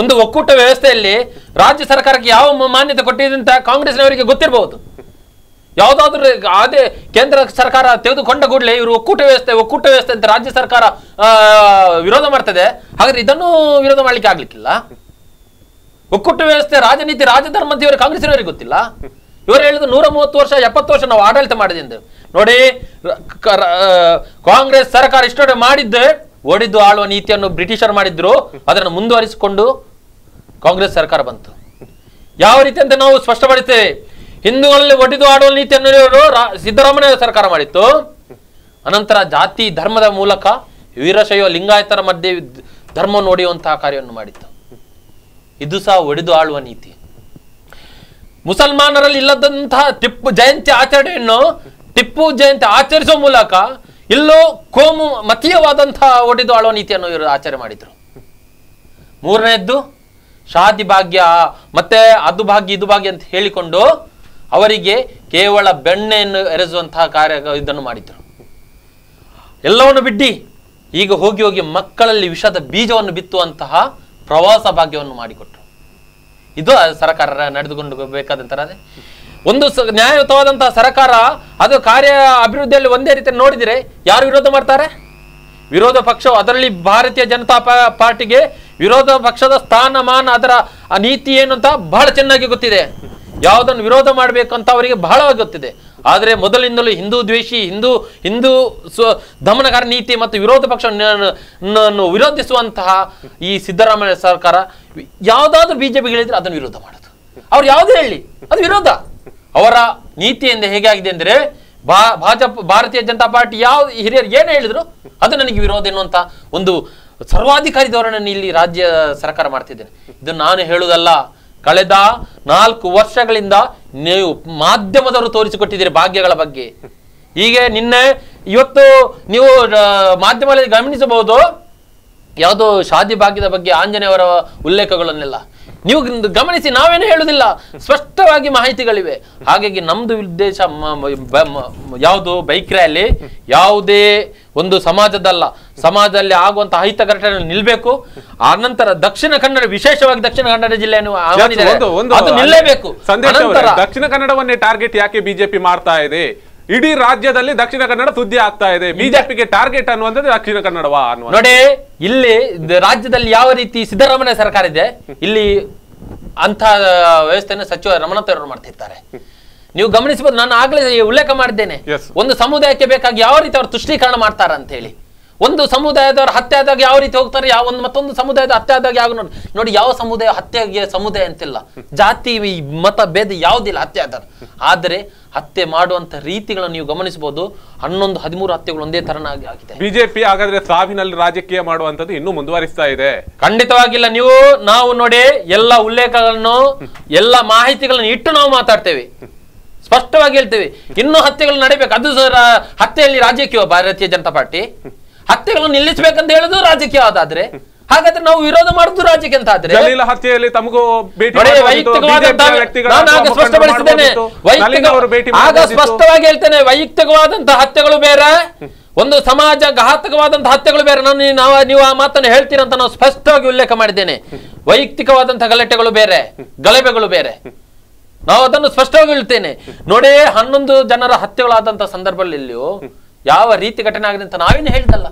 ಒಂದು ಒಕ್ಕೂಟ ವ್ಯವಸ್ಥೆಯಲ್ಲಿ ರಾಜ್ಯ ಸರ್ಕಾರಕ್ಕೆ ಯಾವ ಮಾನ್ಯತೆ ಕೊಟ್ಟಿದೆ ಅಂತ ಕಾಂಗ್ರೆಸ್ನವರಿಗೆ ಗೊತ್ತಿರಬಹುದು ಯಾವುದಾದ್ರೂ ಅದೇ ಕೇಂದ್ರ ಸರ್ಕಾರ ತೆಗೆದುಕೊಂಡ ಕೂಡಲೇ ಇವರು ಒಕ್ಕೂಟ ವ್ಯವಸ್ಥೆ ಒಕ್ಕೂಟ ವ್ಯವಸ್ಥೆ ಅಂತ ರಾಜ್ಯ ಸರ್ಕಾರ ವಿರೋಧ ಮಾಡ್ತದೆ ಹಾಗಾದ್ರೆ ಇದನ್ನು ವಿರೋಧ ಮಾಡ್ಲಿಕ್ಕೆ ಆಗ್ಲಿಕ್ಕಿಲ್ಲ ಒಕ್ಕೂಟ ವ್ಯವಸ್ಥೆ ರಾಜನೀತಿ ರಾಜಧರ್ಮ ಇವರು ಕಾಂಗ್ರೆಸ್ನವರಿಗೆ ಗೊತ್ತಿಲ್ಲ ಇವರು ಹೇಳಿದ್ರು ನೂರ ಮೂವತ್ತು ವರ್ಷ ಎಪ್ಪತ್ತು ವರ್ಷ ನಾವು ಆಡಳಿತ ಮಾಡಿದಿಂದ ನೋಡಿ ಕಾಂಗ್ರೆಸ್ ಸರ್ಕಾರ ಇಷ್ಟೊಡೆ ಮಾಡಿದ್ದೆ ಓಡಿದ್ದು ಆಳುವ ನೀತಿಯನ್ನು ಬ್ರಿಟಿಷರು ಮಾಡಿದ್ರು ಅದನ್ನು ಮುಂದುವರಿಸಿಕೊಂಡು ಕಾಂಗ್ರೆಸ್ ಸರ್ಕಾರ ಬಂತು ಯಾವ ರೀತಿ ಅಂತ ನಾವು ಸ್ಪಷ್ಟಪಡಿಸ್ತೇವೆ ಹಿಂದೂಗಳಲ್ಲಿ ಒಡೆದು ಆಡುವ ನೀತಿಯನ್ನು ಸಿದ್ದರಾಮಯ್ಯ ಸರ್ಕಾರ ಮಾಡಿತ್ತು ಅನಂತರ ಜಾತಿ ಧರ್ಮದ ಮೂಲಕ ವೀರಶೈವ ಲಿಂಗಾಯತರ ಮಧ್ಯೆ ಧರ್ಮ ನೋಡಿಯುವಂತಹ ಕಾರ್ಯವನ್ನು ಮಾಡಿತ್ತು ಇದು ಸಹ ಒಡೆದು ಆಳುವ ನೀತಿ ಮುಸಲ್ಮಾನರಲ್ಲಿ ಇಲ್ಲದಂತಹ ಟಿಪ್ಪು ಜಯಂತಿ ಆಚರಣೆಯನ್ನು ಟಿಪ್ಪು ಜಯಂತಿ ಆಚರಿಸುವ ಮೂಲಕ ಇಲ್ಲೋ ಕೋಮು ಮತೀಯವಾದಂತಹ ಒಡೆದು ಆಳುವ ನೀತಿಯನ್ನು ಇವರು ಆಚರಣೆ ಮಾಡಿದರು ಮೂರನೆಯದ್ದು ಶಾದಿ ಭಾಗ್ಯ ಮತ್ತೆ ಅದು ಭಾಗ್ಯ ಇದು ಭಾಗ್ಯ ಅಂತ ಹೇಳಿಕೊಂಡು ಅವರಿಗೆ ಕೇವಲ ಬೆಣ್ಣೆಯನ್ನು ಎರೆಸುವಂತಹ ಕಾರ್ಯ ಇದನ್ನು ಮಾಡಿದರು ಎಲ್ಲವನ್ನು ಬಿಡ್ಡಿ ಈಗ ಹೋಗಿ ಹೋಗಿ ಮಕ್ಕಳಲ್ಲಿ ವಿಷದ ಬೀಜವನ್ನು ಬಿತ್ತುವಂತಹ ಪ್ರವಾಸ ಭಾಗ್ಯವನ್ನು ಮಾಡಿಕೊಟ್ಟರು ಇದು ಸರ್ಕಾರ ನಡೆದುಕೊಂಡು ಬೇಕಾದಂತರ ಒಂದು ನ್ಯಾಯಯುತವಾದಂತಹ ಸರ್ಕಾರ ಅದು ಕಾರ್ಯ ಅಭಿವೃದ್ಧಿಯಲ್ಲಿ ಒಂದೇ ರೀತಿ ನೋಡಿದರೆ ಯಾರು ವಿರೋಧ ಮಾಡ್ತಾರೆ ವಿರೋಧ ಪಕ್ಷವು ಅದರಲ್ಲಿ ಭಾರತೀಯ ಜನತಾ ಪಾರ್ಟಿಗೆ ವಿರೋಧ ಪಕ್ಷದ ಸ್ಥಾನಮಾನ ಅದರ ನೀತಿ ಏನು ಅಂತ ಬಹಳ ಚೆನ್ನಾಗಿ ಗೊತ್ತಿದೆ ಯಾವುದನ್ನು ವಿರೋಧ ಮಾಡಬೇಕು ಅಂತ ಅವರಿಗೆ ಬಹಳವಾಗಿ ಗೊತ್ತಿದೆ ಆದರೆ ಮೊದಲಿಂದಲೂ ಹಿಂದೂ ದ್ವೇಷಿ ಹಿಂದೂ ಹಿಂದೂ ಸ್ವ ದಮನಕಾರ ನೀತಿ ಮತ್ತು ವಿರೋಧ ಪಕ್ಷ ವಿರೋಧಿಸುವಂತಹ ಈ ಸಿದ್ದರಾಮಯ್ಯ ಸರ್ಕಾರ ಯಾವುದಾದ್ರೂ ಬಿಜೆಪಿಗೆ ಹೇಳಿದ್ರೆ ಅದನ್ನು ವಿರೋಧ ಮಾಡೋದು ಅವ್ರು ಯಾವುದೇ ಹೇಳಿ ಅದು ವಿರೋಧ ಅವರ ನೀತಿಯಿಂದ ಹೇಗಾಗಿದೆ ಅಂದರೆ ಬಾ ಭಾಜಪ ಭಾರತೀಯ ಜನತಾ ಪಾರ್ಟಿ ಯಾವ ಹಿರಿಯರು ಏನು ಹೇಳಿದ್ರು ಅದು ನನಗೆ ವಿರೋಧ ಎನ್ನುವಂಥ ಒಂದು ಸರ್ವಾಧಿಕಾರಿ ಧೋರಣೆಯನ್ನು ಇಲ್ಲಿ ರಾಜ್ಯ ಸರ್ಕಾರ ಮಾಡ್ತಿದ್ದೇನೆ ಇದನ್ನು ನಾನು ಹೇಳುವುದಲ್ಲ ಕಳೆದ ನಾಲ್ಕು ವರ್ಷಗಳಿಂದ ನೀವು ಮಾಧ್ಯಮದವರು ತೋರಿಸಿಕೊಟ್ಟಿದ್ದೀರಿ ಭಾಗ್ಯಗಳ ಬಗ್ಗೆ ಹೀಗೆ ನಿನ್ನೆ ಇವತ್ತು ನೀವು ಮಾಧ್ಯಮದಲ್ಲಿ ಗಮನಿಸಬಹುದು ಯಾವುದು ಶಾದಿ ಭಾಗ್ಯದ ಬಗ್ಗೆ ಆಂಜನೇಯವರ ಉಲ್ಲೇಖಗಳನ್ನೆಲ್ಲ ನೀವು ಗಮನಿಸಿ ನಾವೇನು ಹೇಳುದಿಲ್ಲ ಸ್ಪಷ್ಟವಾಗಿ ಮಾಹಿತಿಗಳಿವೆ ಹಾಗಾಗಿ ನಮ್ದು ಉದ್ದೇಶ ಯಾವುದು ಬೈಕ್ ರ್ಯಾಲಿ ಯಾವುದೇ ಒಂದು ಸಮಾಜದಲ್ಲ ಸಮಾಜದಲ್ಲಿ ಆಗುವಂತಹ ಅಹಿತ ಘಟನೆ ನಿಲ್ಬೇಕು ಆ ನಂತರ ದಕ್ಷಿಣ ಕನ್ನಡ ವಿಶೇಷವಾಗಿ ದಕ್ಷಿಣ ಕನ್ನಡ ಜಿಲ್ಲೆಯನ್ನು ಅದು ದಕ್ಷಿಣ ಕನ್ನಡವನ್ನೇ ಟಾರ್ಗೆಟ್ ಯಾಕೆ ಬಿಜೆಪಿ ಮಾಡ್ತಾ ಇದೆ ಇಡೀ ರಾಜ್ಯದಲ್ಲಿ ದಕ್ಷಿಣ ಕನ್ನಡ ಸುದ್ದಿ ಆಗ್ತಾ ಇದೆ ಬಿಜೆಪಿಗೆ ಟಾರ್ಗೆಟ್ ಅನ್ನುವಂಥದ್ದು ದಕ್ಷಿಣ ಕನ್ನಡವಾ ಅನ್ನುವ ನೋಡಿ ಇಲ್ಲಿ ರಾಜ್ಯದಲ್ಲಿ ಯಾವ ರೀತಿ ಸಿದ್ದರಾಮಯ್ಯ ಸರ್ಕಾರ ಇದೆ ಇಲ್ಲಿ ಅಂತ ವ್ಯವಸ್ಥೆಯನ್ನು ಸಚಿವ ರಮಣಾಥ್ ಅವರು ಮಾಡ್ತಿರ್ತಾರೆ ನೀವು ಗಮನಿಸಬಹುದು ನಾನು ಆಗ್ಲೇ ಉಲ್ಲೇಖ ಮಾಡಿದ್ದೇನೆ ಒಂದು ಸಮುದಾಯಕ್ಕೆ ಬೇಕಾಗಿ ಯಾವ ರೀತಿ ಅವರು ತುಷ್ಟೀಕರಣ ಮಾಡ್ತಾರ ಅಂತ ಹೇಳಿ ಒಂದು ಸಮುದಾಯದವರು ಹತ್ಯೆ ಆದಾಗ ಯಾವ ರೀತಿ ಹೋಗ್ತಾರೆ ಯಾವ ಒಂದು ಮತ್ತೊಂದು ಸಮುದಾಯದ ಹತ್ಯೆ ಆದಾಗ ಯಾವ ನೋಡಿ ನೋಡಿ ಯಾವ ಸಮುದಾಯ ಹತ್ಯೆಗೆ ಸಮುದಾಯ ಅಂತಿಲ್ಲ ಜಾತಿ ಮತ ಭೇದ ಯಾವುದಿಲ್ಲ ಹತ್ಯೆ ಆದಾಗ ಆದರೆ ಹತ್ಯೆ ಮಾಡುವಂತ ರೀತಿಗಳನ್ನು ನೀವು ಗಮನಿಸಬಹುದು ಹನ್ನೊಂದು ಹದಿಮೂರು ಹತ್ಯೆಗಳು ಒಂದೇ ತರನಾಗಿ ಆಗಿದೆ ಬಿಜೆಪಿ ಹಾಗಾದ್ರೆ ಸಾವಿನಲ್ಲಿ ರಾಜಕೀಯ ಮಾಡುವಂತದ್ದು ಇನ್ನೂ ಮುಂದುವರಿಸ್ತಾ ಇದೆ ಖಂಡಿತವಾಗಿಲ್ಲ ನೀವು ನಾವು ನೋಡಿ ಎಲ್ಲ ಉಲ್ಲೇಖಗಳನ್ನು ಎಲ್ಲ ಮಾಹಿತಿಗಳನ್ನು ಇಟ್ಟು ನಾವು ಮಾತಾಡ್ತೇವೆ ಸ್ಪಷ್ಟವಾಗಿ ಹೇಳ್ತೇವೆ ಇನ್ನೂ ಹತ್ಯೆಗಳು ನಡೀಬೇಕು ಅದು ಹತ್ಯೆಯಲ್ಲಿ ರಾಜಕೀಯ ಭಾರತೀಯ ಜನತಾ ಪಾರ್ಟಿ ಹತ್ಯೆಗಳನ್ನು ನಿಲ್ಲಿಸಬೇಕಂತ ಹೇಳುದು ರಾಜಕೀಯ ಅದಾದ್ರೆ ಹಾಗಾದ್ರೆ ನಾವು ವಿರೋಧ ಮಾಡುದು ರಾಜಕೀಯ ಅಂತ ಆದ್ರೆ ಹತ್ಯೆಯಲ್ಲಿ ತಮಗೂ ಆಗ ಸ್ಪಷ್ಟವಾಗಿ ಹೇಳ್ತೇನೆ ವೈಯಕ್ತಿಕವಾದಂತಹ ಹತ್ಯೆಗಳು ಬೇರೆ ಒಂದು ಸಮಾಜ ಘಾತಕವಾದಂತಹ ಹತ್ಯೆಗಳು ಬೇರೆ ನಾನು ನಾವು ನೀವು ಆ ಮಾತನ್ನು ಹೇಳ್ತೀರಂತ ನಾವು ಸ್ಪಷ್ಟವಾಗಿ ಉಲ್ಲೇಖ ಮಾಡಿದ್ದೇನೆ ವೈಯಕ್ತಿಕವಾದಂತಹ ಗಲಾಟೆಗಳು ಬೇರೆ ಗಲಭೆಗಳು ಬೇರೆ ನಾವು ಅದನ್ನು ಸ್ಪಷ್ಟವಾಗಿ ಹೇಳ್ತೇನೆ ನೋಡಿ ಹನ್ನೊಂದು ಜನರ ಹತ್ಯೆಗಳಾದಂತ ಸಂದರ್ಭದಲ್ಲಿಯೂ ಯಾವ ರೀತಿ ಘಟನೆ ಆಗಿದೆ ಅಂತ ನಾವೇನು ಹೇಳಿದಲ್ಲ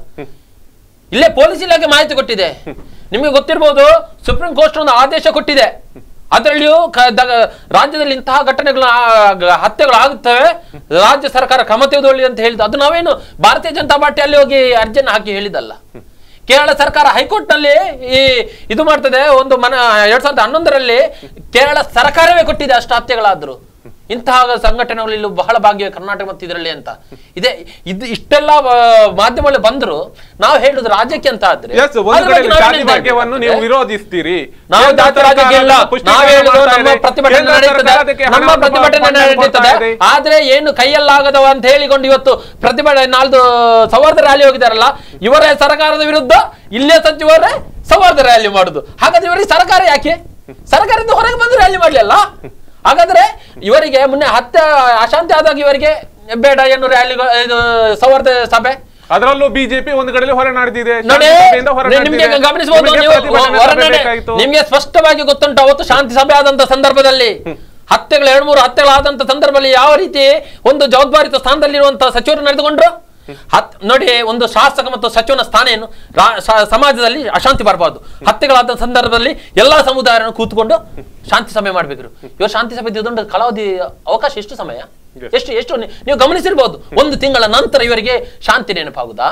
ಇಲ್ಲೇ ಪೊಲೀಸ್ ಇಲಾಖೆ ಮಾಹಿತಿ ಕೊಟ್ಟಿದೆ ನಿಮಗೆ ಗೊತ್ತಿರ್ಬೋದು ಸುಪ್ರೀಂ ಕೋರ್ಟ್ ಒಂದು ಆದೇಶ ಕೊಟ್ಟಿದೆ ಅದರಲ್ಲಿಯೂ ರಾಜ್ಯದಲ್ಲಿ ಇಂತಹ ಘಟನೆಗಳ ಹತ್ಯೆಗಳಾಗುತ್ತವೆ ರಾಜ್ಯ ಸರ್ಕಾರ ಕ್ರಮ ತೆಗೆದುಕೊಳ್ಳಿ ಅಂತ ಹೇಳಿದ ಅದು ನಾವೇನು ಭಾರತೀಯ ಜನತಾ ಪಾರ್ಟಿ ಅಲ್ಲಿ ಹೋಗಿ ಅರ್ಜಿಯನ್ನು ಹಾಕಿ ಹೇಳಿದಲ್ಲ ಕೇರಳ ಸರ್ಕಾರ ಹೈಕೋರ್ಟ್ ಈ ಇದು ಮಾಡ್ತದೆ ಒಂದು ಮನ ಎರಡ್ ಸಾವಿರದ ಹನ್ನೊಂದರಲ್ಲಿ ಕೇರಳ ಸರ್ಕಾರವೇ ಕೊಟ್ಟಿದೆ ಅಷ್ಟು ಹತ್ಯೆಗಳಾದ್ರು ಇಂತಹ ಸಂಘಟನೆಗಳು ಬಹಳ ಭಾಗ್ಯ ಕರ್ನಾಟಕ ಮತ್ತು ಇದರಲ್ಲಿ ಅಂತ ಇದೇ ಇದು ಇಷ್ಟೆಲ್ಲ ಮಾಧ್ಯಮಗಳು ಬಂದ್ರು ನಾವು ಹೇಳುದು ರಾಜ್ಯಕ್ಕೆ ಅಂತ ಆದ್ರೆ ನೀವು ವಿರೋಧಿಸ್ತೀರಿ ನಾವು ಪ್ರತಿಭಟನೆ ಆದ್ರೆ ಏನು ಕೈಯಲ್ಲಾಗದವ ಅಂತ ಹೇಳಿಕೊಂಡು ಇವತ್ತು ಪ್ರತಿಭಟನೆ ನಾಲ್ದು ಸವಾರ್ದ ರ್ಯಾಲಿ ಹೋಗಿದಾರಲ್ಲ ಇವರೇ ಸರ್ಕಾರದ ವಿರುದ್ಧ ಇಲ್ಲೇ ಸಚಿವರೇ ಸವಾರ್ದ ರ್ಯಾಲಿ ಮಾಡುದು ಹಾಗಾದ್ರೆ ಇವರಿಗೆ ಸರ್ಕಾರ ಯಾಕೆ ಸರ್ಕಾರದಿಂದ ಹೊರಗೆ ಬಂದು ರ್ಯಾಲಿ ಮಾಡ್ಲಿಲ್ಲ ಹಾಗಾದ್ರೆ ಇವರಿಗೆ ಮೊನ್ನೆ ಹತ್ಯೆ ಅಶಾಂತಿ ಆದಾಗ ಇವರಿಗೆ ಬೇಡ ಏನು ರ್ಯಾಲಿ ಸೌಹಾರ್ದ ಸಭೆ ಅದರಲ್ಲೂ ಬಿಜೆಪಿ ಒಂದು ಕಡೆ ಹೊರನಾಡಿದೆ ನಿಮಗೆ ನಿಮ್ಗೆ ಸ್ಪಷ್ಟವಾಗಿ ಗೊತ್ತುಂಟು ಅವತ್ತು ಶಾಂತಿ ಸಭೆ ಆದಂತ ಸಂದರ್ಭದಲ್ಲಿ ಹತ್ತೆಗಳು ಎರಡ್ ಮೂರು ಹತ್ತೆಗಳಾದಂತ ಸಂದರ್ಭದಲ್ಲಿ ಯಾವ ರೀತಿ ಒಂದು ಜವಾಬ್ದಾರಿತ ಸ್ಥಾನದಲ್ಲಿರುವಂತಹ ಸಚಿವರು ನಡೆದುಕೊಂಡ್ರು ಹತ್ ನೋಡಿ ಒಂದು ಶಾಸಕ ಮತ್ತು ಸಚಿವನ ಸ್ಥಾನ ಏನು ಸಮಾಜದಲ್ಲಿ ಅಶಾಂತಿ ಬರಬಾರ್ದು ಹತ್ಯೆಗಳಾದ ಸಂದರ್ಭದಲ್ಲಿ ಎಲ್ಲಾ ಸಮುದಾಯವನ್ನು ಕೂತ್ಕೊಂಡು ಶಾಂತಿ ಸಭೆ ಮಾಡ್ಬೇಕು ಇವರು ಶಾಂತಿ ಸಭೆ ಇದೊಂದು ಕಲಾವಧಿ ಅವಕಾಶ ಎಷ್ಟು ಸಮಯ ಎಷ್ಟು ಎಷ್ಟು ನೀವು ಗಮನಿಸಿರ್ಬಹುದು ಒಂದು ತಿಂಗಳ ನಂತರ ಇವರಿಗೆ ಶಾಂತಿ ನೆನಪಾಗುದಾ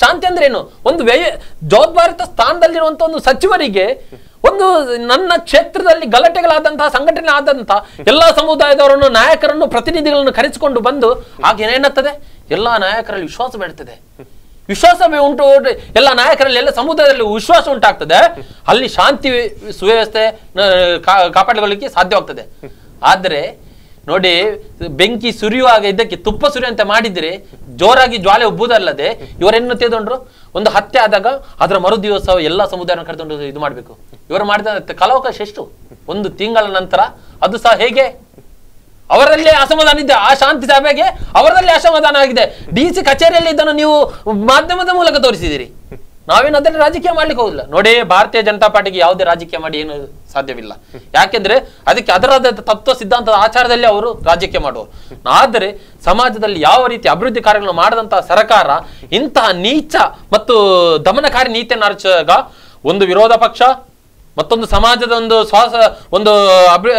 ಶಾಂತಿ ಅಂದ್ರೆ ಏನು ಒಂದು ವ್ಯಯ ಜವಾಬ್ದಾರಿತ ಸ್ಥಾನದಲ್ಲಿರುವಂತ ಒಂದು ಸಚಿವರಿಗೆ ಒಂದು ನನ್ನ ಕ್ಷೇತ್ರದಲ್ಲಿ ಗಲಾಟೆಗಳಾದಂತಹ ಸಂಘಟನೆ ಆದಂತಹ ಎಲ್ಲಾ ಸಮುದಾಯದವರನ್ನು ನಾಯಕರನ್ನು ಪ್ರತಿನಿಧಿಗಳನ್ನು ಕರೆಸಿಕೊಂಡು ಬಂದು ಆಗ ಏನೇನತ್ತದೆ ಎಲ್ಲ ನಾಯಕರಲ್ಲಿ ವಿಶ್ವಾಸ ಬೆಳೆತದೆ ವಿಶ್ವಾಸ ಉಂಟು ಎಲ್ಲ ನಾಯಕರಲ್ಲಿ ಎಲ್ಲ ಸಮುದಾಯದಲ್ಲಿ ವಿಶ್ವಾಸ ಉಂಟಾಗ್ತದೆ ಅಲ್ಲಿ ಶಾಂತಿ ಸುವ್ಯವಸ್ಥೆ ಕಾಪಾಡಿಕೊಳ್ಳಿಕ್ಕೆ ಸಾಧ್ಯವಾಗ್ತದೆ ಆದರೆ ನೋಡಿ ಬೆಂಕಿ ಸುರಿಯುವಾಗ ಇದಕ್ಕೆ ತುಪ್ಪ ಸುರಿಯುವಂತೆ ಮಾಡಿದ್ರೆ ಜೋರಾಗಿ ಜ್ವಾಲೆ ಒಬ್ಬುದಲ್ಲದೆ ಇವರೇನು ತೆಗೆದೊಂಡ್ರು ಒಂದು ಹತ್ಯೆ ಆದಾಗ ಅದರ ಮರುದಿವಸ ಎಲ್ಲ ಸಮುದಾಯನ ಕರೆದುಕೊಂಡು ಇದು ಮಾಡಬೇಕು ಇವರು ಮಾಡಿದ ಕಲಾವಕಾಶ ಎಷ್ಟು ಒಂದು ತಿಂಗಳ ನಂತರ ಅದು ಸಹ ಹೇಗೆ ಅವರಲ್ಲಿ ಅಸಮಾಧಾನ ಇದೆ ಆ ಶಾಂತಿ ಸಭೆಗೆ ಅವರಲ್ಲಿ ಅಸಮಾಧಾನ ಆಗಿದೆ ಡಿ ಸಿ ಕಚೇರಿಯಲ್ಲಿ ಇದನ್ನು ನೀವು ಮಾಧ್ಯಮದ ಮೂಲಕ ತೋರಿಸಿದಿರಿ ನಾವೇನು ಅದರಲ್ಲಿ ರಾಜಕೀಯ ಮಾಡ್ಲಿಕ್ಕೆ ಹೋಗಿಲ್ಲ ನೋಡಿ ಭಾರತೀಯ ಜನತಾ ಪಾರ್ಟಿಗೆ ಯಾವುದೇ ರಾಜಕೀಯ ಮಾಡಿ ಏನು ಸಾಧ್ಯವಿಲ್ಲ ಯಾಕೆಂದ್ರೆ ಅದಕ್ಕೆ ಅದರಾದ ತತ್ವ ಸಿದ್ಧಾಂತದ ಆಚಾರದಲ್ಲಿ ಅವರು ರಾಜಕೀಯ ಮಾಡುವರು ಆದರೆ ಸಮಾಜದಲ್ಲಿ ಯಾವ ರೀತಿ ಅಭಿವೃದ್ಧಿ ಕಾರ್ಯಗಳನ್ನು ಮಾಡದಂತಹ ಸರ್ಕಾರ ಇಂತಹ ನೀಚ ಮತ್ತು ದಮನಕಾರಿ ನೀತಿಯನ್ನು ಅರ್ಚಾಗ ಒಂದು ವಿರೋಧ ಪಕ್ಷ ಮತ್ತೊಂದು ಸಮಾಜದ ಒಂದು ಸ್ವಾಸ ಒಂದು ಅಭಿ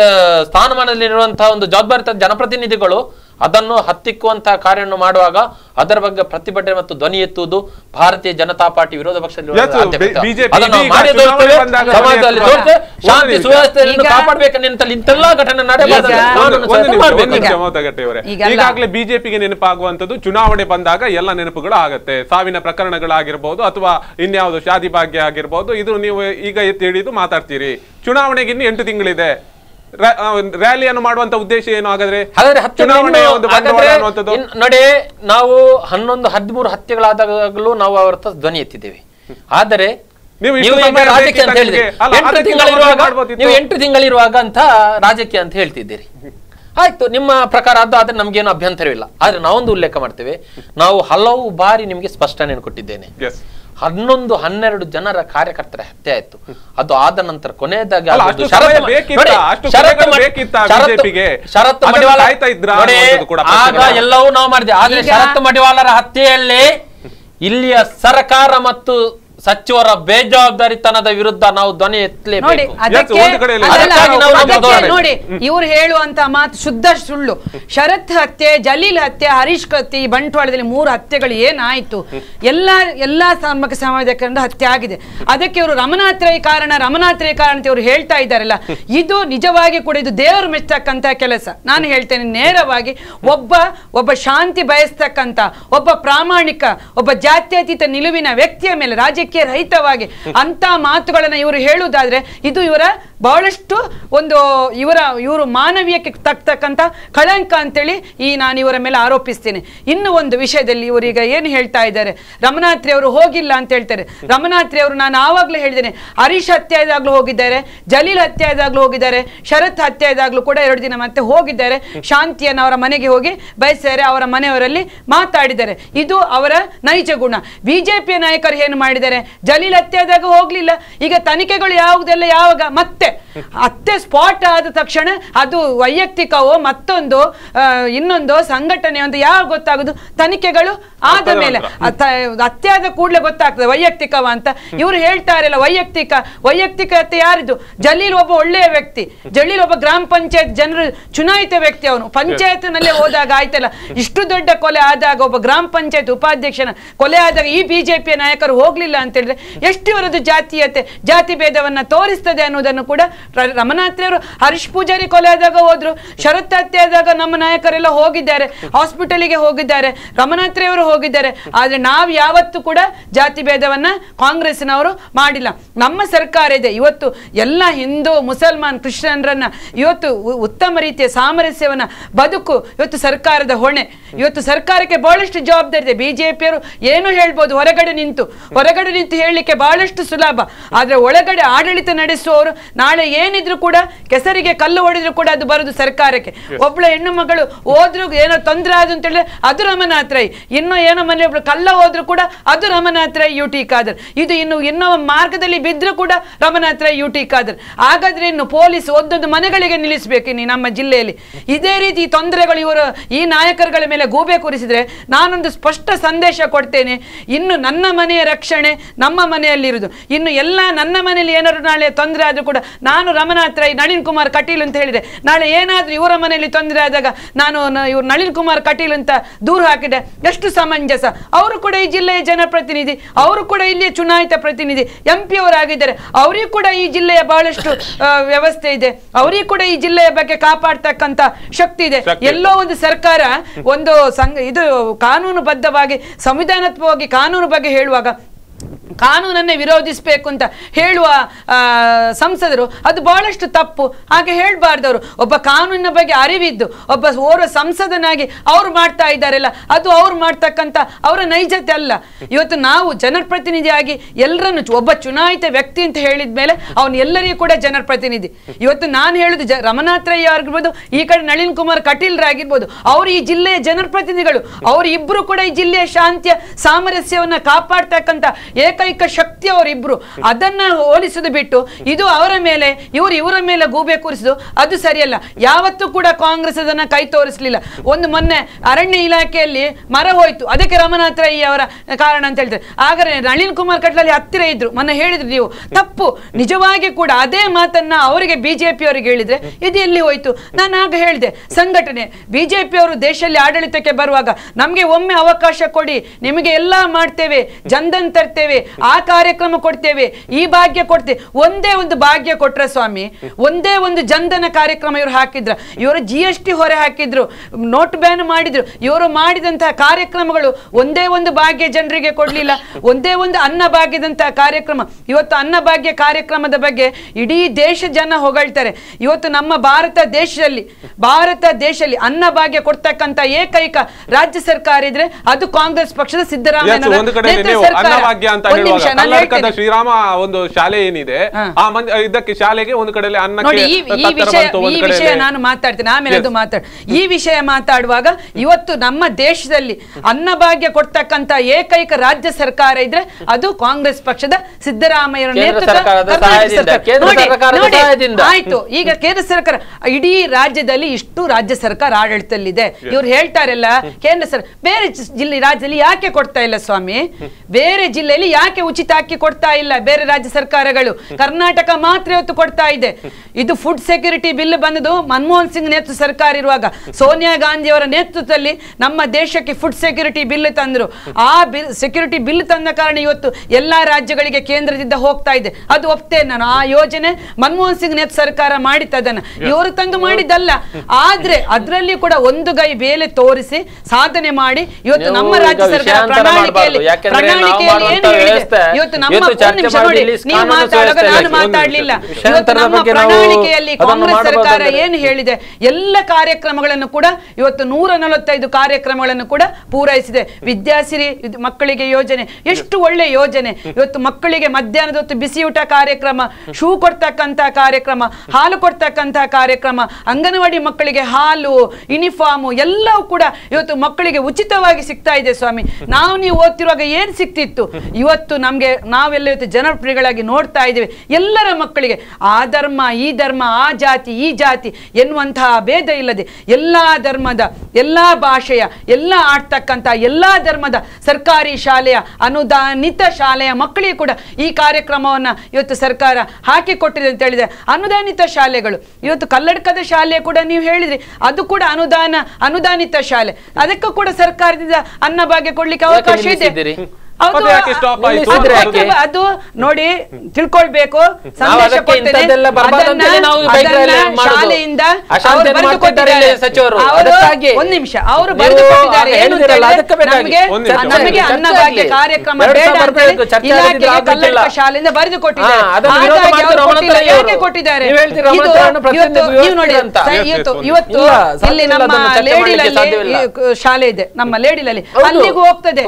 ಸ್ಥಾನಮಾನದಲ್ಲಿರುವಂತಹ ಒಂದು ಜವಾಬ್ದಾರಿತ ಜನಪ್ರತಿನಿಧಿಗಳು ಅದನ್ನು ಹತ್ತಿಕ್ಕುವಂತಹ ಕಾರ್ಯವನ್ನು ಮಾಡುವಾಗ ಅದರ ಬಗ್ಗೆ ಪ್ರತಿಭಟನೆ ಮತ್ತು ಧ್ವನಿ ಎತ್ತುವುದು ಭಾರತೀಯ ಜನತಾ ಪಾರ್ಟಿ ವಿರೋಧ ಈಗಾಗಲೇ ಬಿಜೆಪಿಗೆ ನೆನಪಾಗುವಂತದ್ದು ಚುನಾವಣೆ ಬಂದಾಗ ಎಲ್ಲ ನೆನಪುಗಳು ಆಗತ್ತೆ ಸಾವಿನ ಪ್ರಕರಣಗಳಾಗಿರ್ಬೋದು ಅಥವಾ ಇನ್ಯಾವುದು ಶಾದಿ ಭಾಗ್ಯ ಆಗಿರ್ಬೋದು ಇದು ನೀವು ಈಗ ಎತ್ತಿ ಹಿಡಿದು ಮಾತಾಡ್ತೀರಿ ಚುನಾವಣೆಗೆ ಇನ್ನು ಎಂಟು ತಿಂಗಳಿದೆ ರ್ಯಾಲಿಯನ್ನು ಮಾಡುವಂತ ಉದ್ದೇಶ ಏನು ಹಾಗಾದ್ರೆ ಚುನಾವಣೆಯ ನಾವು ಹನ್ನೊಂದು ಹದಿಮೂರು ಹತ್ಯೆಗಳಾದಾಗಲೂ ನಾವು ಅವರ ಧ್ವನಿ ಎತ್ತಿದ್ದೇವೆ ಆದರೆ ನೀವು ಎಂಟು ತಿಂಗಳಿರುವಾಗ ಎಂಟು ತಿಂಗಳಿರುವಾಗ ಅಂತ ರಾಜಕೀಯ ಅಂತ ಹೇಳ್ತಿದ್ದೀರಿ ಆಯ್ತು ನಿಮ್ಮ ಪ್ರಕಾರ ಅದು ಆದ್ರೆ ನಮ್ಗೇನು ಅಭ್ಯಂತರವಿಲ್ಲ ಆದ್ರೆ ನಾವೊಂದು ಉಲ್ಲೇಖ ಮಾಡ್ತೇವೆ ನಾವು ಹಲವು ಬಾರಿ ನಿಮ್ಗೆ ಸ್ಪಷ್ಟನೆಯನ್ನು ಕೊಟ್ಟಿದ್ದೇನೆ ಹನ್ನೊಂದು ಹನ್ನೆರಡು ಜನರ ಕಾರ್ಯಕರ್ತರ ಹತ್ಯೆ ಆಯ್ತು ಅದು ಆದ ನಂತರ ಕೊನೆಯದಾಗಿ ಶರತ್ ಆಗ ಎಲ್ಲವೂ ನಾವು ಮಾಡಿದೆ ಆದ್ರೆ ಶರತ್ ಮಡಿವಾಲರ ಹತ್ಯೆಯಲ್ಲಿ ಇಲ್ಲಿಯ ಸರ್ಕಾರ ಮತ್ತು ಸಚಿವರ ಬೇಜವಾಬ್ದಾರಿತನದ ವಿರುದ್ಧ ನಾವು ಧ್ವನಿ ಎತ್ತಲೇಬೇಕು ನೋಡಿ ಇವ್ರು ಹೇಳುವಂತ ಮಾತು ಶುದ್ಧ ಸುಳ್ಳು ಶರತ್ ಹತ್ಯೆ ಜಲೀಲ್ ಹತ್ಯೆ ಹರೀಶ್ ಕತ್ತಿ ಬಂಟ್ವಾಳದಲ್ಲಿ ಮೂರು ಹತ್ಯೆಗಳು ಏನಾಯ್ತು ಎಲ್ಲಾ ಎಲ್ಲಾ ಸಾಮಕ ಸಮಾಜದಿಂದ ಹತ್ಯೆ ಆಗಿದೆ ಅದಕ್ಕೆ ಇವರು ರಮನಾತ್ರಯ ಕಾರಣ ರಮನಾತ್ರಯ ಕಾರಣ ಅಂತ ಇವ್ರು ಹೇಳ್ತಾ ಇದ್ದಾರಲ್ಲ ಇದು ನಿಜವಾಗಿ ಕೂಡ ಇದು ದೇವರು ಮೆಚ್ಚತಕ್ಕಂತ ಕೆಲಸ ನಾನು ಹೇಳ್ತೇನೆ ನೇರವಾಗಿ ಒಬ್ಬ ಒಬ್ಬ ಶಾಂತಿ ಬಯಸ್ತಕ್ಕಂತ ಒಬ್ಬ ಪ್ರಾಮಾಣಿಕ ಒಬ್ಬ ಜಾತ್ಯತೀತ ನಿಲುವಿನ ವ್ಯಕ್ತಿಯ ಮೇಲೆ ರಾಜಕೀಯ ನಂಬಿಕೆ ರಹಿತವಾಗಿ ಅಂತ ಮಾತುಗಳನ್ನ ಇವರು ಹೇಳುವುದಾದ್ರೆ ಇದು ಇವರ ಬಹಳಷ್ಟು ಒಂದು ಇವರ ಇವರು ಮಾನವೀಯಕ್ಕೆ ತಕ್ಕಂತ ಕಳಂಕ ಅಂತೇಳಿ ಈ ನಾನು ಇವರ ಮೇಲೆ ಆರೋಪಿಸ್ತೇನೆ ಇನ್ನು ಒಂದು ವಿಷಯದಲ್ಲಿ ಇವರೀಗ ಏನು ಹೇಳ್ತಾ ಇದ್ದಾರೆ ರಮನಾತ್ರಿ ಅವರು ಹೋಗಿಲ್ಲ ಅಂತ ಹೇಳ್ತಾರೆ ರಮನಾತ್ರಿ ಅವರು ನಾನು ಆವಾಗಲೇ ಹೇಳಿದ್ದೇನೆ ಹರೀಶ್ ಇದಾಗ್ಲೂ ಹೋಗಿದ್ದಾರೆ ಜಲೀಲ್ ಹತ್ಯೆದಾಗ್ಲೂ ಹೋಗಿದ್ದಾರೆ ಶರತ್ ಇದಾಗ್ಲೂ ಕೂಡ ಎರಡು ದಿನ ಮತ್ತೆ ಹೋಗಿದ್ದಾರೆ ಶಾಂತಿಯನ್ನು ಅವರ ಮನೆಗೆ ಹೋಗಿ ಬಯಸಿದ್ದಾರೆ ಅವರ ಮನೆಯವರಲ್ಲಿ ಮಾತಾಡಿದ್ದಾರೆ ಇದು ಅವರ ನೈಜ ಗುಣ ಬಿಜೆಪಿ ನಾಯಕರು ಏನು ಮಾಡಿದ್ದಾರೆ ಜಲೀಲ್ ಆದಾಗ ಹೋಗ್ಲಿಲ್ಲ ಈಗ ತನಿಖೆಗಳು ಯಾವುದೆಲ್ಲ ಯಾವಾಗ ಮತ್ತೆ ಅತ್ತೆ ಸ್ಪಾಟ್ ಆದ ತಕ್ಷಣ ಅದು ವೈಯಕ್ತಿಕವೋ ಮತ್ತೊಂದು ಇನ್ನೊಂದು ಸಂಘಟನೆ ಅಂತ ಯಾವಾಗ ಗೊತ್ತಾಗುದು ತನಿಖೆಗಳು ಆದ ಮೇಲೆ ಅತ್ಯಾದ ಆದ ಕೂಡಲೇ ಗೊತ್ತಾಗ್ತದೆ ವೈಯಕ್ತಿಕವ ಅಂತ ಇವ್ರು ಹೇಳ್ತಾರಲ್ಲ ವೈಯಕ್ತಿಕ ವೈಯಕ್ತಿಕತೆ ಯಾರಿದು ಜಲೀಲ್ ಒಬ್ಬ ಒಳ್ಳೆಯ ವ್ಯಕ್ತಿ ಜಲೀಲ್ ಒಬ್ಬ ಗ್ರಾಮ ಪಂಚಾಯತ್ ಜನರು ಚುನಾಯಿತ ವ್ಯಕ್ತಿ ಅವನು ಪಂಚಾಯತ್ ನಲ್ಲೇ ಹೋದಾಗ ಆಯ್ತಲ್ಲ ಇಷ್ಟು ದೊಡ್ಡ ಕೊಲೆ ಆದಾಗ ಒಬ್ಬ ಗ್ರಾಮ ಪಂಚಾಯತ್ ಉಪಾಧ್ಯಕ್ಷನ ಕೊಲೆ ಆದಾಗ ಈ ಬಿಜೆಪಿ ನಾಯಕರು ಹೋಗ್ಲಿಲ್ಲ ಅಂತ ಹೇಳಿದ್ರೆ ಇವರದ್ದು ಜಾತೀಯತೆ ಜಾತಿ ಭೇದವನ್ನ ತೋರಿಸ್ತದೆ ಅನ್ನೋದನ್ನು ಕೂಡ ರಮನಾಥ್ರಿ ಅವರು ಪೂಜಾರಿ ಕೊಲೆ ಆದಾಗ ಹೋದ್ರು ಶರತ್ ಹತ್ಯೆ ಆದಾಗ ನಮ್ಮ ನಾಯಕರೆಲ್ಲ ಹೋಗಿದ್ದಾರೆ ಹಾಸ್ಪಿಟಲಿಗೆ ಹೋಗಿದ್ದಾರೆ ರಮನಾಥ್ರೇವರು ಹೋಗಿದ್ದಾರೆ ಆದ್ರೆ ನಾವು ಯಾವತ್ತು ಕೂಡ ಜಾತಿ ಭೇದವನ್ನ ಕಾಂಗ್ರೆಸ್ನವರು ಮಾಡಿಲ್ಲ ನಮ್ಮ ಸರ್ಕಾರ ಇದೆ ಇವತ್ತು ಎಲ್ಲ ಹಿಂದೂ ಮುಸಲ್ಮಾನ್ ಕ್ರಿಶ್ಚಿಯನ್ರನ್ನ ಇವತ್ತು ಉತ್ತಮ ರೀತಿಯ ಸಾಮರಸ್ಯವನ್ನ ಬದುಕು ಇವತ್ತು ಸರ್ಕಾರದ ಹೊಣೆ ಇವತ್ತು ಸರ್ಕಾರಕ್ಕೆ ಬಹಳಷ್ಟು ಜವಾಬ್ದಾರಿ ಇದೆ ಬಿಜೆಪಿಯವರು ಏನು ಹೇಳ್ಬೋದು ಹೊರಗಡೆ ನಿಂತು ಹೊರಗಡೆ ನಿಂತ ಹೇಳಲಿಕ್ಕೆ ಬಹಳಷ್ಟು ಸುಲಭ ಆದರೆ ಒಳಗಡೆ ಆಡಳಿತ ನಡೆಸುವವರು ನಾಳೆ ಏನಿದ್ರು ಕೂಡ ಕೆಸರಿಗೆ ಕಲ್ಲು ಹೊಡೆದ್ರು ಕೂಡ ಅದು ಬರೋದು ಸರ್ಕಾರಕ್ಕೆ ಒಬ್ಬಳ ಹೆಣ್ಣು ಮಗಳು ಹೋದ್ರು ಏನೋ ತೊಂದರೆ ಆದ್ರು ಅಂತ ಹೇಳಿದ್ರೆ ಅದು ರಮನಾಥ್ರೈ ಇನ್ನೂ ಏನೋ ಮನೆ ಒಬ್ಳು ಕಲ್ಲ ಹೋದ್ರು ಕೂಡ ಅದು ಯು ಟಿ ಕಾದರ್ ಇದು ಇನ್ನು ಇನ್ನೋ ಮಾರ್ಗದಲ್ಲಿ ಬಿದ್ದರೂ ಕೂಡ ಯು ಟಿ ಕಾದರ್ ಹಾಗಾದ್ರೆ ಇನ್ನು ಪೊಲೀಸ್ ಒಂದೊಂದು ಮನೆಗಳಿಗೆ ನಿಲ್ಲಿಸಬೇಕು ಇನ್ನು ನಮ್ಮ ಜಿಲ್ಲೆಯಲ್ಲಿ ಇದೇ ರೀತಿ ತೊಂದರೆಗಳು ಇವರು ಈ ನಾಯಕರುಗಳ ಮೇಲೆ ಗೂಬೆ ಕೂರಿಸಿದ್ರೆ ನಾನೊಂದು ಸ್ಪಷ್ಟ ಸಂದೇಶ ಕೊಡ್ತೇನೆ ಇನ್ನು ನನ್ನ ಮನೆಯ ರಕ್ಷಣೆ ನಮ್ಮ ಮನೆಯಲ್ಲಿರುವುದು ಇನ್ನು ಎಲ್ಲ ನನ್ನ ಮನೆಯಲ್ಲಿ ಏನಾದರೂ ನಾಳೆ ತೊಂದರೆ ಆದರೂ ಕೂಡ ನಾನು ರಮನಾಥ್ ರೈ ನಳಿನ್ ಕುಮಾರ್ ಕಟೀಲ್ ಅಂತ ಹೇಳಿದೆ ನಾಳೆ ಏನಾದರೂ ಇವರ ಮನೆಯಲ್ಲಿ ತೊಂದರೆ ಆದಾಗ ನಾನು ಇವ್ರು ನಳಿನ್ ಕುಮಾರ್ ಕಟೀಲ್ ಅಂತ ದೂರು ಹಾಕಿದೆ ಎಷ್ಟು ಸಮಂಜಸ ಅವರು ಕೂಡ ಈ ಜಿಲ್ಲೆಯ ಜನಪ್ರತಿನಿಧಿ ಅವರು ಕೂಡ ಇಲ್ಲಿಯ ಚುನಾಯಿತ ಪ್ರತಿನಿಧಿ ಎಂ ಪಿ ಅವರಾಗಿದ್ದಾರೆ ಅವರಿಗೂ ಕೂಡ ಈ ಜಿಲ್ಲೆಯ ಬಹಳಷ್ಟು ವ್ಯವಸ್ಥೆ ಇದೆ ಅವರಿಗೂ ಕೂಡ ಈ ಜಿಲ್ಲೆಯ ಬಗ್ಗೆ ಕಾಪಾಡ್ತಕ್ಕಂತ ಶಕ್ತಿ ಇದೆ ಎಲ್ಲೋ ಒಂದು ಸರ್ಕಾರ ಒಂದು ಸಂಘ ಇದು ಕಾನೂನು ಬದ್ಧವಾಗಿ ಸಂವಿಧಾನತ್ವವಾಗಿ ಕಾನೂನು ಬಗ್ಗೆ ಹೇಳುವಾಗ ಕಾನೂನನ್ನೇ ವಿರೋಧಿಸಬೇಕು ಅಂತ ಹೇಳುವ ಸಂಸದರು ಅದು ಬಹಳಷ್ಟು ತಪ್ಪು ಹಾಗೆ ಹೇಳಬಾರ್ದವರು ಒಬ್ಬ ಕಾನೂನಿನ ಬಗ್ಗೆ ಅರಿವಿದ್ದು ಒಬ್ಬ ಓರ್ವ ಸಂಸದನಾಗಿ ಅವ್ರು ಮಾಡ್ತಾ ಇದ್ದಾರೆಲ್ಲ ಅದು ಅವ್ರು ಮಾಡ್ತಕ್ಕಂಥ ಅವರ ನೈಜತೆ ಅಲ್ಲ ಇವತ್ತು ನಾವು ಜನಪ್ರತಿನಿಧಿಯಾಗಿ ಎಲ್ಲರನ್ನು ಒಬ್ಬ ಚುನಾಯಿತ ವ್ಯಕ್ತಿ ಅಂತ ಹೇಳಿದ ಮೇಲೆ ಅವನು ಎಲ್ಲರಿಗೂ ಕೂಡ ಜನಪ್ರತಿನಿಧಿ ಇವತ್ತು ನಾನು ಹೇಳುದು ಜ ರಮನಾಥ್ರಯ್ಯ ಆಗಿರ್ಬೋದು ಈ ಕಡೆ ನಳಿನ್ ಕುಮಾರ್ ಕಟೀಲ್ರಾಗಿರ್ಬೋದು ಅವರು ಈ ಜಿಲ್ಲೆಯ ಜನಪ್ರತಿನಿಧಿಗಳು ಅವರು ಕೂಡ ಈ ಜಿಲ್ಲೆಯ ಶಾಂತಿಯ ಸಾಮರಸ್ಯವನ್ನು ಕಾಪಾಡ್ತಕ್ಕಂಥ ಏಕೈಕ ಶಕ್ತಿ ಅವರಿಬ್ರು ಅದನ್ನ ಹೋಲಿಸಿದ ಬಿಟ್ಟು ಇದು ಅವರ ಮೇಲೆ ಇವರು ಇವರ ಮೇಲೆ ಗೂಬೆ ಕೂರಿಸಿದು ಅದು ಸರಿಯಲ್ಲ ಯಾವತ್ತೂ ಕೂಡ ಕಾಂಗ್ರೆಸ್ ಅದನ್ನ ಕೈ ತೋರಿಸಲಿಲ್ಲ ಒಂದು ಮೊನ್ನೆ ಅರಣ್ಯ ಇಲಾಖೆಯಲ್ಲಿ ಮರ ಹೋಯ್ತು ಅದಕ್ಕೆ ರಾಮನಾಥ ಅವರ ಕಾರಣ ಅಂತ ಹೇಳ್ತಾರೆ ಆದರೆ ನಳಿನ್ ಕುಮಾರ್ ಕಟ್ಲಲ್ಲಿ ಹತ್ತಿರ ಇದ್ರು ಮೊನ್ನೆ ಹೇಳಿದ್ರು ನೀವು ತಪ್ಪು ನಿಜವಾಗಿ ಕೂಡ ಅದೇ ಮಾತನ್ನ ಅವರಿಗೆ ಬಿಜೆಪಿ ಅವರಿಗೆ ಹೇಳಿದ್ರೆ ಇದು ಎಲ್ಲಿ ಹೋಯ್ತು ನಾನು ಆಗ ಹೇಳಿದೆ ಸಂಘಟನೆ ಬಿಜೆಪಿ ಅವರು ದೇಶದಲ್ಲಿ ಆಡಳಿತಕ್ಕೆ ಬರುವಾಗ ನಮಗೆ ಒಮ್ಮೆ ಅವಕಾಶ ಕೊಡಿ ನಿಮಗೆ ಎಲ್ಲ ಮಾಡ್ತೇವೆ ಜನ್ಧನ್ ತರ್ತೇವೆ ಕೊಡ್ತೇವೆ ಆ ಕಾರ್ಯಕ್ರಮ ಕೊಡ್ತೇವೆ ಈ ಭಾಗ್ಯ ಕೊಡ್ತೇವೆ ಒಂದೇ ಒಂದು ಭಾಗ್ಯ ಕೊಟ್ರೆ ಸ್ವಾಮಿ ಒಂದೇ ಒಂದು ಜನ್ಧನ ಕಾರ್ಯಕ್ರಮ ಇವರು ಹಾಕಿದ್ರ ಇವರು ಜಿ ಎಸ್ ಟಿ ಹೊರೆ ಹಾಕಿದ್ರು ನೋಟ್ ಬ್ಯಾನ್ ಮಾಡಿದ್ರು ಇವರು ಮಾಡಿದಂತಹ ಕಾರ್ಯಕ್ರಮಗಳು ಒಂದೇ ಒಂದು ಭಾಗ್ಯ ಜನರಿಗೆ ಕೊಡಲಿಲ್ಲ ಒಂದೇ ಒಂದು ಅನ್ನ ಭಾಗ್ಯದಂತಹ ಕಾರ್ಯಕ್ರಮ ಇವತ್ತು ಅನ್ನ ಭಾಗ್ಯ ಕಾರ್ಯಕ್ರಮದ ಬಗ್ಗೆ ಇಡೀ ದೇಶ ಜನ ಹೊಗಳ್ತಾರೆ ಇವತ್ತು ನಮ್ಮ ಭಾರತ ದೇಶದಲ್ಲಿ ಭಾರತ ದೇಶದಲ್ಲಿ ಅನ್ನ ಭಾಗ್ಯ ಕೊಡ್ತಕ್ಕಂತ ಏಕೈಕ ರಾಜ್ಯ ಸರ್ಕಾರ ಇದ್ರೆ ಅದು ಕಾಂಗ್ರೆಸ್ ಪಕ್ಷದ ಸಿದ್ದರಾಮಯ್ಯ ಸರ್ಕಾರ ಭಾಗ್ಯ ಅಂತ ಹೇಳುವಾಗ ಕರ್ನಾಟಕದ ಶ್ರೀರಾಮ ಒಂದು ಶಾಲೆ ಏನಿದೆ ಆ ಮಂದಿ ಇದಕ್ಕೆ ಶಾಲೆಗೆ ಒಂದು ಕಡೆಯಲ್ಲಿ ವಿಷಯ ನಾನು ಮಾತಾಡ್ತೀನಿ ಆಮೇಲೆ ಅದು ಮಾತಾಡ ಈ ವಿಷಯ ಮಾತಾಡುವಾಗ ಇವತ್ತು ನಮ್ಮ ದೇಶದಲ್ಲಿ ಅನ್ನ ಭಾಗ್ಯ ಕೊಡ್ತಕ್ಕಂತ ಏಕೈಕ ರಾಜ್ಯ ಸರ್ಕಾರ ಇದ್ರೆ ಅದು ಕಾಂಗ್ರೆಸ್ ಪಕ್ಷದ ಸಿದ್ದರಾಮಯ್ಯ ಆಯ್ತು ಈಗ ಕೇಂದ್ರ ಸರ್ಕಾರ ಇಡೀ ರಾಜ್ಯದಲ್ಲಿ ಇಷ್ಟು ರಾಜ್ಯ ಸರ್ಕಾರ ಆಡಳಿತದಲ್ಲಿದೆ ಇವ್ರು ಹೇಳ್ತಾರಲ್ಲ ಕೇಂದ್ರ ಸರ್ ಬೇರೆ ಜಿಲ್ಲೆ ರಾಜ್ಯದಲ್ಲಿ ಯಾಕೆ ಕೊಡ್ತಾ ಇಲ್ಲ ಸ್ವಾಮಿ ಬೇರೆ ಜಿಲ್ಲೆ ಶಾಲೆಯಲ್ಲಿ ಯಾಕೆ ಉಚಿತ ಅಕ್ಕಿ ಕೊಡ್ತಾ ಇಲ್ಲ ಬೇರೆ ರಾಜ್ಯ ಸರ್ಕಾರಗಳು ಕರ್ನಾಟಕ ಮಾತ್ರ ಇವತ್ತು ಕೊಡ್ತಾ ಇದೆ ಇದು ಫುಡ್ ಸೆಕ್ಯೂರಿಟಿ ಬಿಲ್ ಬಂದದು ಮನಮೋಹನ್ ಸಿಂಗ್ ನೇತೃತ್ವ ಸರ್ಕಾರ ಇರುವಾಗ ಸೋನಿಯಾ ಗಾಂಧಿ ಅವರ ನೇತೃತ್ವದಲ್ಲಿ ನಮ್ಮ ದೇಶಕ್ಕೆ ಫುಡ್ ಸೆಕ್ಯೂರಿಟಿ ಬಿಲ್ ತಂದ್ರು ಆ ಬಿಲ್ ಸೆಕ್ಯೂರಿಟಿ ಬಿಲ್ ತಂದ ಕಾರಣ ಇವತ್ತು ಎಲ್ಲಾ ರಾಜ್ಯಗಳಿಗೆ ಕೇಂದ್ರದಿಂದ ಹೋಗ್ತಾ ಇದೆ ಅದು ಒಪ್ತೇನೆ ನಾನು ಆ ಯೋಜನೆ ಮನಮೋಹನ್ ಸಿಂಗ್ ನೇತೃತ್ವ ಸರ್ಕಾರ ಅದನ್ನು ಇವರು ತಂದು ಮಾಡಿದ್ದಲ್ಲ ಆದ್ರೆ ಅದರಲ್ಲಿ ಕೂಡ ಒಂದು ಗೈ ಬೇಲೆ ತೋರಿಸಿ ಸಾಧನೆ ಮಾಡಿ ಇವತ್ತು ನಮ್ಮ ರಾಜ್ಯ ಸರ್ಕಾರ ಪ್ರಣಾಳಿಕೆಯಲ್ಲಿ ಪ್ರಣಾಳಿಕೆಯಲ್ಲಿ ಇವತ್ತು ನಮ್ಮ ನಾನು ಮಾತಾಡ್ಲಿಲ್ಲ ನಮ್ಮ ಪ್ರಣಾಳಿಕೆಯಲ್ಲಿ ಕಾಂಗ್ರೆಸ್ ಸರ್ಕಾರ ಏನು ಹೇಳಿದೆ ಎಲ್ಲ ಕಾರ್ಯಕ್ರಮಗಳನ್ನು ಕೂಡ ಇವತ್ತು ನೂರ ನಲವತ್ತೈದು ಕಾರ್ಯಕ್ರಮಗಳನ್ನು ಕೂಡ ಪೂರೈಸಿದೆ ವಿದ್ಯಾಸಿರಿ ಮಕ್ಕಳಿಗೆ ಯೋಜನೆ ಎಷ್ಟು ಒಳ್ಳೆ ಯೋಜನೆ ಇವತ್ತು ಮಕ್ಕಳಿಗೆ ಮಧ್ಯಾಹ್ನದ ಹೊತ್ತು ಬಿಸಿಯೂಟ ಕಾರ್ಯಕ್ರಮ ಶೂ ಕೊಡ್ತಕ್ಕಂತ ಕಾರ್ಯಕ್ರಮ ಹಾಲು ಕೊಡ್ತಕ್ಕಂತ ಕಾರ್ಯಕ್ರಮ ಅಂಗನವಾಡಿ ಮಕ್ಕಳಿಗೆ ಹಾಲು ಯೂನಿಫಾರ್ಮ್ ಎಲ್ಲವೂ ಕೂಡ ಇವತ್ತು ಮಕ್ಕಳಿಗೆ ಉಚಿತವಾಗಿ ಸಿಗ್ತಾ ಇದೆ ಸ್ವಾಮಿ ನಾವು ನೀವು ಓದ್ತಿರುವಾಗ ಏನ್ ಸಿಕ್ತಿತ್ತು ಇವತ್ತು ನಮಗೆ ನಾವೆಲ್ಲ ಇವತ್ತು ಜನಪ್ರಿಯಗಳಾಗಿ ನೋಡ್ತಾ ಇದ್ದೀವಿ ಎಲ್ಲರ ಮಕ್ಕಳಿಗೆ ಆ ಧರ್ಮ ಈ ಧರ್ಮ ಆ ಜಾತಿ ಈ ಜಾತಿ ಎನ್ನುವಂತಹ ಭೇದ ಇಲ್ಲದೆ ಎಲ್ಲ ಧರ್ಮದ ಎಲ್ಲ ಭಾಷೆಯ ಎಲ್ಲ ಆಡ್ತಕ್ಕಂಥ ಎಲ್ಲ ಧರ್ಮದ ಸರ್ಕಾರಿ ಶಾಲೆಯ ಅನುದಾನಿತ ಶಾಲೆಯ ಮಕ್ಕಳಿಗೆ ಕೂಡ ಈ ಕಾರ್ಯಕ್ರಮವನ್ನು ಇವತ್ತು ಸರ್ಕಾರ ಹಾಕಿಕೊಟ್ಟಿದೆ ಅಂತ ಹೇಳಿದೆ ಅನುದಾನಿತ ಶಾಲೆಗಳು ಇವತ್ತು ಕಲ್ಲಡಕದ ಶಾಲೆ ಕೂಡ ನೀವು ಹೇಳಿದ್ರಿ ಅದು ಕೂಡ ಅನುದಾನ ಅನುದಾನಿತ ಶಾಲೆ ಅದಕ್ಕೂ ಕೂಡ ಸರ್ಕಾರದಿಂದ ಅನ್ನ ಕೊಡ್ಲಿಕ್ಕೆ ಅವಕಾಶ ಇದೆ ಅದು ನೋಡಿ ತಿಳ್ಕೊಳ್ಬೇಕು ಶಾಲೆಯಿಂದ ನಿಮಿಷ ಅವರು ನಮಗೆ ಕಾರ್ಯಕ್ರಮ ಬರೆದು ಕೊಟ್ಟಿದ್ದಾರೆ ಕೊಟ್ಟಿದ್ದಾರೆ ಇವತ್ತು ಇಲ್ಲಿ ನಮ್ಮ ಲೇಡಿಲಲ್ಲಿ ಶಾಲೆ ಇದೆ ನಮ್ಮ ಲೇಡಿಲಲ್ಲಿ ಅಲ್ಲಿಗೂ ಹೋಗ್ತದೆ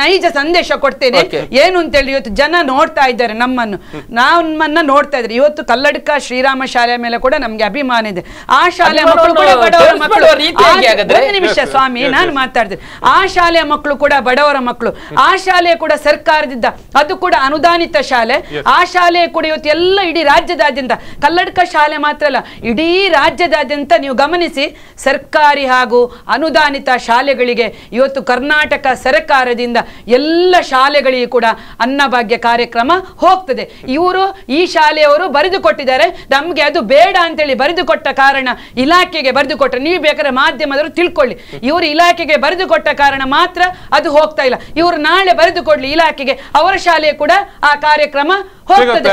ನೈಜ ಸಂದೇಶ ಕೊಡ್ತೇನೆ ಏನು ಅಂತ ಹೇಳಿ ಇವತ್ತು ಜನ ನೋಡ್ತಾ ಇದ್ದಾರೆ ನಮ್ಮನ್ನು ನಮ್ಮನ್ನ ನೋಡ್ತಾ ಇದ್ರೆ ಇವತ್ತು ಕಲ್ಲಡ್ಕ ಶ್ರೀರಾಮ ಶಾಲೆ ಮೇಲೆ ಕೂಡ ನಮ್ಗೆ ಅಭಿಮಾನ ಇದೆ ಆ ಶಾಲೆಯ ಮಕ್ಕಳು ನಿಮಿಷ ಸ್ವಾಮಿ ನಾನು ಮಾತಾಡ್ತೇನೆ ಆ ಶಾಲೆಯ ಮಕ್ಕಳು ಕೂಡ ಬಡವರ ಮಕ್ಕಳು ಆ ಶಾಲೆ ಕೂಡ ಸರ್ಕಾರದಿಂದ ಅದು ಕೂಡ ಅನುದಾನಿತ ಶಾಲೆ ಆ ಶಾಲೆ ಕೂಡ ಇವತ್ತು ಎಲ್ಲ ಇಡೀ ರಾಜ್ಯದಾದ್ಯಂತ ಕಲ್ಲಡ್ಕ ಶಾಲೆ ಮಾತ್ರ ಅಲ್ಲ ಇಡೀ ರಾಜ್ಯದಾದ್ಯಂತ ನೀವು ಗಮನಿಸಿ ಸರ್ಕಾರಿ ಹಾಗೂ ಅನುದಾನಿತ ಶಾಲೆಗಳಿಗೆ ಇವತ್ತು ಕರ್ನಾಟಕ ಸರ್ಕಾರದಿಂದ ಎಲ್ಲ ಶಾಲೆಗಳಿಗೆ ಕೂಡ ಅನ್ನಭಾಗ್ಯ ಕಾರ್ಯಕ್ರಮ ಹೋಗ್ತದೆ ಇವರು ಈ ಶಾಲೆಯವರು ಬರೆದುಕೊಟ್ಟಿದ್ದಾರೆ ನಮಗೆ ಅದು ಬೇಡ ಅಂತೇಳಿ ಬರೆದುಕೊಟ್ಟ ಕಾರಣ ಇಲಾಖೆಗೆ ಬರೆದು ನೀವು ಬೇಕಾದ್ರೆ ಮಾಧ್ಯಮದವರು ತಿಳ್ಕೊಳ್ಳಿ ಇವರು ಇಲಾಖೆಗೆ ಬರೆದುಕೊಟ್ಟ ಕಾರಣ ಮಾತ್ರ ಅದು ಹೋಗ್ತಾ ಇಲ್ಲ ಇವರು ನಾಳೆ ಬರೆದು ಕೊಡ್ಲಿ ಇಲಾಖೆಗೆ ಅವರ ಶಾಲೆಯ ಕೂಡ ಆ ಕಾರ್ಯಕ್ರಮ ಹೋಗ್ತದೆ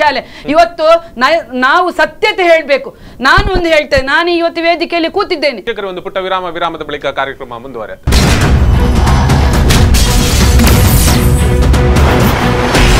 ಶಾಲೆ ಇವತ್ತು ನಾವು ಸತ್ಯತೆ ಹೇಳ್ಬೇಕು ನಾನು ಒಂದು ಹೇಳ್ತೇನೆ ನಾನು ಇವತ್ತು ವೇದಿಕೆಯಲ್ಲಿ ಕೂತಿದ್ದೇನೆ ಒಂದು ಪುಟ್ಟ ವಿರಾಮ ವಿರಾಮದ ಬಳಿಕ ಕಾರ್ಯಕ್ರಮ ಮುಂದುವರೆ Thank you.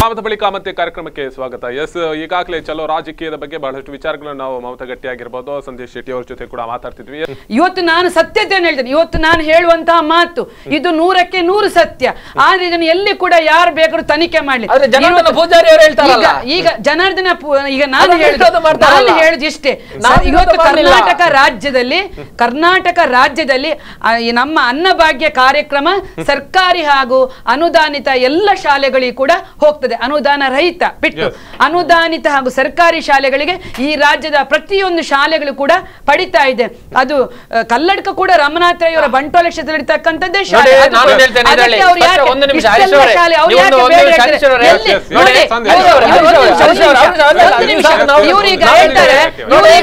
ಮಾಮತ ಬಳಿಕ ಮತ್ತೆ ಕಾರ್ಯಕ್ರಮಕ್ಕೆ ಸ್ವಾಗತ ಎಸ್ ಈಗಾಗಲೇ ಚಲೋ ರಾಜಕೀಯದ ಬಗ್ಗೆ ಬಹಳಷ್ಟು ವಿಚಾರಗಳನ್ನು ನಾವು ಗಟ್ಟಿ ಗಟ್ಟಿಯಾಗಿರ್ಬೋದು ಸಂದೇಶ್ ಶೆಟ್ಟಿ ಅವ್ರ ಜೊತೆ ಕೂಡ ಮಾತಾಡ್ತಿದ್ವಿ ಇವತ್ತು ನಾನು ಸತ್ಯತೆಯನ್ನು ಹೇಳ್ತೇನೆ ಇವತ್ತು ನಾನು ಹೇಳುವಂತಹ ಮಾತು ಇದು ನೂರಕ್ಕೆ ನೂರು ಸತ್ಯ ಆದ್ರೆ ಇದನ್ನು ಎಲ್ಲಿ ಕೂಡ ಯಾರು ಬೇಕಾದ್ರೂ ತನಿಖೆ ಮಾಡಲಿ ಈಗ ಜನಾರ್ದನ ಈಗ ನಾನು ನಾನು ಹೇಳುದು ಇಷ್ಟೇ ಇವತ್ತು ಕರ್ನಾಟಕ ರಾಜ್ಯದಲ್ಲಿ ಕರ್ನಾಟಕ ರಾಜ್ಯದಲ್ಲಿ ನಮ್ಮ ಅನ್ನಭಾಗ್ಯ ಕಾರ್ಯಕ್ರಮ ಸರ್ಕಾರಿ ಹಾಗೂ ಅನುದಾನಿತ ಎಲ್ಲ ಶಾಲೆಗಳಿಗೆ ಕೂಡ ಹೋಗ್ತದೆ ಆಗ್ತದೆ ಅನುದಾನ ರಹಿತ ಬಿಟ್ಟು ಅನುದಾನಿತ ಹಾಗೂ ಸರ್ಕಾರಿ ಶಾಲೆಗಳಿಗೆ ಈ ರಾಜ್ಯದ ಪ್ರತಿಯೊಂದು ಶಾಲೆಗಳು ಕೂಡ ಪಡಿತಾ ಇದೆ ಅದು ಕಲ್ಲಡ್ಕ ಕೂಡ ರಾಮನಾಥ ರೈ ಅವರ ಬಂಟೋಲ ಕ್ಷೇತ್ರದಲ್ಲಿ ಇರ್ತಕ್ಕಂಥದ್ದೇ ಶಾಲೆ ಹೇಳ್ತಾರೆ ಇವರು ರೈ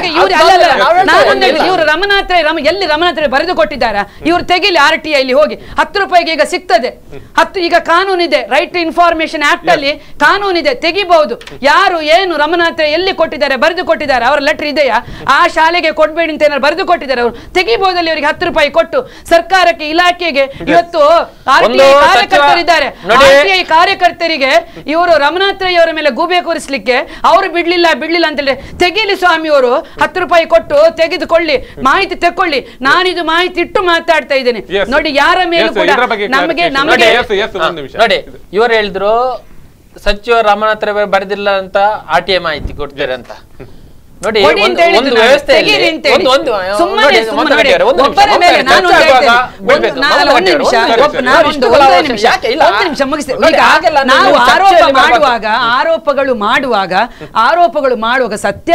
ಎಲ್ಲಿ ರಮನಾಥ ರೈ ಬರೆದು ಕೊಟ್ಟಿದ್ದಾರೆ ಇವರು ತೆಗಿಲಿ ಆರ್ ಟಿ ಐ ಹೋಗಿ ಹತ್ತು ರೂಪಾಯಿಗೆ ಈಗ ಸಿಗ್ತದೆ ಹತ್ತು ಈಗ ಇದೆ ರೈಟ್ ಟು ಇನ್ಫಾರ್ಮೇಶನ್ ಆಕ್ಟ್ ಅಲ್ಲಿ ಕಾನೂನಿದೆ ತೆಗಿಬಹುದು ಯಾರು ಏನು ರಮನಾಥ ಎಲ್ಲಿ ಕೊಟ್ಟಿದ್ದಾರೆ ಬರೆದು ಕೊಟ್ಟಿದ್ದಾರೆ ಅವರ ಲೆಟರ್ ಇದೆಯಾ ಆ ಶಾಲೆಗೆ ಕೊಡ್ಬೇಡಿ ಅಂತ ಏನಾದ್ರು ಬರೆದು ಕೊಟ್ಟಿದ್ದಾರೆ ಅವರು ತೆಗಿಬಹುದಲ್ಲಿ ಅವರಿಗೆ ಹತ್ತು ರೂಪಾಯಿ ಕೊಟ್ಟು ಸರ್ಕಾರಕ್ಕೆ ಇಲಾಖೆಗೆ ಇವತ್ತು ಕಾರ್ಯಕರ್ತರಿದ್ದಾರೆ ಆರ್ಟಿಐ ಕಾರ್ಯಕರ್ತರಿಗೆ ಇವರು ರಮಣಾತ್ರಯವರ ಮೇಲೆ ಗೂಬೆ ಕೂರಿಸ್ಲಿಕ್ಕೆ ಅವರು ಬಿಡ್ಲಿಲ್ಲ ಬಿಡ್ಲಿಲ್ಲ ಅಂತ ಹೇಳಿ ತೆಗೀಲಿ ಸ್ವಾಮಿ ಅವರು ಹತ್ತು ರೂಪಾಯಿ ಕೊಟ್ಟು ತೆಗೆದುಕೊಳ್ಳಿ ಮಾಹಿತಿ ತಕ್ಕೊಳ್ಳಿ ನಾನಿದು ಮಾಹಿತಿ ಇಟ್ಟು ಮಾತಾಡ್ತಾ ಇದ್ದೇನೆ ನೋಡಿ ಯಾರ ಮೇಲೆ ಕೂಡ ನಮಗೆ ನಮಗೆ ನೋಡಿ ಇವರು ಹೇಳಿದ್ರು ಸಚಿವ ರಾಮನಾಥ್ ರವಿ ಬರೆದಿಲ್ಲ ಅಂತ ಆರ್ ಟಿ ಎಂ ಆಯ್ತು ಕೊಡ್ತಾರೆ ಅಂತ ಮಾಡುವಾಗ ಆರೋಪಗಳು ಮಾಡುವಾಗ ಆರೋಪಗಳು ಮಾಡುವಾಗ ಸತ್ಯ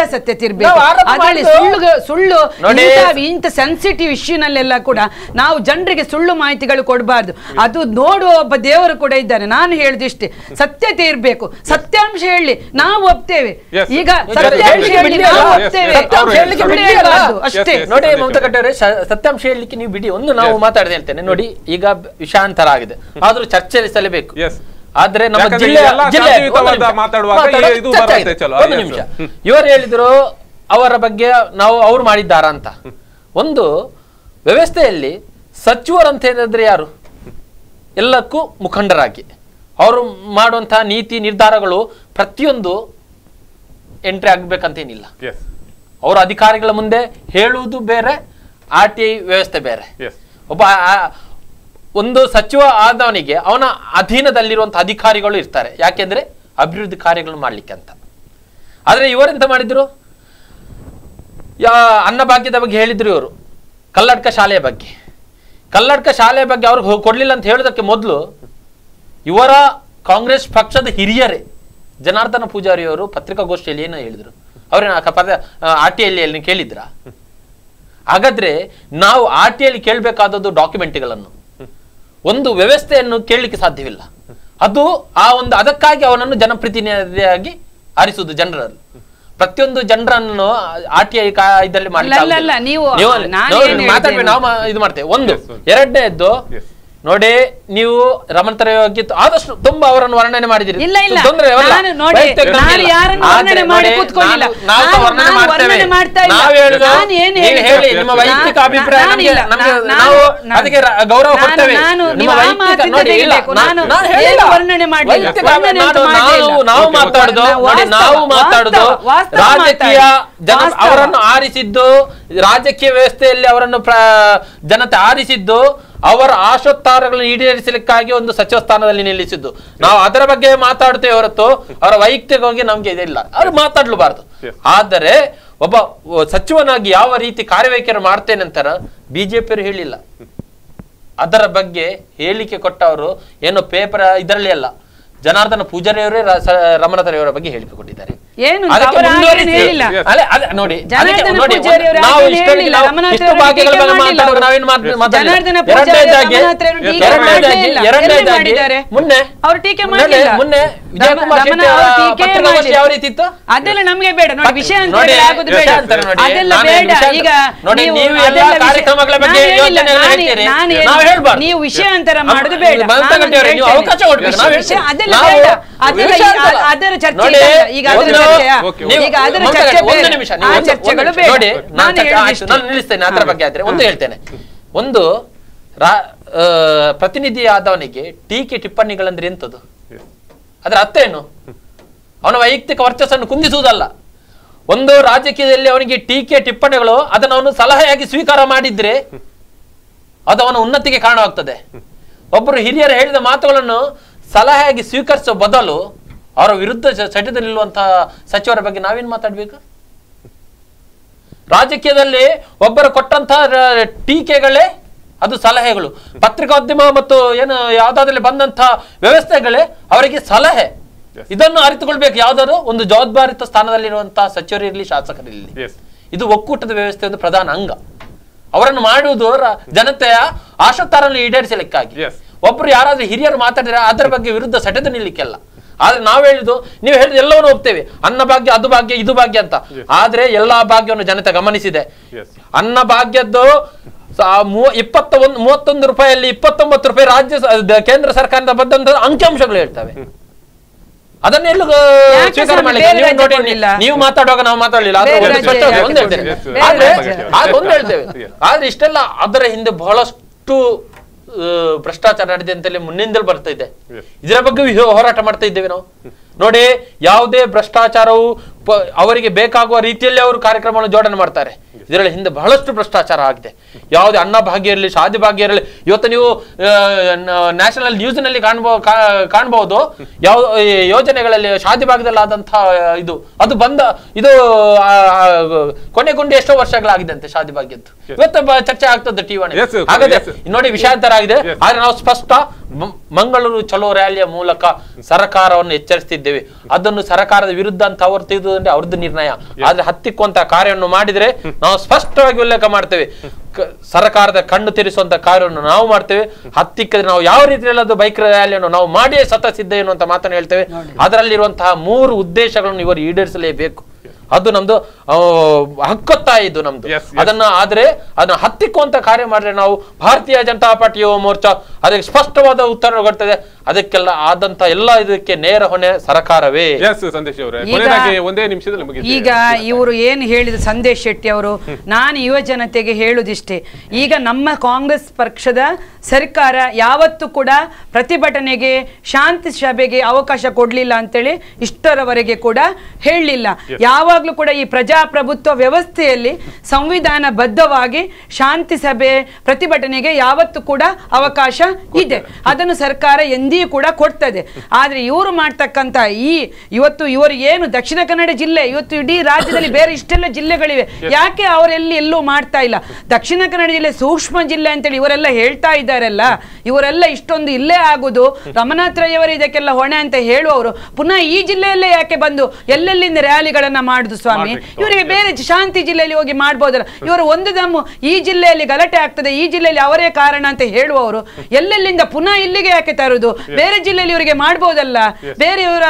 ಇರಬೇಕು ಅದರಲ್ಲಿ ಸುಳ್ಳು ಸುಳ್ಳು ಇಂಥ ಸೆನ್ಸಿಟಿವ್ ಇಶ್ಯೂನಲ್ಲೆಲ್ಲ ಕೂಡ ನಾವು ಜನರಿಗೆ ಸುಳ್ಳು ಮಾಹಿತಿಗಳು ಕೊಡಬಾರ್ದು ಅದು ನೋಡುವ ಒಬ್ಬ ದೇವರು ಕೂಡ ಇದ್ದಾನೆ ನಾನು ಇಷ್ಟೇ ಸತ್ಯತೆ ಇರಬೇಕು ಸತ್ಯಾಂಶ ಹೇಳಿ ನಾವು ಒಪ್ತೇವೆ ಈಗ ಸತ್ಯಾಂಶ ಹೇಳಿ ಅಷ್ಟೇ ನೋಡಿ ಮಮತಾ ಕಟ್ಟರೆ ಸತ್ಯಾಂಶ ಹೇಳಲಿಕ್ಕೆ ನೀವು ಬಿಡಿ ಒಂದು ನಾವು ಮಾತಾಡದೆ ಹೇಳ್ತೇನೆ ನೋಡಿ ಈಗ ವಿಷಾಂತರ ಆಗಿದೆ ಆದ್ರೂ ಚರ್ಚೆ ಸಲಬೇಕು ಆದ್ರೆ ನಮ್ಮ ಜಿಲ್ಲೆ ನಿಮಿಷ ಇವರು ಹೇಳಿದ್ರು ಅವರ ಬಗ್ಗೆ ನಾವು ಅವ್ರು ಮಾಡಿದ್ದಾರ ಅಂತ ಒಂದು ವ್ಯವಸ್ಥೆಯಲ್ಲಿ ಅಂತ ಹೇಳಿದ್ರೆ ಯಾರು ಎಲ್ಲಕ್ಕೂ ಮುಖಂಡರಾಗಿ ಅವರು ಮಾಡುವಂತಹ ನೀತಿ ನಿರ್ಧಾರಗಳು ಪ್ರತಿಯೊಂದು ಎಂಟ್ರಿ ಆಗ್ಬೇಕಂತೇನಿಲ್ಲ ಅವರ ಅಧಿಕಾರಿಗಳ ಮುಂದೆ ಹೇಳುವುದು ಬೇರೆ ಆರ್ ಟಿ ಐ ವ್ಯವಸ್ಥೆ ಬೇರೆ ಒಬ್ಬ ಒಂದು ಸಚಿವ ಆದವನಿಗೆ ಅವನ ಅಧೀನದಲ್ಲಿರುವಂತ ಅಧಿಕಾರಿಗಳು ಇರ್ತಾರೆ ಯಾಕೆಂದ್ರೆ ಅಭಿವೃದ್ಧಿ ಕಾರ್ಯಗಳು ಮಾಡ್ಲಿಕ್ಕೆ ಅಂತ ಆದ್ರೆ ಇವರೆಂತ ಮಾಡಿದ್ರು ಅನ್ನ ಅನ್ನಭಾಗ್ಯದ ಬಗ್ಗೆ ಹೇಳಿದ್ರು ಇವರು ಕಲ್ಲಡ್ಕ ಶಾಲೆಯ ಬಗ್ಗೆ ಕಲ್ಲಡ್ಕ ಶಾಲೆಯ ಬಗ್ಗೆ ಅವ್ರಿಗೆ ಕೊಡ್ಲಿಲ್ಲ ಅಂತ ಹೇಳೋದಕ್ಕೆ ಮೊದಲು ಇವರ ಕಾಂಗ್ರೆಸ್ ಪಕ್ಷದ ಹಿರಿಯರೇ ಜನಾರ್ದನ ಪೂಜಾರಿ ಅವರು ಪತ್ರಿಕಾಗೋಷ್ಠಿಯಲ್ಲಿ ಏನೋ ಹೇಳಿದ್ರು ಅವ್ರೇನ ಆರ್ ಟಿ ಅಲ್ಲಿ ಕೇಳಿದ್ರಾ ಹಾಗಾದ್ರೆ ನಾವು ಆರ್ ಟಿ ಅಲ್ಲಿ ಕೇಳಬೇಕಾದದ್ದು ಡಾಕ್ಯುಮೆಂಟ್ಗಳನ್ನು ಒಂದು ವ್ಯವಸ್ಥೆಯನ್ನು ಕೇಳಲಿಕ್ಕೆ ಸಾಧ್ಯವಿಲ್ಲ ಅದು ಆ ಒಂದು ಅದಕ್ಕಾಗಿ ಅವನನ್ನು ಜನಪ್ರತಿನಿಧಿಯಾಗಿ ಆರಿಸುವುದು ಜನರಲ್ಲಿ ಪ್ರತಿಯೊಂದು ಜನರನ್ನು ಆರ್ ಟಿ ಐ ಇದರಲ್ಲಿ ನಾವು ಇದು ಮಾಡ್ತೇವೆ ಒಂದು ಎರಡನೇದ್ದು ನೋಡಿ ನೀವು ರಮಂತರ ತರ ಆದಷ್ಟು ತುಂಬಾ ಅವರನ್ನು ವರ್ಣನೆ ಮಾಡಿದಿರಿ ಇಲ್ಲ ಇಲ್ಲ ಹೇಳಿ ನಿಮ್ಮ ವೈಯಕ್ತಿಕ ಅಭಿಪ್ರಾಯ ನಾವು ಅದಕ್ಕೆ ಗೌರವ ಕೊಡ್ತೇವೆ ನಾವು ಮಾತಾಡುದು ನಾವು ಮಾತಾಡುದು ರಾಜಕೀಯ ಜನ ಅವರನ್ನು ಆರಿಸಿದ್ದು ರಾಜಕೀಯ ವ್ಯವಸ್ಥೆಯಲ್ಲಿ ಅವರನ್ನು ಜನತೆ ಆರಿಸಿದ್ದು ಅವರ ಆಶೋತ್ತಾರಗಳನ್ನು ಈಡೇರಿಸಲಿಕ್ಕಾಗಿ ಒಂದು ಸಚಿವ ಸ್ಥಾನದಲ್ಲಿ ನಿಲ್ಲಿಸಿದ್ದು ನಾವು ಅದರ ಬಗ್ಗೆ ಮಾತಾಡ್ತೇವೆ ಹೊರತು ಅವರ ವೈಯಕ್ತಿಕವಾಗಿ ನಮ್ಗೆ ಇದಿಲ್ಲ ಅವ್ರು ಮಾತಾಡ್ಲಬಾರ್ದು ಆದರೆ ಒಬ್ಬ ಸಚಿವನಾಗಿ ಯಾವ ರೀತಿ ಕಾರ್ಯವೈಖರಿ ಮಾಡ್ತೇನೆ ಅಂತಾರ ಬಿಜೆಪಿಯವರು ಹೇಳಿಲ್ಲ ಅದರ ಬಗ್ಗೆ ಹೇಳಿಕೆ ಕೊಟ್ಟವರು ಏನು ಪೇಪರ್ ಇದರಲ್ಲಿ ಅಲ್ಲ ಜನಾರ್ದನ ಪೂಜಾರಿಯವರೇ ರೇವರ ಬಗ್ಗೆ ಹೇಳಿಕೆ ಕೊಟ್ಟಿದ್ದಾರೆ ಏನು ಅದೆಲ್ಲ ನಮ್ಗೆ ಬೇಡ ನೋಡಿ ವಿಷಯ ಈಗ ನೀವು ವಿಷಯ ಅಂತರ ಮಾಡುದು ಬೇಡ ಅದೆಲ್ಲ ಬೇಡ ಒಂದು ಬಗ್ಗೆ ಒಂದು ಹೇಳ್ತೇನೆ ಒಂದು ಪ್ರತಿನಿಧಿ ಆದವನಿಗೆ ಟೀಕೆ ಟಿಪ್ಪಣಿಗಳಂದ್ರೆ ಎಂತದ್ದು ಅದರ ಅರ್ಥ ಏನು ಅವನ ವೈಯಕ್ತಿಕ ವರ್ಚಸ್ಸನ್ನು ಕುಂದಿಸುವುದಲ್ಲ ಒಂದು ರಾಜಕೀಯದಲ್ಲಿ ಅವನಿಗೆ ಟೀಕೆ ಟಿಪ್ಪಣಿಗಳು ಅದನ್ನು ಅವನು ಸಲಹೆಯಾಗಿ ಸ್ವೀಕಾರ ಮಾಡಿದ್ರೆ ಅದು ಅವನ ಉನ್ನತಿಗೆ ಕಾರಣವಾಗ್ತದೆ ಒಬ್ಬರು ಹಿರಿಯರು ಹೇಳಿದ ಮಾತುಗಳನ್ನು ಸಲಹೆಯಾಗಿ ಸ್ವೀಕರಿಸೋ ಬದಲು ಅವರ ವಿರುದ್ಧ ನಿಲ್ಲುವಂತಹ ಸಚಿವರ ಬಗ್ಗೆ ನಾವೇನು ಮಾತಾಡ್ಬೇಕು ರಾಜಕೀಯದಲ್ಲಿ ಒಬ್ಬರು ಕೊಟ್ಟಂತಹ ಟೀಕೆಗಳೇ ಅದು ಸಲಹೆಗಳು ಪತ್ರಿಕೋದ್ಯಮ ಮತ್ತು ಏನು ಯಾವ್ದಾದ್ರಲ್ಲಿ ಬಂದಂತಹ ವ್ಯವಸ್ಥೆಗಳೇ ಅವರಿಗೆ ಸಲಹೆ ಇದನ್ನು ಅರಿತುಕೊಳ್ಬೇಕು ಯಾವ್ದಾದ್ರು ಒಂದು ಜವಾಬ್ದಾರಿತ ಸ್ಥಾನದಲ್ಲಿರುವಂತಹ ಸಚಿವರಿರಲಿ ಶಾಸಕರಿರಲಿ ಇದು ಒಕ್ಕೂಟದ ವ್ಯವಸ್ಥೆ ಒಂದು ಪ್ರಧಾನ ಅಂಗ ಅವರನ್ನು ಮಾಡುವುದು ಜನತೆಯ ಆಶೋತ್ತಾರನ್ನು ಈಡೇರಿಸಲಿಕ್ಕಾಗಿ ಒಬ್ರು ಯಾರಾದ್ರೂ ಹಿರಿಯರು ಮಾತಾಡಿದ್ರೆ ಅದರ ಬಗ್ಗೆ ವಿರುದ್ಧ ಸಟೆದು ನಿಲ್ಲಿಕ್ಕೆಲ್ಲ ಆದ್ರೆ ನಾವ್ ಹೇಳಿದ್ದು ನೀವು ಹೇಳಿದ ಎಲ್ಲವನ್ನು ಒಪ್ತೇವೆ ಅನ್ನ ಭಾಗ್ಯ ಅದು ಭಾಗ್ಯ ಇದು ಭಾಗ್ಯ ಅಂತ ಆದ್ರೆ ಎಲ್ಲಾ ಭಾಗ್ಯವನ್ನು ಜನತೆ ಗಮನಿಸಿದೆ ಅನ್ನ ಭಾಗ್ಯದ್ದು ಇಪ್ಪತ್ತ ಒಂದು ಮೂವತ್ತೊಂದು ರೂಪಾಯಿಯಲ್ಲಿ ಇಪ್ಪತ್ತೊಂಬತ್ತು ರೂಪಾಯಿ ರಾಜ್ಯ ಕೇಂದ್ರ ಸರ್ಕಾರದ ಬಂದಂತ ಅಂಕಿಅಂಶಗಳು ಹೇಳ್ತವೆ ಅದನ್ನೆಲ್ಲ ನೀವು ಮಾತಾಡುವಾಗ ನಾವು ಮಾತಾಡಲಿಲ್ಲ ಹೇಳ್ತೇವೆ ಆದ್ರೆ ಇಷ್ಟೆಲ್ಲ ಅದರ ಹಿಂದೆ ಬಹಳಷ್ಟು ಭ್ರಷ್ಟಾಚಾರ ನಡೆದಿದೆ ಅಂತಲೇ ಮುನ್ನಿಂದಲೇ ಬರ್ತಾ ಇದೆ ಇದರ ಬಗ್ಗೆ ಹೋರಾಟ ಮಾಡ್ತಾ ಇದ್ದೇವೆ ನಾವು ನೋಡಿ ಯಾವುದೇ ಭ್ರಷ್ಟಾಚಾರವು ಅವರಿಗೆ ಬೇಕಾಗುವ ರೀತಿಯಲ್ಲಿ ಅವರು ಕಾರ್ಯಕ್ರಮವನ್ನು ಜೋಡಣೆ ಮಾಡ್ತಾರೆ ಇದರಲ್ಲಿ ಹಿಂದೆ ಬಹಳಷ್ಟು ಭ್ರಷ್ಟಾಚಾರ ಆಗಿದೆ ಯಾವುದೇ ಅನ್ನ ಭಾಗ್ಯ ಇರಲಿ ಶಾದಿ ಭಾಗ್ಯ ಇರಲಿ ಇವತ್ತು ನೀವು ನ್ಯಾಷನಲ್ ನ್ಯೂಸ್ ನಲ್ಲಿ ಕಾಣಬಹುದು ಕಾಣ್ಬಹುದು ಯಾವ ಯೋಜನೆಗಳಲ್ಲಿ ಶಾದಿ ಭಾಗದಲ್ಲಿ ಆದಂತಹ ಇದು ಅದು ಬಂದ ಇದು ಕೊನೆಗೊಂಡು ಎಷ್ಟೋ ವರ್ಷಗಳಾಗಿದೆ ಅಂತೆ ಶಾದಿ ಭಾಗ್ಯದ್ದು ಇವತ್ತು ಚರ್ಚೆ ಆಗ್ತದೆ ಟಿವಿ ಹಾಗಾದ್ರೆ ನೋಡಿ ವಿಷಯಾಂತರ ಆಗಿದೆ ಆದ್ರೆ ನಾವು ಸ್ಪಷ್ಟ ಮಂಗಳೂರು ಚಲೋ ರ್ಯಾಲಿಯ ಮೂಲಕ ಸರ್ಕಾರವನ್ನು ಎಚ್ಚರಿಸುತ್ತಿದ್ದೇವೆ ಅದನ್ನು ಸರ್ಕಾರದ ವಿರುದ್ಧ ಅಂತ ಅವರು ಅಂದ್ರೆ ಅವ್ರದ್ದು ನಿರ್ಣಯ ಆದ್ರೆ ಹತ್ತಿಕ್ಕುವಂತ ಕಾರ್ಯವನ್ನು ಮಾಡಿದ್ರೆ ನಾವು ಸ್ಪಷ್ಟವಾಗಿ ಉಲ್ಲೇಖ ಮಾಡ್ತೇವೆ ಸರ್ಕಾರದ ಕಣ್ಣು ತೀರಿಸುವಂತ ಕಾರ್ಯವನ್ನು ನಾವು ಮಾಡ್ತೇವೆ ಹತ್ತಿಕ್ಕದ್ರೆ ನಾವು ಯಾವ ರೀತಿಯಲ್ಲಿ ಅದು ಬೈಕ್ ರ್ಯಾಲಿಯನ್ನು ನಾವು ಮಾಡಿಯೇ ಸತ ಸಿದ್ಧ ಏನು ಅಂತ ಮಾತನ್ನು ಹೇಳ್ತೇವೆ ಅದರಲ್ಲಿರುವಂತಹ ಮೂರು ಉದ್ದೇಶಗಳನ್ನು ಇವರು ಈಡೇರಿಸಲೇಬೇಕು ಅದು ನಮ್ದು ಹಕ್ಕೊತ್ತಾಯಿದ್ದು ನಮ್ದು ಅದನ್ನ ಆದ್ರೆ ಅದನ್ನ ಹತ್ತಿಕ್ಕುವಂತ ಕಾರ್ಯ ಮಾಡಿದ್ರೆ ನಾವು ಭಾರತೀಯ ಜನತಾ ಪಾರ್ಟಿ ಯುವ ಮೋರ್ಚಾ ಅದಕ್ಕೆ ಸ್ಪಷ್ಟವಾದ ಉತ್ತರ ಕೊಡ್ತದೆ ಅದಕ್ಕೆಲ್ಲ ಆದಂತ ಎಲ್ಲ ಇದಕ್ಕೆ ನೇರ ಹೊಣೆ ಸರಕಾರವೇ ಒಂದೇ ನಿಮಿಷದಲ್ಲಿ ಈಗ ಇವರು ಏನು ಹೇಳಿದ ಸಂದೇಶ್ ಶೆಟ್ಟಿ ಅವರು ನಾನು ಯುವ ಜನತೆಗೆ ಹೇಳುದಿಷ್ಟೇ ಈಗ ನಮ್ಮ ಕಾಂಗ್ರೆಸ್ ಪಕ್ಷದ ಸರ್ಕಾರ ಯಾವತ್ತೂ ಕೂಡ ಪ್ರತಿಭಟನೆಗೆ ಶಾಂತಿ ಸಭೆಗೆ ಅವಕಾಶ ಕೊಡಲಿಲ್ಲ ಅಂತೇಳಿ ಇಷ್ಟರವರೆಗೆ ಕೂಡ ಹೇಳಲಿಲ್ಲ ಯಾವಾಗ ಕೂಡ ಈ ಪ್ರಜಾಪ್ರಭುತ್ವ ವ್ಯವಸ್ಥೆಯಲ್ಲಿ ಸಂವಿಧಾನ ಬದ್ಧವಾಗಿ ಶಾಂತಿ ಸಭೆ ಪ್ರತಿಭಟನೆಗೆ ಯಾವತ್ತು ಕೂಡ ಅವಕಾಶ ಇದೆ ಅದನ್ನು ಸರ್ಕಾರ ಎಂದಿಯೂ ಕೂಡ ಕೊಡ್ತದೆ ಆದರೆ ಇವರು ಮಾಡ್ತಕ್ಕಂಥ ಈ ಇವತ್ತು ಇವರು ಏನು ದಕ್ಷಿಣ ಕನ್ನಡ ಜಿಲ್ಲೆ ಇವತ್ತು ಇಡೀ ರಾಜ್ಯದಲ್ಲಿ ಬೇರೆ ಇಷ್ಟೆಲ್ಲ ಜಿಲ್ಲೆಗಳಿವೆ ಯಾಕೆ ಅವರೆಲ್ಲಿ ಎಲ್ಲೂ ಮಾಡ್ತಾ ಇಲ್ಲ ದಕ್ಷಿಣ ಕನ್ನಡ ಜಿಲ್ಲೆ ಸೂಕ್ಷ್ಮ ಜಿಲ್ಲೆ ಅಂತೇಳಿ ಇವರೆಲ್ಲ ಹೇಳ್ತಾ ಇದ್ದಾರಲ್ಲ ಇವರೆಲ್ಲ ಇಷ್ಟೊಂದು ಇಲ್ಲೇ ಆಗುದು ರಮನಾಥ್ ರೈ ಇದಕ್ಕೆಲ್ಲ ಹೊಣೆ ಅಂತ ಹೇಳುವವರು ಪುನಃ ಈ ಜಿಲ್ಲೆಯಲ್ಲೇ ಯಾಕೆ ಬಂದು ಎಲ್ಲೆಲ್ಲಿಂದ ರ್ಯಾಲಿಗಳನ್ನ ಮಾಡ್ತಾರೆ ಮಾಡುದು ಸ್ವಾಮಿ ಇವರಿಗೆ ಬೇರೆ ಶಾಂತಿ ಜಿಲ್ಲೆಯಲ್ಲಿ ಹೋಗಿ ಮಾಡ್ಬೋದಲ್ಲ ಇವರು ಒಂದು ದಮ್ಮು ಈ ಜಿಲ್ಲೆಯಲ್ಲಿ ಗಲಾಟೆ ಆಗ್ತದೆ ಈ ಜಿಲ್ಲೆಯಲ್ಲಿ ಅವರೇ ಕಾರಣ ಅಂತ ಹೇಳುವವರು ಎಲ್ಲೆಲ್ಲಿಂದ ಪುನಃ ಇಲ್ಲಿಗೆ ಯಾಕೆ ತರುದು ಬೇರೆ ಜಿಲ್ಲೆಯಲ್ಲಿ ಇವರಿಗೆ ಮಾಡ್ಬೋದಲ್ಲ ಬೇರೆ ಇವರ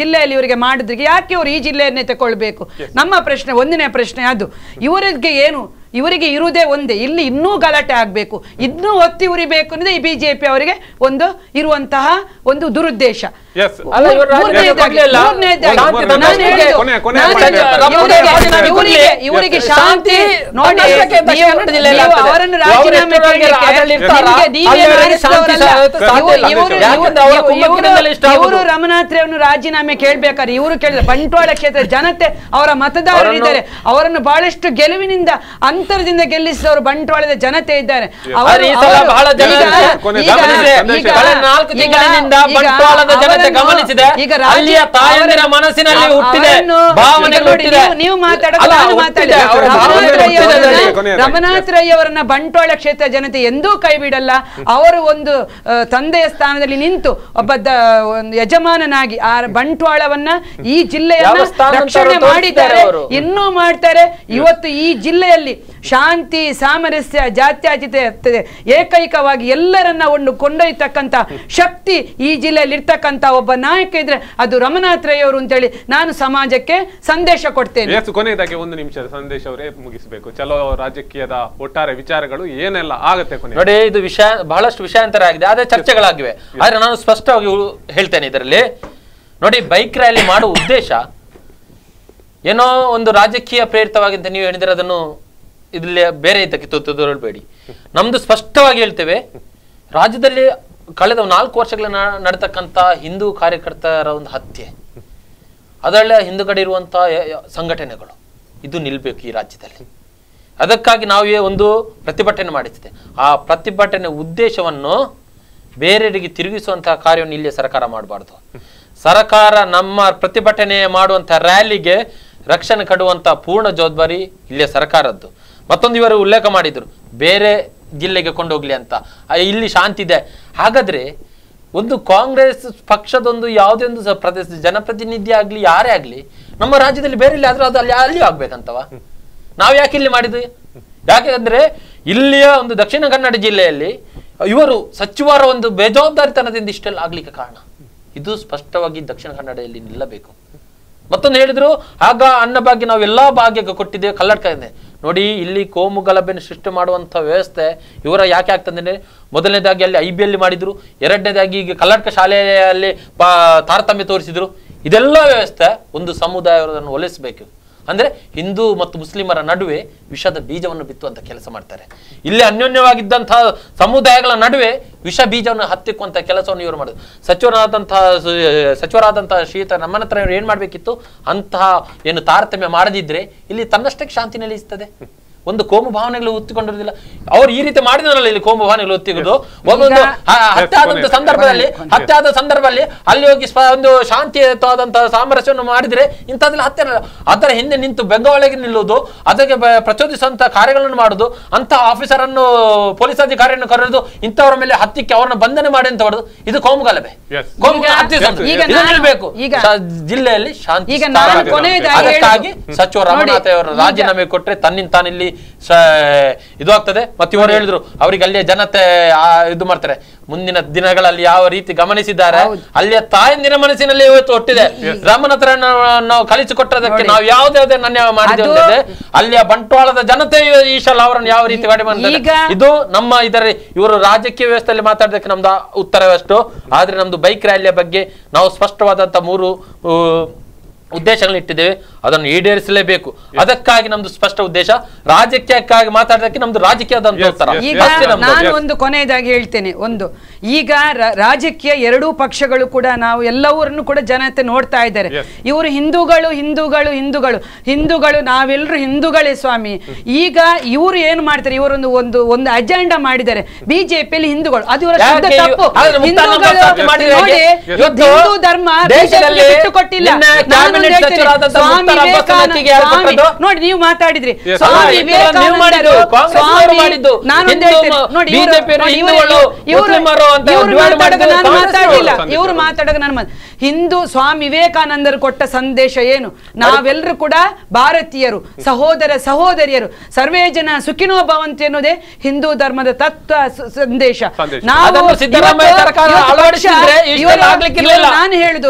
ಜಿಲ್ಲೆಯಲ್ಲಿ ಇವರಿಗೆ ಮಾಡಿದ್ರಿಗೆ ಯಾಕೆ ಇವರು ಈ ಜಿಲ್ಲೆಯನ್ನೇ ತಗೊಳ್ಬೇಕು ನಮ್ಮ ಪ್ರಶ್ನೆ ಒಂದನೇ ಪ್ರಶ್ನೆ ಅದು ಇವರಿಗೆ ಏನು ಇವರಿಗೆ ಇರುವುದೇ ಒಂದೇ ಇಲ್ಲಿ ಇನ್ನೂ ಗಲಾಟೆ ಆಗಬೇಕು ಇನ್ನೂ ಒತ್ತಿ ಉರಿಬೇಕು ಅನ್ನೋದೇ ಈ ಬಿಜೆಪಿ ಅವರಿಗೆ ಒಂದು ಇರುವಂತಹ ಒಂದು ದುರುದ್ದೇಶ ಇವರಿಗೆ ಶಾಂತಿ ಅವರನ್ನು ರಾಜೀನಾಮೆ ಇವರು ರಮನಾಥ್ ರಾಜೀನಾಮೆ ಕೇಳ್ಬೇಕಾದ್ರೆ ಇವರು ಕೇಳಿದ್ರೆ ಬಂಟ್ವಾಳ ಕ್ಷೇತ್ರ ಜನತೆ ಅವರ ಮತದಾರರಿದ್ದಾರೆ ಅವರನ್ನು ಬಹಳಷ್ಟು ಗೆಲುವಿನಿಂದ ಅಂತರದಿಂದ ಗೆಲ್ಲಿಸಿದವರು ಬಂಟ್ವಾಳದ ಜನತೆ ಇದ್ದಾರೆ ಈಗ ಮನಸ್ಸಿನಲ್ಲಿ ಹುಟ್ಟಿದೆ ನೀವು ಅವರನ್ನ ಬಂಟ್ವಾಳ ಕ್ಷೇತ್ರ ಜನತೆ ಎಂದೂ ಕೈ ಬಿಡಲ್ಲ ಅವರು ಒಂದು ತಂದೆಯ ಸ್ಥಾನದಲ್ಲಿ ನಿಂತು ಒಬ್ಬ ಯಜಮಾನನಾಗಿ ಆ ಬಂಟ್ವಾಳವನ್ನ ಈ ಜಿಲ್ಲೆಯನ್ನು ರಕ್ಷಣೆ ಮಾಡಿದ್ದಾರೆ ಇನ್ನೂ ಮಾಡ್ತಾರೆ ಇವತ್ತು ಈ ಜಿಲ್ಲೆಯಲ್ಲಿ ಶಾಂತಿ ಸಾಮರಸ್ಯ ಜಾತ್ಯಾತೀತ ಏಕೈಕವಾಗಿ ಎಲ್ಲರನ್ನ ಒಂದು ಕೊಂಡೊಯ್ತಕ್ಕಂಥ ಶಕ್ತಿ ಈ ಜಿಲ್ಲೆಯಲ್ಲಿ ಇರ್ತಕ್ಕಂಥ ಒಬ್ಬ ನಾಯಕ ಇದ್ರೆ ಅದು ರಮನಾಥ್ ರೈ ಅವರು ಅಂತೇಳಿ ನಾನು ಸಮಾಜಕ್ಕೆ ಸಂದೇಶ ಕೊಡ್ತೇನೆ ಕೊನೆಯದಾಗಿ ಒಂದು ನಿಮಿಷ ಸಂದೇಶ ಅವರೇ ಮುಗಿಸಬೇಕು ಚಲೋ ರಾಜಕೀಯದ ಒಟ್ಟಾರೆ ವಿಚಾರಗಳು ಏನೆಲ್ಲ ಆಗುತ್ತೆ ನೋಡಿ ಇದು ವಿಷಯ ಬಹಳಷ್ಟು ವಿಷಯಾಂತರ ಆಗಿದೆ ಆದರೆ ಚರ್ಚೆಗಳಾಗಿವೆ ಆದ್ರೆ ನಾನು ಸ್ಪಷ್ಟವಾಗಿ ಹೇಳ್ತೇನೆ ಇದರಲ್ಲಿ ನೋಡಿ ಬೈಕ್ ರ್ಯಾಲಿ ಮಾಡುವ ಉದ್ದೇಶ ಏನೋ ಒಂದು ರಾಜಕೀಯ ಪ್ರೇರಿತವಾಗಿದ್ದ ನೀವು ಹೇಳಿದ್ರೆ ಅದನ್ನು ಇದರಲ್ಲಿ ಬೇರೆ ಇದಕ್ಕೆ ತೊದಲ್ಬೇಡಿ ನಮ್ದು ಸ್ಪಷ್ಟವಾಗಿ ಹೇಳ್ತೇವೆ ರಾಜ್ಯದಲ್ಲಿ ಕಳೆದ ನಾಲ್ಕು ವರ್ಷಗಳ ನಡತಕ್ಕಂತ ಹಿಂದೂ ಕಾರ್ಯಕರ್ತರ ಒಂದು ಹತ್ಯೆ ಅದರಲ್ಲೇ ಹಿಂದುಗಡೆ ಇರುವಂತಹ ಸಂಘಟನೆಗಳು ಇದು ನಿಲ್ಬೇಕು ಈ ರಾಜ್ಯದಲ್ಲಿ ಅದಕ್ಕಾಗಿ ನಾವೇ ಒಂದು ಪ್ರತಿಭಟನೆ ಮಾಡಿಸಿದೆ ಆ ಪ್ರತಿಭಟನೆ ಉದ್ದೇಶವನ್ನು ಬೇರೆಯವರಿಗೆ ತಿರುಗಿಸುವಂತಹ ಕಾರ್ಯವನ್ನು ಇಲ್ಲಿ ಸರ್ಕಾರ ಮಾಡಬಾರ್ದು ಸರ್ಕಾರ ನಮ್ಮ ಪ್ರತಿಭಟನೆ ಮಾಡುವಂತಹ ರ್ಯಾಲಿಗೆ ರಕ್ಷಣೆ ಕಡುವಂತಹ ಪೂರ್ಣ ಜವಾಬ್ದಾರಿ ಇಲ್ಲಿಯ ಸರ್ಕಾರದ್ದು ಮತ್ತೊಂದು ಇವರು ಉಲ್ಲೇಖ ಮಾಡಿದರು ಬೇರೆ ಜಿಲ್ಲೆಗೆ ಕೊಂಡೋಗ್ಲಿ ಅಂತ ಇಲ್ಲಿ ಶಾಂತಿ ಇದೆ ಹಾಗಾದ್ರೆ ಒಂದು ಕಾಂಗ್ರೆಸ್ ಪಕ್ಷದೊಂದು ಯಾವುದೇ ಒಂದು ಪ್ರದೇಶದ ಜನಪ್ರತಿನಿಧಿ ಆಗಲಿ ಯಾರೇ ಆಗಲಿ ನಮ್ಮ ರಾಜ್ಯದಲ್ಲಿ ಬೇರೆ ಇಲ್ಲ ಆದ್ರೂ ಅದು ಅಲ್ಲಿ ಅಲ್ಲಿಯೂ ಆಗ್ಬೇಕಂತವ ನಾವು ಯಾಕೆ ಇಲ್ಲಿ ಮಾಡಿದ್ವಿ ಯಾಕೆ ಅಂದ್ರೆ ಇಲ್ಲಿಯ ಒಂದು ದಕ್ಷಿಣ ಕನ್ನಡ ಜಿಲ್ಲೆಯಲ್ಲಿ ಇವರು ಸಚಿವರ ಒಂದು ಬೇಜವಾಬ್ದಾರಿತನದಿಂದ ಇಷ್ಟೆಲ್ಲ ಆಗ್ಲಿಕ್ಕೆ ಕಾರಣ ಇದು ಸ್ಪಷ್ಟವಾಗಿ ದಕ್ಷಿಣ ಕನ್ನಡದಲ್ಲಿ ನಿಲ್ಲಬೇಕು ಮತ್ತೊಂದು ಹೇಳಿದ್ರು ಆಗ ಅನ್ನ ಭಾಗ್ಯ ಎಲ್ಲಾ ಭಾಗ್ಯಕ್ಕೆ ಕೊಟ್ಟಿದ್ದೇವೆ ಕಲ್ಲಡ್ಕ ಇದೆ ನೋಡಿ ಇಲ್ಲಿ ಕೋಮು ಗಲಭೆಯನ್ನು ಸೃಷ್ಟಿ ಮಾಡುವಂಥ ವ್ಯವಸ್ಥೆ ಇವರ ಯಾಕೆ ಆಗ್ತದೆ ಮೊದಲನೇದಾಗಿ ಅಲ್ಲಿ ಐ ಬಿ ಎಲ್ಲಿ ಮಾಡಿದರು ಎರಡನೇದಾಗಿ ಈಗ ಕಲಾಟಕ ಶಾಲೆಯಲ್ಲಿ ತಾರತಮ್ಯ ತೋರಿಸಿದರು ಇದೆಲ್ಲ ವ್ಯವಸ್ಥೆ ಒಂದು ಸಮುದಾಯವನ್ನು ಒಲಿಸಬೇಕು ಅಂದರೆ ಹಿಂದೂ ಮತ್ತು ಮುಸ್ಲಿಮರ ನಡುವೆ ವಿಷದ ಬೀಜವನ್ನು ಬಿತ್ತುವಂಥ ಕೆಲಸ ಮಾಡ್ತಾರೆ ಇಲ್ಲಿ ಅನ್ಯೋನ್ಯವಾಗಿದ್ದಂಥ ಸಮುದಾಯಗಳ ನಡುವೆ ವಿಷ ಬೀಜವನ್ನು ಹತ್ತಿಕ್ಕುವಂಥ ಕೆಲಸವನ್ನು ಇವರು ಮಾಡೋದು ಸಚಿವರಾದಂಥ ಸಚಿವರಾದಂತಹ ಶ್ರೀತ ನಮ್ಮನ ಹತ್ರ ಇವರು ಏನು ಮಾಡಬೇಕಿತ್ತು ಅಂತಹ ಏನು ತಾರತಮ್ಯ ಮಾಡದಿದ್ದರೆ ಇಲ್ಲಿ ತನ್ನಷ್ಟಕ್ಕೆ ಶಾಂತಿ ನೆಲೆಸ್ತದೆ ಒಂದು ಕೋಮು ಭಾವನೆಗಳು ಹೊತ್ತಿಕೊಂಡಿರೋದಿಲ್ಲ ಅವ್ರು ಈ ರೀತಿ ಮಾಡಿದ್ರಲ್ಲ ಇಲ್ಲಿ ಕೋಮು ಭಾವನೆಗಳು ಹೊತ್ತಿಗೋದು ಒಂದೊಂದು ಹತ್ತಾದಂತ ಸಂದರ್ಭದಲ್ಲಿ ಹತ್ತಾದ ಸಂದರ್ಭದಲ್ಲಿ ಅಲ್ಲಿ ಹೋಗಿ ಒಂದು ಶಾಂತಿಯುತವಾದಂತಹ ಸಾಮರಸ್ಯವನ್ನು ಮಾಡಿದ್ರೆ ಇಂಥದ್ದೆಲ್ಲ ಹತ್ಯೆ ಅದರ ಹಿಂದೆ ನಿಂತು ಬೆಂಗಾವಳಿಗೆ ನಿಲ್ಲುವುದು ಅದಕ್ಕೆ ಪ್ರಚೋದಿಸುವಂತಹ ಕಾರ್ಯಗಳನ್ನು ಮಾಡುದು ಅಂತ ಆಫೀಸರ್ ಅನ್ನು ಪೊಲೀಸ್ ಅಧಿಕಾರಿಯನ್ನು ಕರೆದು ಇಂಥವರ ಮೇಲೆ ಹತ್ತಿಕ್ಕೆ ಅವರನ್ನು ಬಂಧನೆ ಮಾಡಿ ಅಂತ ಹೊಡೆದು ಇದು ಕೋಮು ಗಲಭೆ ಜಿಲ್ಲೆಯಲ್ಲಿ ಶಾಂತಿ ಅದಕ್ಕಾಗಿ ಸಚಿವ ರಮಣಾಥ್ ಅವರು ರಾಜೀನಾಮೆ ಕೊಟ್ಟರೆ ತನ್ನಿಂದ ತಾನಿಲ್ಲಿ ಇದು ಆಗ್ತದೆ ಮತ್ತೆ ಇವರು ಹೇಳಿದ್ರು ಅವರಿಗೆ ಅಲ್ಲಿಯ ಜನತೆ ಇದು ಮಾಡ್ತಾರೆ ಮುಂದಿನ ದಿನಗಳಲ್ಲಿ ಯಾವ ರೀತಿ ಗಮನಿಸಿದ್ದಾರೆ ಅಲ್ಲಿಯ ತಾಯಂದಿನ ಮನಸ್ಸಿನಲ್ಲಿ ಇವತ್ತು ಹೊಟ್ಟಿದೆ ರಾಮನ ಹತ್ರ ನಾವು ಕಲಿಸಿಕೊಟ್ಟದಕ್ಕೆ ನಾವು ಯಾವ್ದಾವ್ದೇ ನನ್ನ ಮಾಡಿದ್ದೇವೆ ಅಲ್ಲಿಯ ಬಂಟ್ವಾಳದ ಜನತೆ ಈಶಾಲ ಅವರನ್ನು ಯಾವ ರೀತಿ ಇದು ನಮ್ಮ ಇದರ ಇವರು ರಾಜಕೀಯ ವ್ಯವಸ್ಥೆಯಲ್ಲಿ ಮಾತಾಡೋದಕ್ಕೆ ನಮ್ದು ಉತ್ತರವಷ್ಟು ಆದ್ರೆ ನಮ್ದು ಬೈಕ್ ರ್ಯಾಲಿಯ ಬಗ್ಗೆ ನಾವು ಸ್ಪಷ್ಟವಾದಂತ ಮೂರು ಇಟ್ಟಿದ್ದೇವೆ ಅದನ್ನು ಈಡೇರಿಸಲೇಬೇಕು ಅದಕ್ಕಾಗಿ ನಮ್ದು ಸ್ಪಷ್ಟ ಉದ್ದೇಶ ರಾಜಕೀಯಕ್ಕಾಗಿ ಮಾತಾಡೋದಕ್ಕೆ ನಮ್ದು ರಾಜಕೀಯದ ನಾನು ಒಂದು ಕೊನೆಯದಾಗಿ ಹೇಳ್ತೇನೆ ಒಂದು ಈಗ ರಾಜಕೀಯ ಎರಡೂ ಪಕ್ಷಗಳು ಕೂಡ ನಾವು ಎಲ್ಲವರನ್ನು ಕೂಡ ಜನತೆ ನೋಡ್ತಾ ಇದ್ದಾರೆ ಇವರು ಹಿಂದೂಗಳು ಹಿಂದೂಗಳು ಹಿಂದೂಗಳು ಹಿಂದೂಗಳು ನಾವೆಲ್ಲರೂ ಹಿಂದೂಗಳೇ ಸ್ವಾಮಿ ಈಗ ಇವರು ಏನ್ ಮಾಡ್ತಾರೆ ಇವರೊಂದು ಒಂದು ಒಂದು ಅಜೆಂಡಾ ಮಾಡಿದ್ದಾರೆ ಬಿಜೆಪಿಯಲ್ಲಿ ಹಿಂದೂಗಳು ಅದು ತಪ್ಪು ಹಿಂದೂಗಳು ಧರ್ಮ ಕೊಟ್ಟಿಲ್ಲ ನೋಡಿ ನೀವು ಮಾತಾಡಿದ್ರಿ ಹಿಂದೂ ಸ್ವಾಮಿ ವಿವೇಕಾನಂದರು ಕೊಟ್ಟ ಸಂದೇಶ ಏನು ನಾವೆಲ್ಲರೂ ಕೂಡ ಭಾರತೀಯರು ಸಹೋದರ ಸಹೋದರಿಯರು ಸರ್ವೇ ಜನ ಸುಖಿನೋ ಭವಂತಿ ಅನ್ನೋದೇ ಹಿಂದೂ ಧರ್ಮದ ತತ್ವ ಸಂದೇಶ ನಾವು ನಾನು ಹೇಳುದು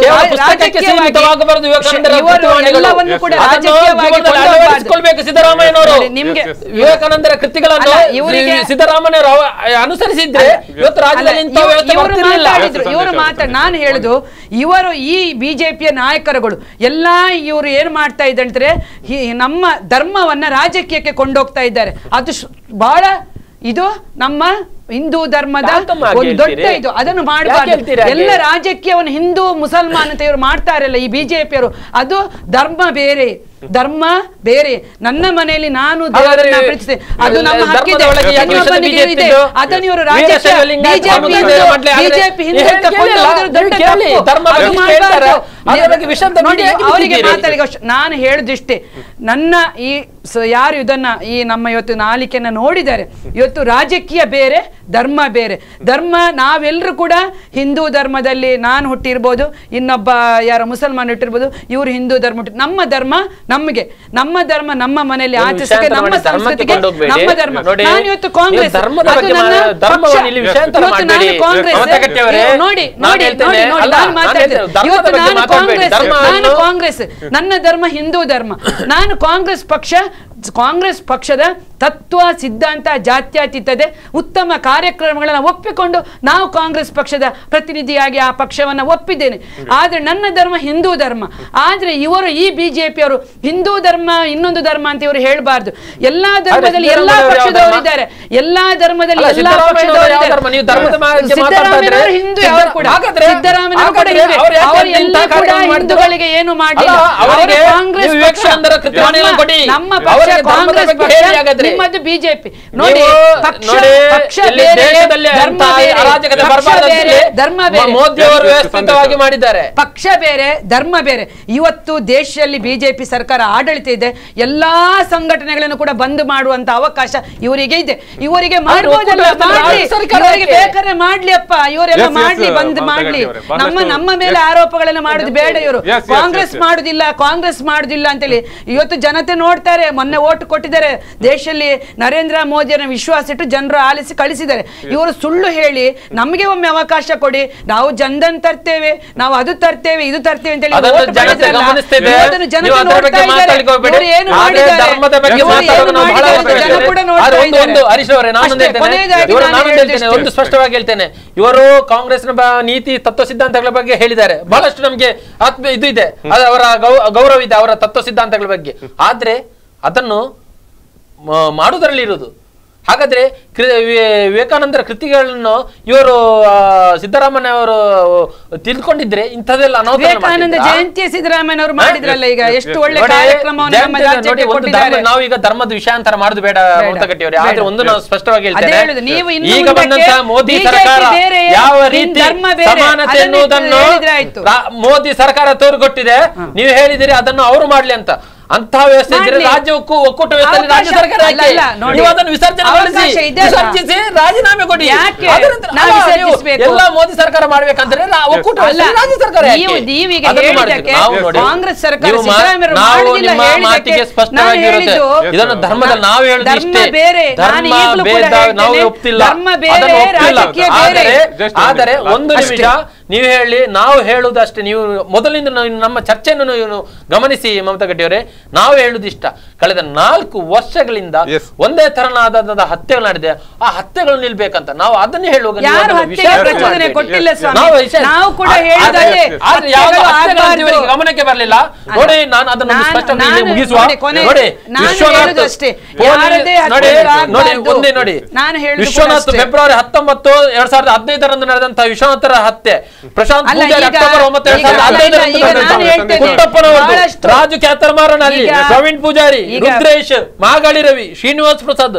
ಮುಖಂಡರ ಸಿದ್ದರಾಮಯ್ಯನವರು ನಿಮ್ಗೆ ವಿವೇಕಾನಂದರ ಕೃತಿಗಳನ್ನು ಇವರಿಗೆ ಸಿದ್ದರಾಮಯ್ಯವರು ಅನುಸರಿಸಿದ್ರೆ ಇವತ್ತು ರಾಜ್ಯದಲ್ಲಿ ಇವರು ಮಾತ್ರ ನಾನು ಹೇಳುದು ಇವರು ಈ ಬಿಜೆಪಿಯ ನಾಯಕರುಗಳು ಎಲ್ಲಾ ಇವರು ಏನ್ ಮಾಡ್ತಾ ಇದ್ದಾರೆ ನಮ್ಮ ಧರ್ಮವನ್ನ ರಾಜಕೀಯಕ್ಕೆ ಕೊಂಡೋಗ್ತಾ ಇದ್ದಾರೆ ಅದು ಬಹಳ ಇದು ನಮ್ಮ ಹಿಂದೂ ಧರ್ಮದ ಒಂದು ದೊಡ್ಡ ಇದು ಅದನ್ನು ಮಾಡಬಾರ್ದು ಎಲ್ಲ ರಾಜಕೀಯವನ್ನು ಹಿಂದೂ ಮುಸಲ್ಮಾನ್ ಅಂತ ಇವರು ಮಾಡ್ತಾರಲ್ಲ ಈ ಬಿಜೆಪಿ ಅವರು ಅದು ಧರ್ಮ ಬೇರೆ ಧರ್ಮ ಬೇರೆ ನನ್ನ ಮನೆಯಲ್ಲಿ ನಾನು ಅದು ನಮ್ಮ ಬಿಜೆಪಿ ನಾನು ಹೇಳಿದಿಷ್ಟೇ ನನ್ನ ಈ ಯಾರು ಇದನ್ನ ಈ ನಮ್ಮ ಇವತ್ತು ನಾಲಿಕೆಯನ್ನ ನೋಡಿದ್ದಾರೆ ಇವತ್ತು ರಾಜಕೀಯ ಬೇರೆ ಧರ್ಮ ಬೇರೆ ಧರ್ಮ ನಾವೆಲ್ಲರೂ ಕೂಡ ಹಿಂದೂ ಧರ್ಮದಲ್ಲಿ ನಾನು ಹುಟ್ಟಿರ್ಬೋದು ಇನ್ನೊಬ್ಬ ಯಾರೋ ಮುಸಲ್ಮಾನ್ ಹುಟ್ಟಿರ್ಬೋದು ಇವರು ಹಿಂದೂ ಧರ್ಮ ನಮ್ಮ ಧರ್ಮ ನಮಗೆ ನಮ್ಮ ಧರ್ಮ ನಮ್ಮ ಮನೆಯಲ್ಲಿ ಆಚರಿಸಕ್ಕೆ ನಮ್ಮ ಸಂಸ್ಕೃತಿಗೆ ನಮ್ಮ ಧರ್ಮ ನಾನು ಇವತ್ತು ಕಾಂಗ್ರೆಸ್ ಕಾಂಗ್ರೆಸ್ ನೋಡಿ ನೋಡಿ ನಾನು ಇವತ್ತು ನಾನು ಕಾಂಗ್ರೆಸ್ ನಾನು ಕಾಂಗ್ರೆಸ್ ನನ್ನ ಧರ್ಮ ಹಿಂದೂ ಧರ್ಮ ನಾನು ಕಾಂಗ್ರೆಸ್ ಪಕ್ಷ ಕಾಂಗ್ರೆಸ್ ಪಕ್ಷದ ತತ್ವ ಸಿದ್ಧಾಂತ ಜಾತ್ಯಾತೀತದೆ ಉತ್ತಮ ಕಾರ್ಯಕ್ರಮಗಳನ್ನು ಒಪ್ಪಿಕೊಂಡು ನಾವು ಕಾಂಗ್ರೆಸ್ ಪಕ್ಷದ ಪ್ರತಿನಿಧಿಯಾಗಿ ಆ ಪಕ್ಷವನ್ನು ಒಪ್ಪಿದ್ದೇನೆ ಆದರೆ ನನ್ನ ಧರ್ಮ ಹಿಂದೂ ಧರ್ಮ ಆದರೆ ಇವರು ಈ ಅವರು ಹಿಂದೂ ಧರ್ಮ ಇನ್ನೊಂದು ಧರ್ಮ ಅಂತ ಇವರು ಹೇಳಬಾರ್ದು ಎಲ್ಲಾ ಧರ್ಮದಲ್ಲಿ ಎಲ್ಲಾ ಪಕ್ಷದವರು ಇದ್ದಾರೆ ಎಲ್ಲಾ ಧರ್ಮದಲ್ಲಿ ಎಲ್ಲಾ ಪಕ್ಷದವರು ಸಿದ್ದರಾಮಯ್ಯ ಹಿಂದೂ ಕೂಡ ಕೂಡ ಕೂಡ ಹಿಂದೂಗಳಿಗೆ ಏನು ಮಾಡಿಲ್ಲ ಅವರಿಗೆ ಕಾಂಗ್ರೆಸ್ ಪಕ್ಷ ನಮ್ಮ ಪಕ್ಷ ಕಾಂಗ್ರೆಸ್ ಪಕ್ಷ ನಿಮ್ಮದು ಬಿಜೆಪಿ ನೋಡಿ ಪಕ್ಷ ಬೇರೆ ಧರ್ಮ ಬೇರೆ ಧರ್ಮ ಬೇರೆ ಮೋದಿ ಅವರು ವ್ಯವಸ್ಥಿತವಾಗಿ ಮಾಡಿದ್ದಾರೆ ಪಕ್ಷ ಬೇರೆ ಧರ್ಮ ಬೇರೆ ಇವತ್ತು ದೇಶದಲ್ಲಿ ಬಿಜೆಪಿ ಸರ್ಕಾರ ಆಡಳಿತ ಇದೆ ಎಲ್ಲಾ ಸಂಘಟನೆಗಳನ್ನು ಕೂಡ ಬಂದ್ ಮಾಡುವಂತ ಅವಕಾಶ ಇವರಿಗೆ ಇದೆ ಇವರಿಗೆ ಮಾಡ್ಬೋದಲ್ಲ ಮಾಡ್ಲಿ ಇವರಿಗೆ ಮಾಡ್ಲಿ ಅಪ್ಪ ಇವರೆಲ್ಲ ಮಾಡ್ಲಿ ಬಂದ್ ಮಾಡ್ಲಿ ನಮ್ಮ ನಮ್ಮ ಮೇಲೆ ಆರೋಪಗಳನ್ನು ಮಾಡುದು ಬೇಡ ಇವರು ಕಾಂಗ್ರೆಸ್ ಮಾಡುದಿಲ್ಲ ಕಾಂಗ್ರೆಸ್ ಮಾಡುದಿಲ್ಲ ಅಂತೇಳಿ ಇವತ್ತು ಜನತೆ ನೋಡ್ತಾರೆ ಮೊನ್ನೆ ಓಟ್ ಕೊಟ್ಟಿದ್ದಾರೆ ದೇಶದಲ್ಲಿ ನರೇಂದ್ರ ಮೋದಿಯನ್ನು ವಿಶ್ವಾಸ ಇಟ್ಟು ಜನರು ಆಲಿಸಿ ಕಳಿಸಿದ್ದಾರೆ ಇವರು ಸುಳ್ಳು ಹೇಳಿ ನಮಗೆ ಒಮ್ಮೆ ಅವಕಾಶ ಕೊಡಿ ನಾವು ಜನಧನ್ ತರ್ತೇವೆ ನಾವು ಅದು ತರ್ತೇವೆ ಇದು ತರ್ತೇವೆ ಅಂತೇಳಿ ಒಂದು ಸ್ಪಷ್ಟವಾಗಿ ಹೇಳ್ತೇನೆ ಇವರು ಕಾಂಗ್ರೆಸ್ ನೀತಿ ತತ್ವ ಸಿದ್ಧಾಂತಗಳ ಬಗ್ಗೆ ಹೇಳಿದ್ದಾರೆ ಬಹಳಷ್ಟು ನಮಗೆ ಆತ್ಮ ಇದು ಇದೆ ಅವರ ಗೌರವ ಇದೆ ಅವರ ತತ್ವ ಸಿದ್ಧಾಂತಗಳ ಬಗ್ಗೆ ಆದ್ರೆ ಅದನ್ನು ಮಾಡುವುದರಲ್ಲಿ ಇರುವುದು ಹಾಗಾದ್ರೆ ವಿವೇಕಾನಂದರ ಕೃತಿಗಳನ್ನು ಇವರು ಸಿದ್ದರಾಮಯ್ಯ ಅವರು ತಿಳ್ಕೊಂಡಿದ್ರೆ ಇಂಥದೆಲ್ಲ ವಿವೇಕಾನಂದ ಜಯಂತಿ ಸಿದ್ದರಾಮಯ್ಯ ಮಾಡಿದ್ರಲ್ಲ ಈಗ ಎಷ್ಟು ಒಳ್ಳೆ ಕಾರ್ಯಕ್ರಮವನ್ನು ನಾವೀಗ ಧರ್ಮದ ವಿಷಯಾಂತರ ಮಾಡುದು ಬೇಡ ಮುರ್ತಗಟ್ಟಿಯವರೇ ಆದ್ರೆ ಒಂದು ನಾವು ಸ್ಪಷ್ಟವಾಗಿ ಹೇಳ್ತೇನೆ ನೀವು ಈಗ ಬಂದಂತಹ ಮೋದಿ ಸರ್ಕಾರ ಯಾವ ರೀತಿ ಸಮಾನತೆ ಎನ್ನುವುದನ್ನು ಮೋದಿ ಸರ್ಕಾರ ತೋರುಗೊಟ್ಟಿದೆ ನೀವು ಹೇಳಿದಿರಿ ಅದನ್ನು ಅವರು ಮಾಡ್ಲಿ ಅಂತ ಅಂತ ವ್ಯವಸ್ಥೆ ಇದ್ರೆ ರಾಜ್ಯಕ್ಕೂ ಒಕ್ಕೂಟ ವ್ಯವಸ್ಥೆ ರಾಜ್ಯ ಸರ್ಕಾರ ನೀವು ಅದನ್ನು ವಿಸರ್ಜಿಸಿ ರಾಜೀನಾಮೆ ಕೊಡಿ ಎಲ್ಲ ಮೋದಿ ಸರ್ಕಾರ ಮಾಡ್ಬೇಕಂದ್ರೆ ಒಕ್ಕೂಟ ರಾಜ್ಯ ಸರ್ಕಾರ ಕಾಂಗ್ರೆಸ್ ಸರ್ಕಾರ ಮಾತಿಗೆ ಸ್ಪಷ್ಟವಾಗಿ ನಾವು ಹೇಳಿದ್ರೆ ಆದರೆ ಒಂದು ನಿಮಿಷ ನೀವು ಹೇಳಿ ನಾವು ಹೇಳುವುದಷ್ಟೇ ನೀವು ಮೊದಲಿಂದ ನಮ್ಮ ಚರ್ಚೆಯನ್ನು ನೀವು ಗಮನಿಸಿ ಮಮತಾ ಗಡ್ಡಿಯವರೇ ನಾವು ಹೇಳುವುದಿಷ್ಟ ಕಳೆದ ನಾಲ್ಕು ವರ್ಷಗಳಿಂದ ಒಂದೇ ತರನಾದ ಹತ್ಯೆಗಳು ನಡೆದಿದೆ ಆ ಹತ್ಯೆಗಳು ನಿಲ್ಬೇಕಂತ ನಾವು ಅದನ್ನೇ ಹೇಳುವಾಗ ಗಮನಕ್ಕೆ ಬರಲಿಲ್ಲ ನೋಡಿ ನಾನು ಅದನ್ನು ಮುಗಿಸುವ ನೋಡಿ ವಿಶ್ವನಾಥ್ ಫೆಬ್ರವರಿ ಹತ್ತೊಂಬತ್ತು ಎರಡ್ ಸಾವಿರದ ಹದಿನೈದರಂದು ನಡೆದಂತಹ ವಿಶ್ವನಾಥರ ಹತ್ಯೆ ಪ್ರಶಾಂತ್ ರಾಜು ಕ್ಯಾತರ್ಮಾರನಹಳ್ಳಿ ಪ್ರವೀಣ್ ಪೂಜಾರಿ ರುದ್ರೇಶ್ ಮಾಗಾಳಿ ರವಿ ಶ್ರೀನಿವಾಸ್ ಪ್ರಸಾದ್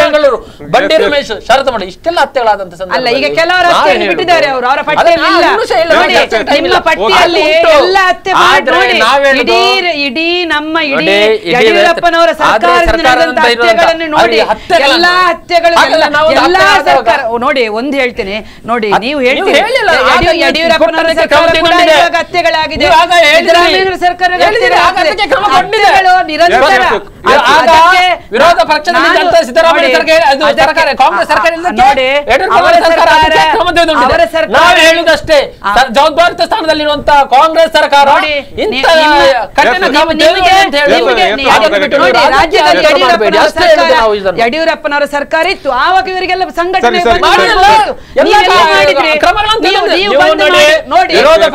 ಬೆಂಗಳೂರು ಬಂಡಿ ರಮೇಶ್ ಶರತ್ ಮಾಡಿ ಇಷ್ಟೆಲ್ಲ ಹತ್ಯೆಗಳಾದಂತ ನಮ್ಮ ಇಡೀ ಯಡಿಯೂರಪ್ಪನವರ ಸರ್ಕಾರದಿಂದ ನೋಡಿ ಎಲ್ಲಾ ಹತ್ಯೆಗಳು ಎಲ್ಲಾ ಸರ್ಕಾರ ನೋಡಿ ಒಂದ್ ಹೇಳ್ತೇನೆ ನೋಡಿ ನೀವು ಹೇಳ್ತೀರಿ ಯಡಿಯೂರಪ್ಪನವರ ಸರ್ಕಾರ ನಿರಂತರ ವಿರೋಧ ಹೇಳುದಷ್ಟೇ ಜವಾಬ್ದಾರಿತ ಸ್ಥಾನದಲ್ಲಿರುವಂತ ಕಾಂಗ್ರೆಸ್ ಸರ್ಕಾರ ಯಡಿಯೂರಪ್ಪನವರ ಸರ್ಕಾರ ಇತ್ತು ಆವಾಗ ಇವರಿಗೆಲ್ಲ ಸಂಘಟನೆ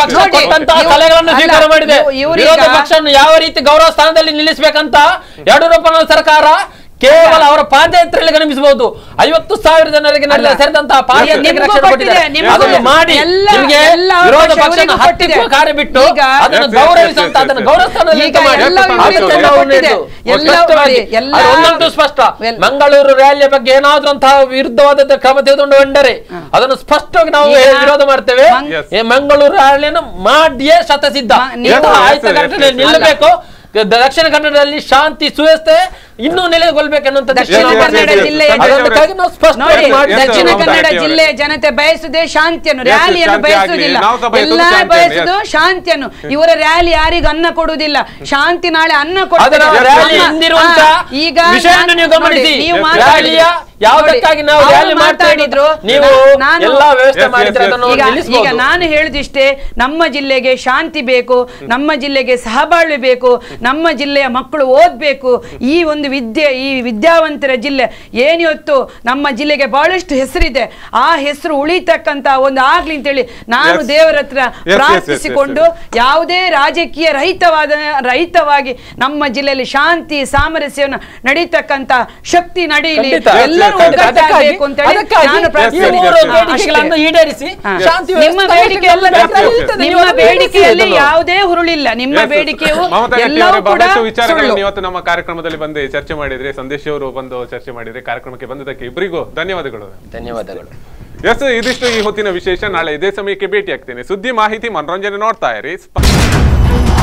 ಪಕ್ಷ ಕೊಟ್ಟಂತಹ ಸ್ವೀಕಾರ ಮಾಡಿದೆ ವಿರೋಧ ಪಕ್ಷ ಯಾವ ರೀತಿ ಗೌರವ ಸ್ಥಾನದಲ್ಲಿ ನಿಲ್ಲಿಸಬೇಕಂತ ಯಡಿಯೂರಪ್ಪನ ಸರ್ಕಾರ ಕೇವಲ ಅವರ ಪಾದಯಾತ್ರೆಯಲ್ಲಿ ಗಮನಿಸಬಹುದು ಐವತ್ತು ಸಾವಿರ ಜನರಿಗೆ ಸೇರಿದಂತಹ ಪಾದಯಾತ್ರೆ ಕಾರ್ಯ ಬಿಟ್ಟು ಅದನ್ನು ಸ್ಪಷ್ಟ ಮಂಗಳೂರು ರ್ಯಾಲಿಯ ಬಗ್ಗೆ ಏನಾದ್ರೂ ಅಂತಹ ವಿರುದ್ಧವಾದ ಕ್ರಮ ತೆಗೆದುಕೊಂಡು ಬಂದರೆ ಅದನ್ನು ಸ್ಪಷ್ಟವಾಗಿ ನಾವು ವಿರೋಧ ಮಾಡ್ತೇವೆ ಮಂಗಳೂರು ರ್ಯಾಲಿಯನ್ನು ಮಾಡಿಯೇ ಶತಸಿದ್ಧ ನಿಲ್ಲಬೇಕು દક્ષિણ કન્નડ શાંતિ સુવ્યવસ્થೆ ಇನ್ನೂ ನೆಲೆಗೊಳ್ಬೇಕನ್ನುವಂತ ದಕ್ಷಿಣ ಕನ್ನಡ ಜಿಲ್ಲೆಯ ದಕ್ಷಿಣ ಕನ್ನಡ ಜಿಲ್ಲೆಯ ಜನತೆ ಬಯಸುದೇ ಶಾಂತಿಯನ್ನು ರ್ಯಾಲಿಯನ್ನು ಬಯಸುವುದಿಲ್ಲ ಎಲ್ಲ ಬಯಸುದು ಶಾಂತಿಯನ್ನು ಇವರ ರ್ಯಾಲಿ ಯಾರಿಗೂ ಅನ್ನ ಕೊಡುವುದಿಲ್ಲ ಶಾಂತಿ ನಾಳೆ ಅನ್ನ ಕೊಡುವ ಈಗ ನೀವು ನಾವು ರ್ಯಾಲಿ ಮಾತಾಡಿದ್ರು ನೀವು ವ್ಯವಸ್ಥೆ ಈಗ ನಾನು ಹೇಳಿದಿಷ್ಟೇ ನಮ್ಮ ಜಿಲ್ಲೆಗೆ ಶಾಂತಿ ಬೇಕು ನಮ್ಮ ಜಿಲ್ಲೆಗೆ ಸಹಬಾಳ್ವೆ ಬೇಕು ನಮ್ಮ ಜಿಲ್ಲೆಯ ಮಕ್ಕಳು ಓದ್ಬೇಕು ಈ ಒಂದು ಒಂದು ವಿದ್ಯೆ ಈ ವಿದ್ಯಾವಂತರ ಜಿಲ್ಲೆ ಏನಿವತ್ತು ನಮ್ಮ ಜಿಲ್ಲೆಗೆ ಬಹಳಷ್ಟು ಹೆಸರಿದೆ ಆ ಹೆಸರು ಉಳಿತಕ್ಕಂತ ಒಂದು ಆಗ್ಲಿ ಅಂತೇಳಿ ನಾನು ದೇವರ ಹತ್ರ ಪ್ರಾರ್ಥಿಸಿಕೊಂಡು ಯಾವುದೇ ರಾಜಕೀಯ ರಹಿತವಾದ ರಹಿತವಾಗಿ ನಮ್ಮ ಜಿಲ್ಲೆಯಲ್ಲಿ ಶಾಂತಿ ಸಾಮರಸ್ಯವನ್ನು ನಡೀತಕ್ಕಂತ ಶಕ್ತಿ ನಡೆಯಲಿ ಎಲ್ಲರೂ ಈಡೇರಿಸಿ ನಿಮ್ಮ ನಿಮ್ಮ ಬೇಡಿಕೆಯಲ್ಲಿ ಯಾವುದೇ ಹುರುಳಿಲ್ಲ ನಿಮ್ಮ ಬೇಡಿಕೆಯು ಎಲ್ಲವೂ ಕೂಡ ಇವತ್ತು ನಮ್ಮ ಕಾರ್ಯಕ್ರಮದಲ್ಲಿ ಚರ್ಚೆ ಮಾಡಿದ್ರೆ ಸಂದೇಶ್ ಅವರು ಬಂದು ಚರ್ಚೆ ಮಾಡಿದ್ರೆ ಕಾರ್ಯಕ್ರಮಕ್ಕೆ ಬಂದಿದ್ದಕ್ಕೆ ಇಬ್ಬರಿಗೂ ಧನ್ಯವಾದಗಳು ಧನ್ಯವಾದಗಳು ಎಸ್ ಇದಿಷ್ಟು ಈ ಹೊತ್ತಿನ ವಿಶೇಷ ನಾಳೆ ಇದೇ ಸಮಯಕ್ಕೆ ಭೇಟಿ ಆಗ್ತೇನೆ ಸುದ್ದಿ ಮಾಹಿತಿ ಮನೋರಂಜನೆ ನೋಡ್ತಾ ಇರಿ